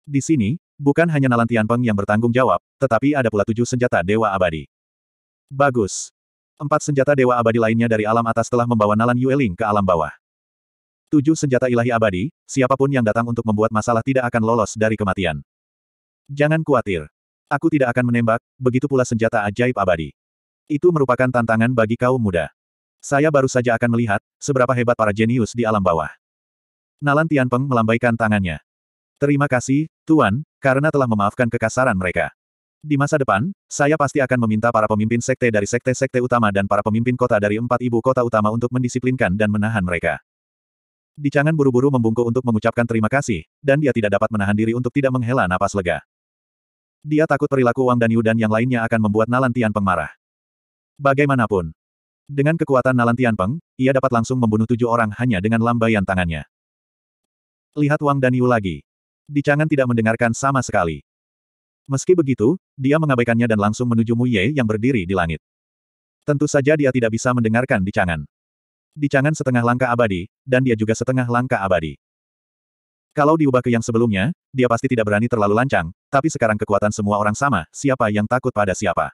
[SPEAKER 1] Di sini, Bukan hanya Nalan Tianpeng yang bertanggung jawab, tetapi ada pula tujuh senjata Dewa Abadi. Bagus. Empat senjata Dewa Abadi lainnya dari alam atas telah membawa Nalan Yueling ke alam bawah. Tujuh senjata ilahi abadi, siapapun yang datang untuk membuat masalah tidak akan lolos dari kematian. Jangan khawatir. Aku tidak akan menembak, begitu pula senjata ajaib abadi. Itu merupakan tantangan bagi kaum muda. Saya baru saja akan melihat, seberapa hebat para jenius di alam bawah. Nalan Tianpeng melambaikan tangannya. Terima kasih, Tuan, karena telah memaafkan kekasaran mereka. Di masa depan, saya pasti akan meminta para pemimpin sekte dari sekte-sekte utama dan para pemimpin kota dari empat ibu kota utama untuk mendisiplinkan dan menahan mereka. Di Dicangan buru-buru membungkuk untuk mengucapkan terima kasih, dan dia tidak dapat menahan diri untuk tidak menghela napas lega. Dia takut perilaku Wang Danyu dan yang lainnya akan membuat Nalan Tian marah. Bagaimanapun, dengan kekuatan Nalan Tian Peng, ia dapat langsung membunuh tujuh orang hanya dengan lambaian tangannya. Lihat Wang Danyu lagi. Dicangan tidak mendengarkan sama sekali. Meski begitu, dia mengabaikannya dan langsung menuju Mu Ye yang berdiri di langit. Tentu saja dia tidak bisa mendengarkan Dicangan. Dicangan setengah langkah abadi, dan dia juga setengah langkah abadi. Kalau diubah ke yang sebelumnya, dia pasti tidak berani terlalu lancang, tapi sekarang kekuatan semua orang sama, siapa yang takut pada siapa.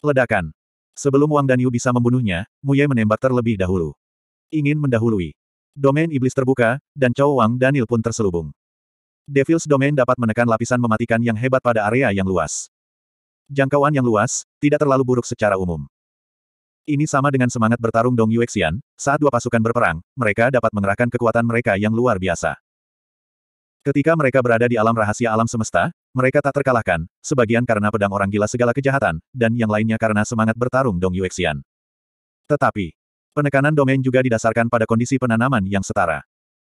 [SPEAKER 1] Ledakan. Sebelum Wang Danyu bisa membunuhnya, Mu Ye menembak terlebih dahulu. Ingin mendahului. Domain iblis terbuka, dan Chow Wang Daniel pun terselubung. Devil's Domain dapat menekan lapisan mematikan yang hebat pada area yang luas. Jangkauan yang luas, tidak terlalu buruk secara umum. Ini sama dengan semangat bertarung Dong Yuexian, saat dua pasukan berperang, mereka dapat mengerahkan kekuatan mereka yang luar biasa. Ketika mereka berada di alam rahasia alam semesta, mereka tak terkalahkan, sebagian karena pedang orang gila segala kejahatan, dan yang lainnya karena semangat bertarung Dong Yuexian. Tetapi, penekanan domain juga didasarkan pada kondisi penanaman yang setara.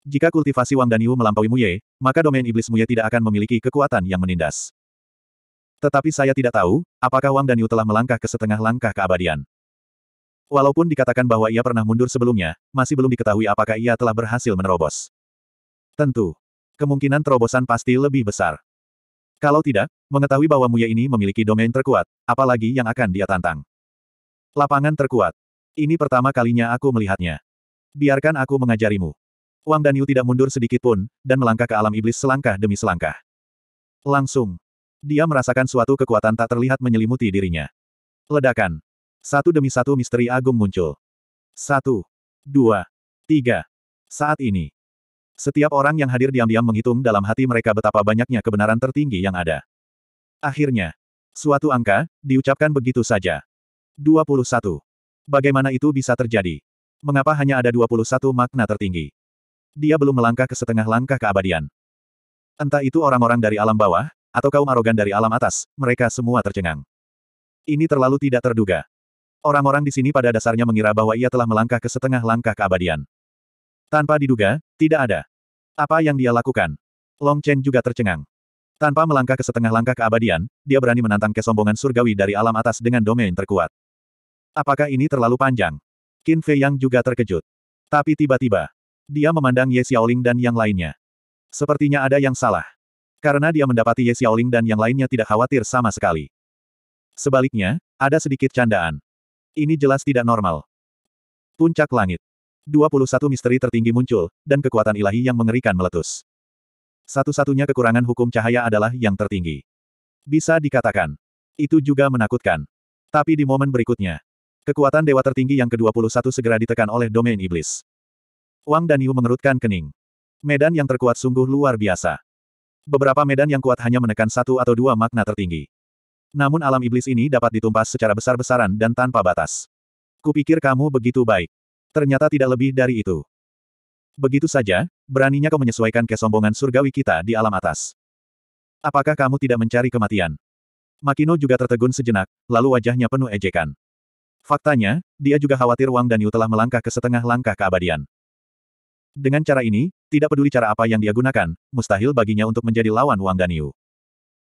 [SPEAKER 1] Jika kultivasi Wang Danyu melampaui Muye, maka domain iblis Muye tidak akan memiliki kekuatan yang menindas. Tetapi saya tidak tahu, apakah Wang Danyu telah melangkah ke setengah langkah keabadian. Walaupun dikatakan bahwa ia pernah mundur sebelumnya, masih belum diketahui apakah ia telah berhasil menerobos. Tentu. Kemungkinan terobosan pasti lebih besar. Kalau tidak, mengetahui bahwa Muye ini memiliki domain terkuat, apalagi yang akan dia tantang. Lapangan terkuat. Ini pertama kalinya aku melihatnya. Biarkan aku mengajarimu. Wang Danyu tidak mundur sedikit pun, dan melangkah ke alam iblis selangkah demi selangkah. Langsung. Dia merasakan suatu kekuatan tak terlihat menyelimuti dirinya. Ledakan. Satu demi satu misteri agung muncul. Satu. Dua. Tiga. Saat ini. Setiap orang yang hadir diam-diam menghitung dalam hati mereka betapa banyaknya kebenaran tertinggi yang ada. Akhirnya. Suatu angka, diucapkan begitu saja. 21. Bagaimana itu bisa terjadi? Mengapa hanya ada 21 makna tertinggi? dia belum melangkah ke setengah langkah keabadian. Entah itu orang-orang dari alam bawah, atau kaum arogan dari alam atas, mereka semua tercengang. Ini terlalu tidak terduga. Orang-orang di sini pada dasarnya mengira bahwa ia telah melangkah ke setengah langkah keabadian. Tanpa diduga, tidak ada. Apa yang dia lakukan? Long Chen juga tercengang. Tanpa melangkah ke setengah langkah keabadian, dia berani menantang kesombongan surgawi dari alam atas dengan domain terkuat. Apakah ini terlalu panjang? Qin Fei Yang juga terkejut. Tapi tiba-tiba, dia memandang Ye Xiaoling dan yang lainnya. Sepertinya ada yang salah. Karena dia mendapati Ye Xiaoling dan yang lainnya tidak khawatir sama sekali. Sebaliknya, ada sedikit candaan. Ini jelas tidak normal. Puncak langit. 21 misteri tertinggi muncul, dan kekuatan ilahi yang mengerikan meletus. Satu-satunya kekurangan hukum cahaya adalah yang tertinggi. Bisa dikatakan. Itu juga menakutkan. Tapi di momen berikutnya, kekuatan dewa tertinggi yang ke-21 segera ditekan oleh domain iblis. Wang Daniu mengerutkan kening. Medan yang terkuat sungguh luar biasa. Beberapa medan yang kuat hanya menekan satu atau dua makna tertinggi. Namun alam iblis ini dapat ditumpas secara besar-besaran dan tanpa batas. Kupikir kamu begitu baik. Ternyata tidak lebih dari itu. Begitu saja, beraninya kau menyesuaikan kesombongan surgawi kita di alam atas. Apakah kamu tidak mencari kematian? Makino juga tertegun sejenak, lalu wajahnya penuh ejekan. Faktanya, dia juga khawatir Wang Danyu telah melangkah ke setengah langkah keabadian. Dengan cara ini, tidak peduli cara apa yang dia gunakan, mustahil baginya untuk menjadi lawan Wang Danyu.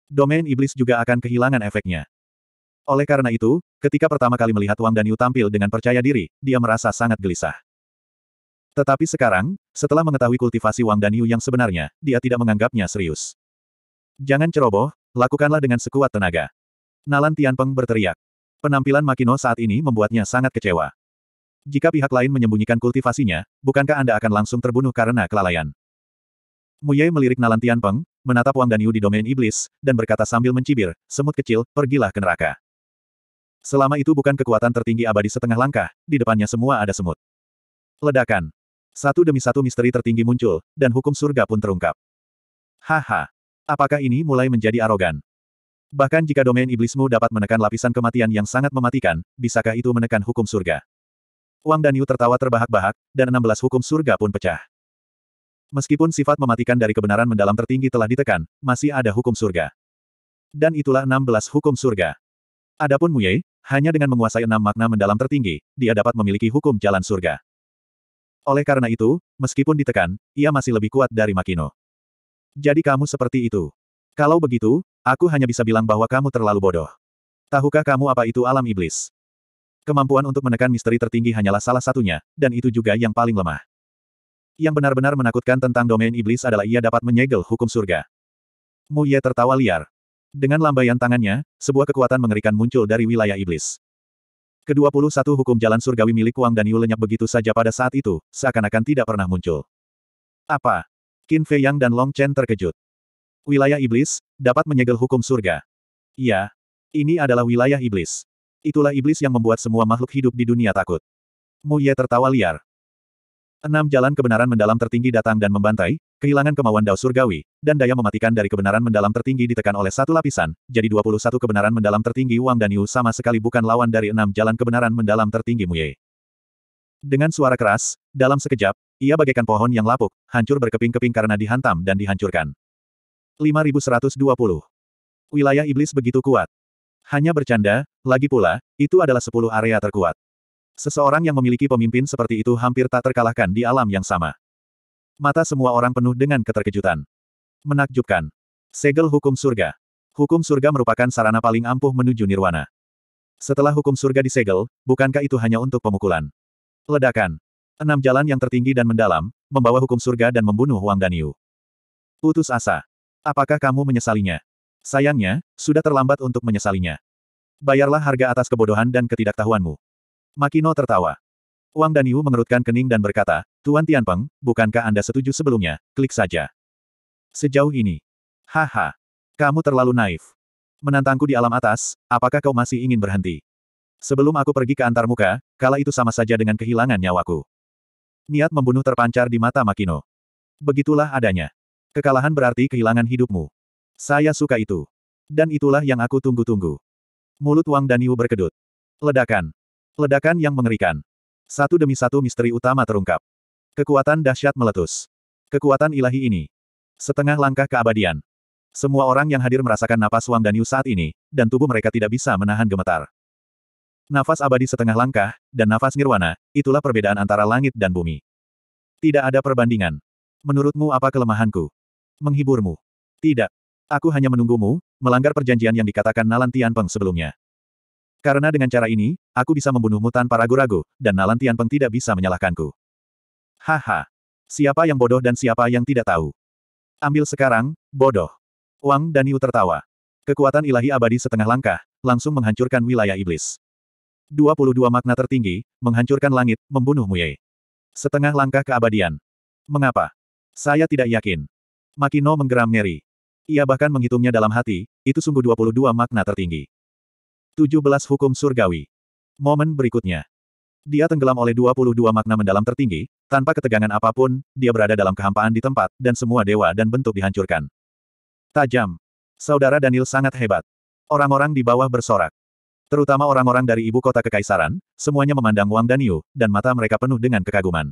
[SPEAKER 1] Domain iblis juga akan kehilangan efeknya. Oleh karena itu, ketika pertama kali melihat Wang Danyu tampil dengan percaya diri, dia merasa sangat gelisah. Tetapi sekarang, setelah mengetahui kultivasi Wang Danyu yang sebenarnya, dia tidak menganggapnya serius. Jangan ceroboh, lakukanlah dengan sekuat tenaga. Nalan Tianpeng berteriak. Penampilan Makino saat ini membuatnya sangat kecewa. Jika pihak lain menyembunyikan kultivasinya, bukankah Anda akan langsung terbunuh karena kelalaian? Muye melirik Nalan Tianpeng, menatap Wang Danyu di domain iblis, dan berkata sambil mencibir, semut kecil, pergilah ke neraka. Selama itu bukan kekuatan tertinggi abadi setengah langkah, di depannya semua ada semut. Ledakan. Satu demi satu misteri tertinggi muncul, dan hukum surga pun terungkap. Haha. Apakah ini mulai menjadi arogan? Bahkan jika domain iblismu dapat menekan lapisan kematian yang sangat mematikan, bisakah itu menekan hukum surga? Wang Danyu tertawa terbahak-bahak, dan 16 hukum surga pun pecah. Meskipun sifat mematikan dari kebenaran mendalam tertinggi telah ditekan, masih ada hukum surga. Dan itulah 16 hukum surga. Adapun Muye, hanya dengan menguasai enam makna mendalam tertinggi, dia dapat memiliki hukum jalan surga. Oleh karena itu, meskipun ditekan, ia masih lebih kuat dari Makino. Jadi kamu seperti itu. Kalau begitu, aku hanya bisa bilang bahwa kamu terlalu bodoh. Tahukah kamu apa itu alam iblis? Kemampuan untuk menekan misteri tertinggi hanyalah salah satunya, dan itu juga yang paling lemah. Yang benar-benar menakutkan tentang domain iblis adalah ia dapat menyegel hukum surga. Mu Ye tertawa liar. Dengan lambaian tangannya, sebuah kekuatan mengerikan muncul dari wilayah iblis. Kedua puluh satu hukum jalan surgawi milik Wang dan lenyap begitu saja pada saat itu, seakan-akan tidak pernah muncul. Apa? Qin Fei Yang dan Long Chen terkejut. Wilayah iblis, dapat menyegel hukum surga. Iya. Ini adalah wilayah iblis. Itulah iblis yang membuat semua makhluk hidup di dunia takut. Mu Ye tertawa liar. Enam jalan kebenaran mendalam tertinggi datang dan membantai, kehilangan kemauan dao surgawi, dan daya mematikan dari kebenaran mendalam tertinggi ditekan oleh satu lapisan, jadi 21 kebenaran mendalam tertinggi Wang dan Yu sama sekali bukan lawan dari enam jalan kebenaran mendalam tertinggi Mu Ye. Dengan suara keras, dalam sekejap, ia bagaikan pohon yang lapuk, hancur berkeping-keping karena dihantam dan dihancurkan. 5120. Wilayah iblis begitu kuat. Hanya bercanda, lagi pula, itu adalah sepuluh area terkuat. Seseorang yang memiliki pemimpin seperti itu hampir tak terkalahkan di alam yang sama. Mata semua orang penuh dengan keterkejutan. Menakjubkan. Segel hukum surga. Hukum surga merupakan sarana paling ampuh menuju nirwana. Setelah hukum surga disegel, bukankah itu hanya untuk pemukulan? Ledakan. Enam jalan yang tertinggi dan mendalam, membawa hukum surga dan membunuh Wang Daniu? Putus asa. Apakah kamu menyesalinya? Sayangnya, sudah terlambat untuk menyesalinya. Bayarlah harga atas kebodohan dan ketidaktahuanmu. Makino tertawa. Wang Daniu mengerutkan kening dan berkata, Tuan Tianpeng, bukankah Anda setuju sebelumnya? Klik saja. Sejauh ini. Haha. Kamu terlalu naif. Menantangku di alam atas, apakah kau masih ingin berhenti? Sebelum aku pergi ke antarmuka, kala itu sama saja dengan kehilangan nyawaku. Niat membunuh terpancar di mata Makino. Begitulah adanya. Kekalahan berarti kehilangan hidupmu. Saya suka itu. Dan itulah yang aku tunggu-tunggu. Mulut Wang Daniu berkedut. Ledakan. Ledakan yang mengerikan. Satu demi satu misteri utama terungkap. Kekuatan dahsyat meletus. Kekuatan ilahi ini. Setengah langkah keabadian. Semua orang yang hadir merasakan napas Wang Daniu saat ini, dan tubuh mereka tidak bisa menahan gemetar. Nafas abadi setengah langkah, dan nafas nirwana, itulah perbedaan antara langit dan bumi. Tidak ada perbandingan. Menurutmu apa kelemahanku? Menghiburmu? Tidak. Aku hanya menunggumu, melanggar perjanjian yang dikatakan Nalan Tianpeng sebelumnya. Karena dengan cara ini, aku bisa membunuhmu tanpa ragu-ragu, dan Nalan Tianpeng tidak bisa menyalahkanku. Haha. Siapa yang bodoh dan siapa yang tidak tahu? Ambil sekarang, bodoh. Wang Daniu tertawa. Kekuatan ilahi abadi setengah langkah, langsung menghancurkan wilayah iblis. 22 makna tertinggi, menghancurkan langit, membunuh Muye. Setengah langkah keabadian. Mengapa? Saya tidak yakin. Makino menggeram ngeri. Ia bahkan menghitungnya dalam hati, itu sungguh 22 makna tertinggi. 17 Hukum Surgawi Momen berikutnya. Dia tenggelam oleh 22 makna mendalam tertinggi, tanpa ketegangan apapun, dia berada dalam kehampaan di tempat, dan semua dewa dan bentuk dihancurkan. Tajam. Saudara Daniel sangat hebat. Orang-orang di bawah bersorak. Terutama orang-orang dari ibu kota kekaisaran, semuanya memandang Wang Daniu, dan mata mereka penuh dengan kekaguman.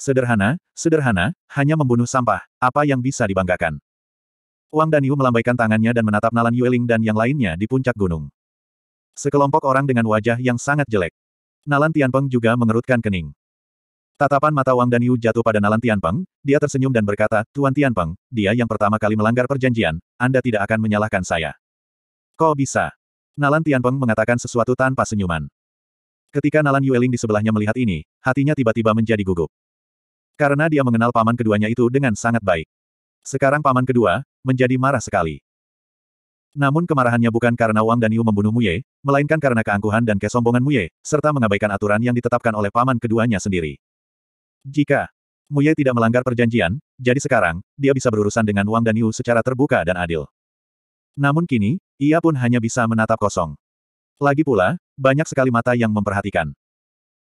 [SPEAKER 1] Sederhana, sederhana, hanya membunuh sampah, apa yang bisa dibanggakan. Wang Danyu melambaikan tangannya dan menatap Nalan Yueling dan yang lainnya di puncak gunung. Sekelompok orang dengan wajah yang sangat jelek. Nalan Tianpeng juga mengerutkan kening. Tatapan mata Wang Danyu jatuh pada Nalan Tianpeng, dia tersenyum dan berkata, Tuan Tianpeng, dia yang pertama kali melanggar perjanjian, Anda tidak akan menyalahkan saya. Kok bisa? Nalan Tianpeng mengatakan sesuatu tanpa senyuman. Ketika Nalan Yueling di sebelahnya melihat ini, hatinya tiba-tiba menjadi gugup. Karena dia mengenal paman keduanya itu dengan sangat baik. Sekarang paman kedua, menjadi marah sekali. Namun kemarahannya bukan karena Wang dan Yu membunuh Muye, melainkan karena keangkuhan dan kesombongan Muye, serta mengabaikan aturan yang ditetapkan oleh paman keduanya sendiri. Jika Muye tidak melanggar perjanjian, jadi sekarang, dia bisa berurusan dengan Wang dan secara terbuka dan adil. Namun kini, ia pun hanya bisa menatap kosong. Lagi pula, banyak sekali mata yang memperhatikan.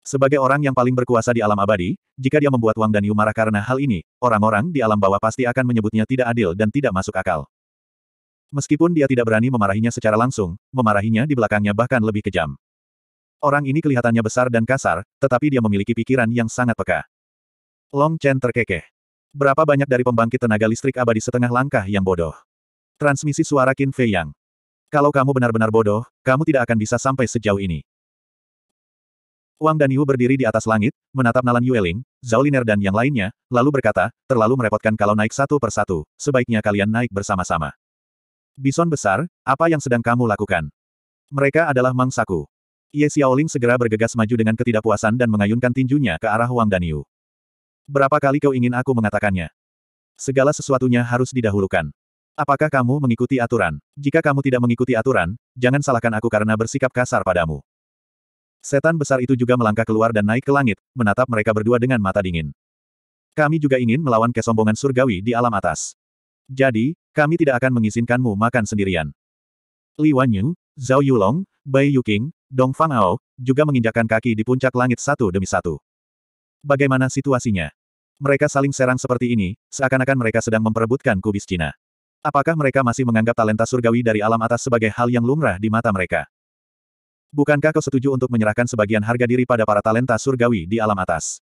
[SPEAKER 1] Sebagai orang yang paling berkuasa di alam abadi, jika dia membuat Wang Danyu marah karena hal ini, orang-orang di alam bawah pasti akan menyebutnya tidak adil dan tidak masuk akal. Meskipun dia tidak berani memarahinya secara langsung, memarahinya di belakangnya bahkan lebih kejam. Orang ini kelihatannya besar dan kasar, tetapi dia memiliki pikiran yang sangat peka. Long Chen terkekeh. Berapa banyak dari pembangkit tenaga listrik abadi setengah langkah yang bodoh? Transmisi suara Qin Fei Yang. Kalau kamu benar-benar bodoh, kamu tidak akan bisa sampai sejauh ini. Wang Danyu berdiri di atas langit, menatap Nalan Yueling, Zhao Liner dan yang lainnya, lalu berkata, terlalu merepotkan kalau naik satu persatu, sebaiknya kalian naik bersama-sama. Bison besar, apa yang sedang kamu lakukan? Mereka adalah mangsaku. Ye Xiaoling segera bergegas maju dengan ketidakpuasan dan mengayunkan tinjunya ke arah Wang Danyu. Berapa kali kau ingin aku mengatakannya? Segala sesuatunya harus didahulukan. Apakah kamu mengikuti aturan? Jika kamu tidak mengikuti aturan, jangan salahkan aku karena bersikap kasar padamu. Setan besar itu juga melangkah keluar dan naik ke langit, menatap mereka berdua dengan mata dingin. Kami juga ingin melawan kesombongan surgawi di alam atas. Jadi, kami tidak akan mengizinkanmu makan sendirian. Li Wanyu, Zhao Yulong, Bai Yuking, Dong Fang Ao, juga menginjakan kaki di puncak langit satu demi satu. Bagaimana situasinya? Mereka saling serang seperti ini, seakan-akan mereka sedang memperebutkan kubis Cina. Apakah mereka masih menganggap talenta surgawi dari alam atas sebagai hal yang lumrah di mata mereka? Bukankah kau setuju untuk menyerahkan sebagian harga diri pada para talenta surgawi di alam atas?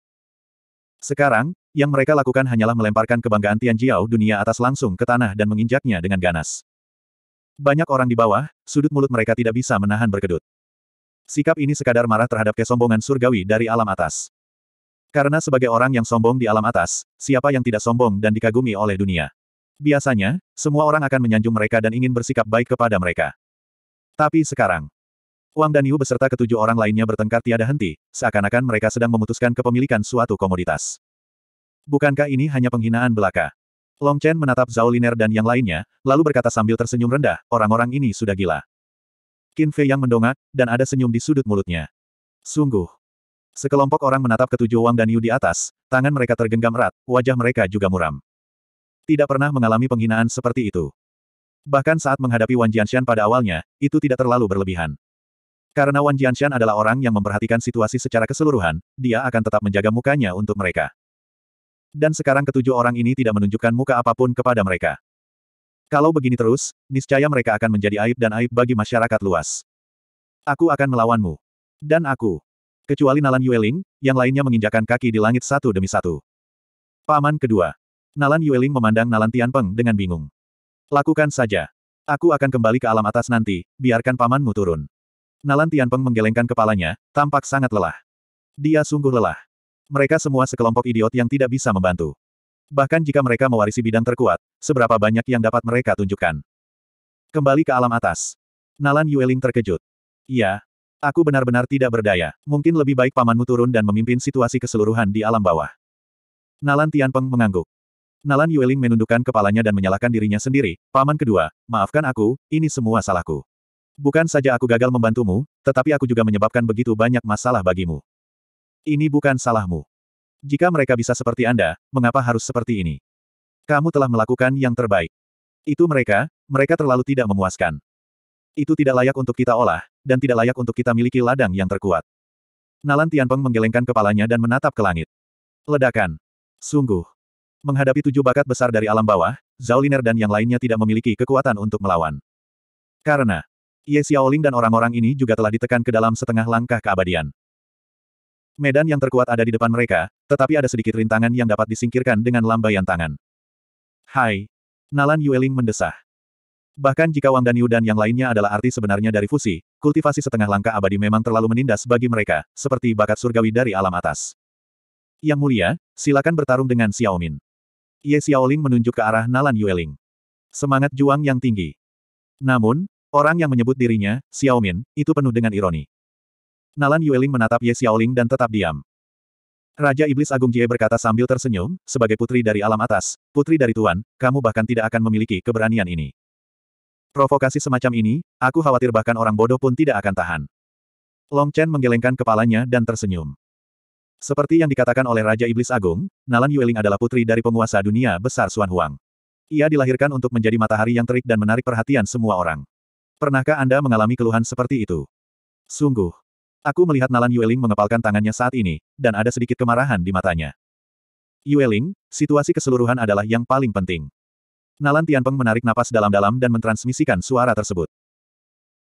[SPEAKER 1] Sekarang, yang mereka lakukan hanyalah melemparkan kebanggaan Tian Jiao dunia atas langsung ke tanah dan menginjaknya dengan ganas. Banyak orang di bawah, sudut mulut mereka tidak bisa menahan berkedut. Sikap ini sekadar marah terhadap kesombongan surgawi dari alam atas. Karena sebagai orang yang sombong di alam atas, siapa yang tidak sombong dan dikagumi oleh dunia? Biasanya, semua orang akan menyanjung mereka dan ingin bersikap baik kepada mereka. Tapi sekarang, Wang Danyu beserta ketujuh orang lainnya bertengkar tiada henti, seakan-akan mereka sedang memutuskan kepemilikan suatu komoditas. Bukankah ini hanya penghinaan belaka? Long Chen menatap Zhao Liner dan yang lainnya, lalu berkata sambil tersenyum rendah, orang-orang ini sudah gila. Qin Fei yang mendongak, dan ada senyum di sudut mulutnya. Sungguh. Sekelompok orang menatap ketujuh Wang Danyu di atas, tangan mereka tergenggam erat, wajah mereka juga muram. Tidak pernah mengalami penghinaan seperti itu. Bahkan saat menghadapi Wan Jianshan pada awalnya, itu tidak terlalu berlebihan. Karena Wan Jianshan adalah orang yang memperhatikan situasi secara keseluruhan, dia akan tetap menjaga mukanya untuk mereka. Dan sekarang ketujuh orang ini tidak menunjukkan muka apapun kepada mereka. Kalau begini terus, niscaya mereka akan menjadi aib dan aib bagi masyarakat luas. Aku akan melawanmu. Dan aku. Kecuali Nalan Yueling, yang lainnya menginjakan kaki di langit satu demi satu. Paman kedua. Nalan Yueling memandang Nalan Tianpeng dengan bingung. Lakukan saja. Aku akan kembali ke alam atas nanti, biarkan pamanmu turun. Nalan Tianpeng menggelengkan kepalanya, tampak sangat lelah. Dia sungguh lelah. Mereka semua sekelompok idiot yang tidak bisa membantu. Bahkan jika mereka mewarisi bidang terkuat, seberapa banyak yang dapat mereka tunjukkan. Kembali ke alam atas. Nalan Yueling terkejut. Iya, aku benar-benar tidak berdaya. Mungkin lebih baik pamanmu turun dan memimpin situasi keseluruhan di alam bawah. Nalan Tianpeng mengangguk. Nalan Yueling menundukkan kepalanya dan menyalahkan dirinya sendiri. Paman kedua, maafkan aku, ini semua salahku. Bukan saja aku gagal membantumu, tetapi aku juga menyebabkan begitu banyak masalah bagimu. Ini bukan salahmu. Jika mereka bisa seperti Anda, mengapa harus seperti ini? Kamu telah melakukan yang terbaik. Itu mereka, mereka terlalu tidak memuaskan. Itu tidak layak untuk kita olah, dan tidak layak untuk kita miliki ladang yang terkuat. Nalan Tianpeng menggelengkan kepalanya dan menatap ke langit. Ledakan. Sungguh. Menghadapi tujuh bakat besar dari alam bawah, Zauliner dan yang lainnya tidak memiliki kekuatan untuk melawan. Karena Ye Xiaoling dan orang-orang ini juga telah ditekan ke dalam setengah langkah keabadian. Medan yang terkuat ada di depan mereka, tetapi ada sedikit rintangan yang dapat disingkirkan dengan lambaian tangan. Hai! Nalan Yueling mendesah. Bahkan jika Wang Danyu dan yang lainnya adalah arti sebenarnya dari fusi, kultivasi setengah langkah abadi memang terlalu menindas bagi mereka, seperti bakat surgawi dari alam atas. Yang mulia, silakan bertarung dengan Xiaomin. Ye Xiaoling menunjuk ke arah Nalan Yueling. Semangat juang yang tinggi. Namun, Orang yang menyebut dirinya, Xiaomin, itu penuh dengan ironi. Nalan Yueling menatap Ye Xiaoling dan tetap diam. Raja Iblis Agung Jie berkata sambil tersenyum, sebagai putri dari alam atas, putri dari Tuan, kamu bahkan tidak akan memiliki keberanian ini. Provokasi semacam ini, aku khawatir bahkan orang bodoh pun tidak akan tahan. Long Chen menggelengkan kepalanya dan tersenyum. Seperti yang dikatakan oleh Raja Iblis Agung, Nalan Yueling adalah putri dari penguasa dunia besar Xuan Huang. Ia dilahirkan untuk menjadi matahari yang terik dan menarik perhatian semua orang. Pernahkah Anda mengalami keluhan seperti itu? Sungguh. Aku melihat Nalan Yueling mengepalkan tangannya saat ini, dan ada sedikit kemarahan di matanya. Yueling, situasi keseluruhan adalah yang paling penting. Nalan Tianpeng menarik napas dalam-dalam dan mentransmisikan suara tersebut.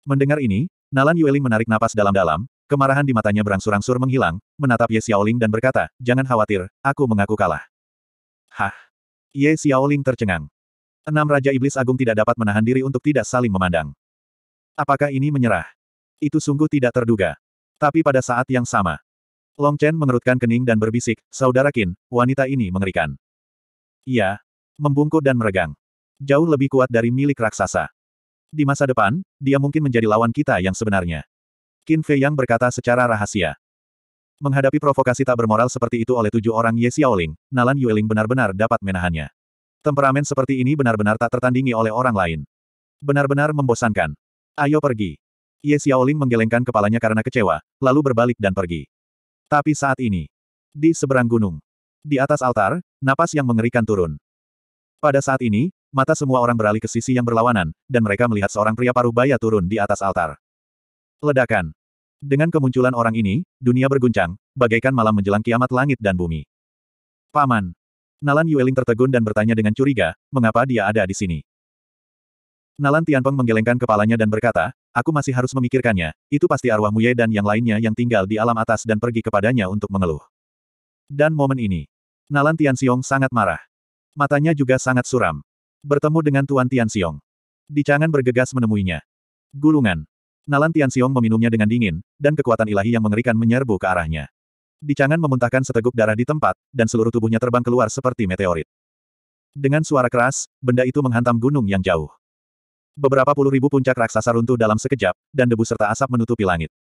[SPEAKER 1] Mendengar ini, Nalan Yueling menarik napas dalam-dalam, kemarahan di matanya berangsur-angsur menghilang, menatap Ye Xiaoling dan berkata, jangan khawatir, aku mengaku kalah. Hah? Ye Xiaoling tercengang. Enam Raja Iblis Agung tidak dapat menahan diri untuk tidak saling memandang. Apakah ini menyerah? Itu sungguh tidak terduga. Tapi pada saat yang sama, Long Chen mengerutkan kening dan berbisik, Saudara Qin, wanita ini mengerikan. Ia membungkuk dan meregang. Jauh lebih kuat dari milik raksasa. Di masa depan, dia mungkin menjadi lawan kita yang sebenarnya. Qin Fei Yang berkata secara rahasia. Menghadapi provokasi tak bermoral seperti itu oleh tujuh orang Ye Xiaoling, Nalan Yueling benar-benar dapat menahannya. Temperamen seperti ini benar-benar tak tertandingi oleh orang lain. Benar-benar membosankan. Ayo pergi. Ye Xiaoling menggelengkan kepalanya karena kecewa, lalu berbalik dan pergi. Tapi saat ini, di seberang gunung, di atas altar, napas yang mengerikan turun. Pada saat ini, mata semua orang beralih ke sisi yang berlawanan, dan mereka melihat seorang pria paruh baya turun di atas altar. Ledakan. Dengan kemunculan orang ini, dunia berguncang, bagaikan malam menjelang kiamat langit dan bumi. Paman. Nalan Yueling tertegun dan bertanya dengan curiga, mengapa dia ada di sini. Nalan Tianpeng menggelengkan kepalanya dan berkata, aku masih harus memikirkannya, itu pasti arwah Muye dan yang lainnya yang tinggal di alam atas dan pergi kepadanya untuk mengeluh. Dan momen ini, Nalan Tianxiong sangat marah. Matanya juga sangat suram. Bertemu dengan Tuan Tianxiong. Dicangan bergegas menemuinya. Gulungan. Nalan Tianxiong meminumnya dengan dingin, dan kekuatan ilahi yang mengerikan menyerbu ke arahnya. Dicangan memuntahkan seteguk darah di tempat, dan seluruh tubuhnya terbang keluar seperti meteorit. Dengan suara keras, benda itu menghantam gunung yang jauh. Beberapa puluh ribu puncak raksasa runtuh dalam sekejap, dan debu serta asap menutupi langit.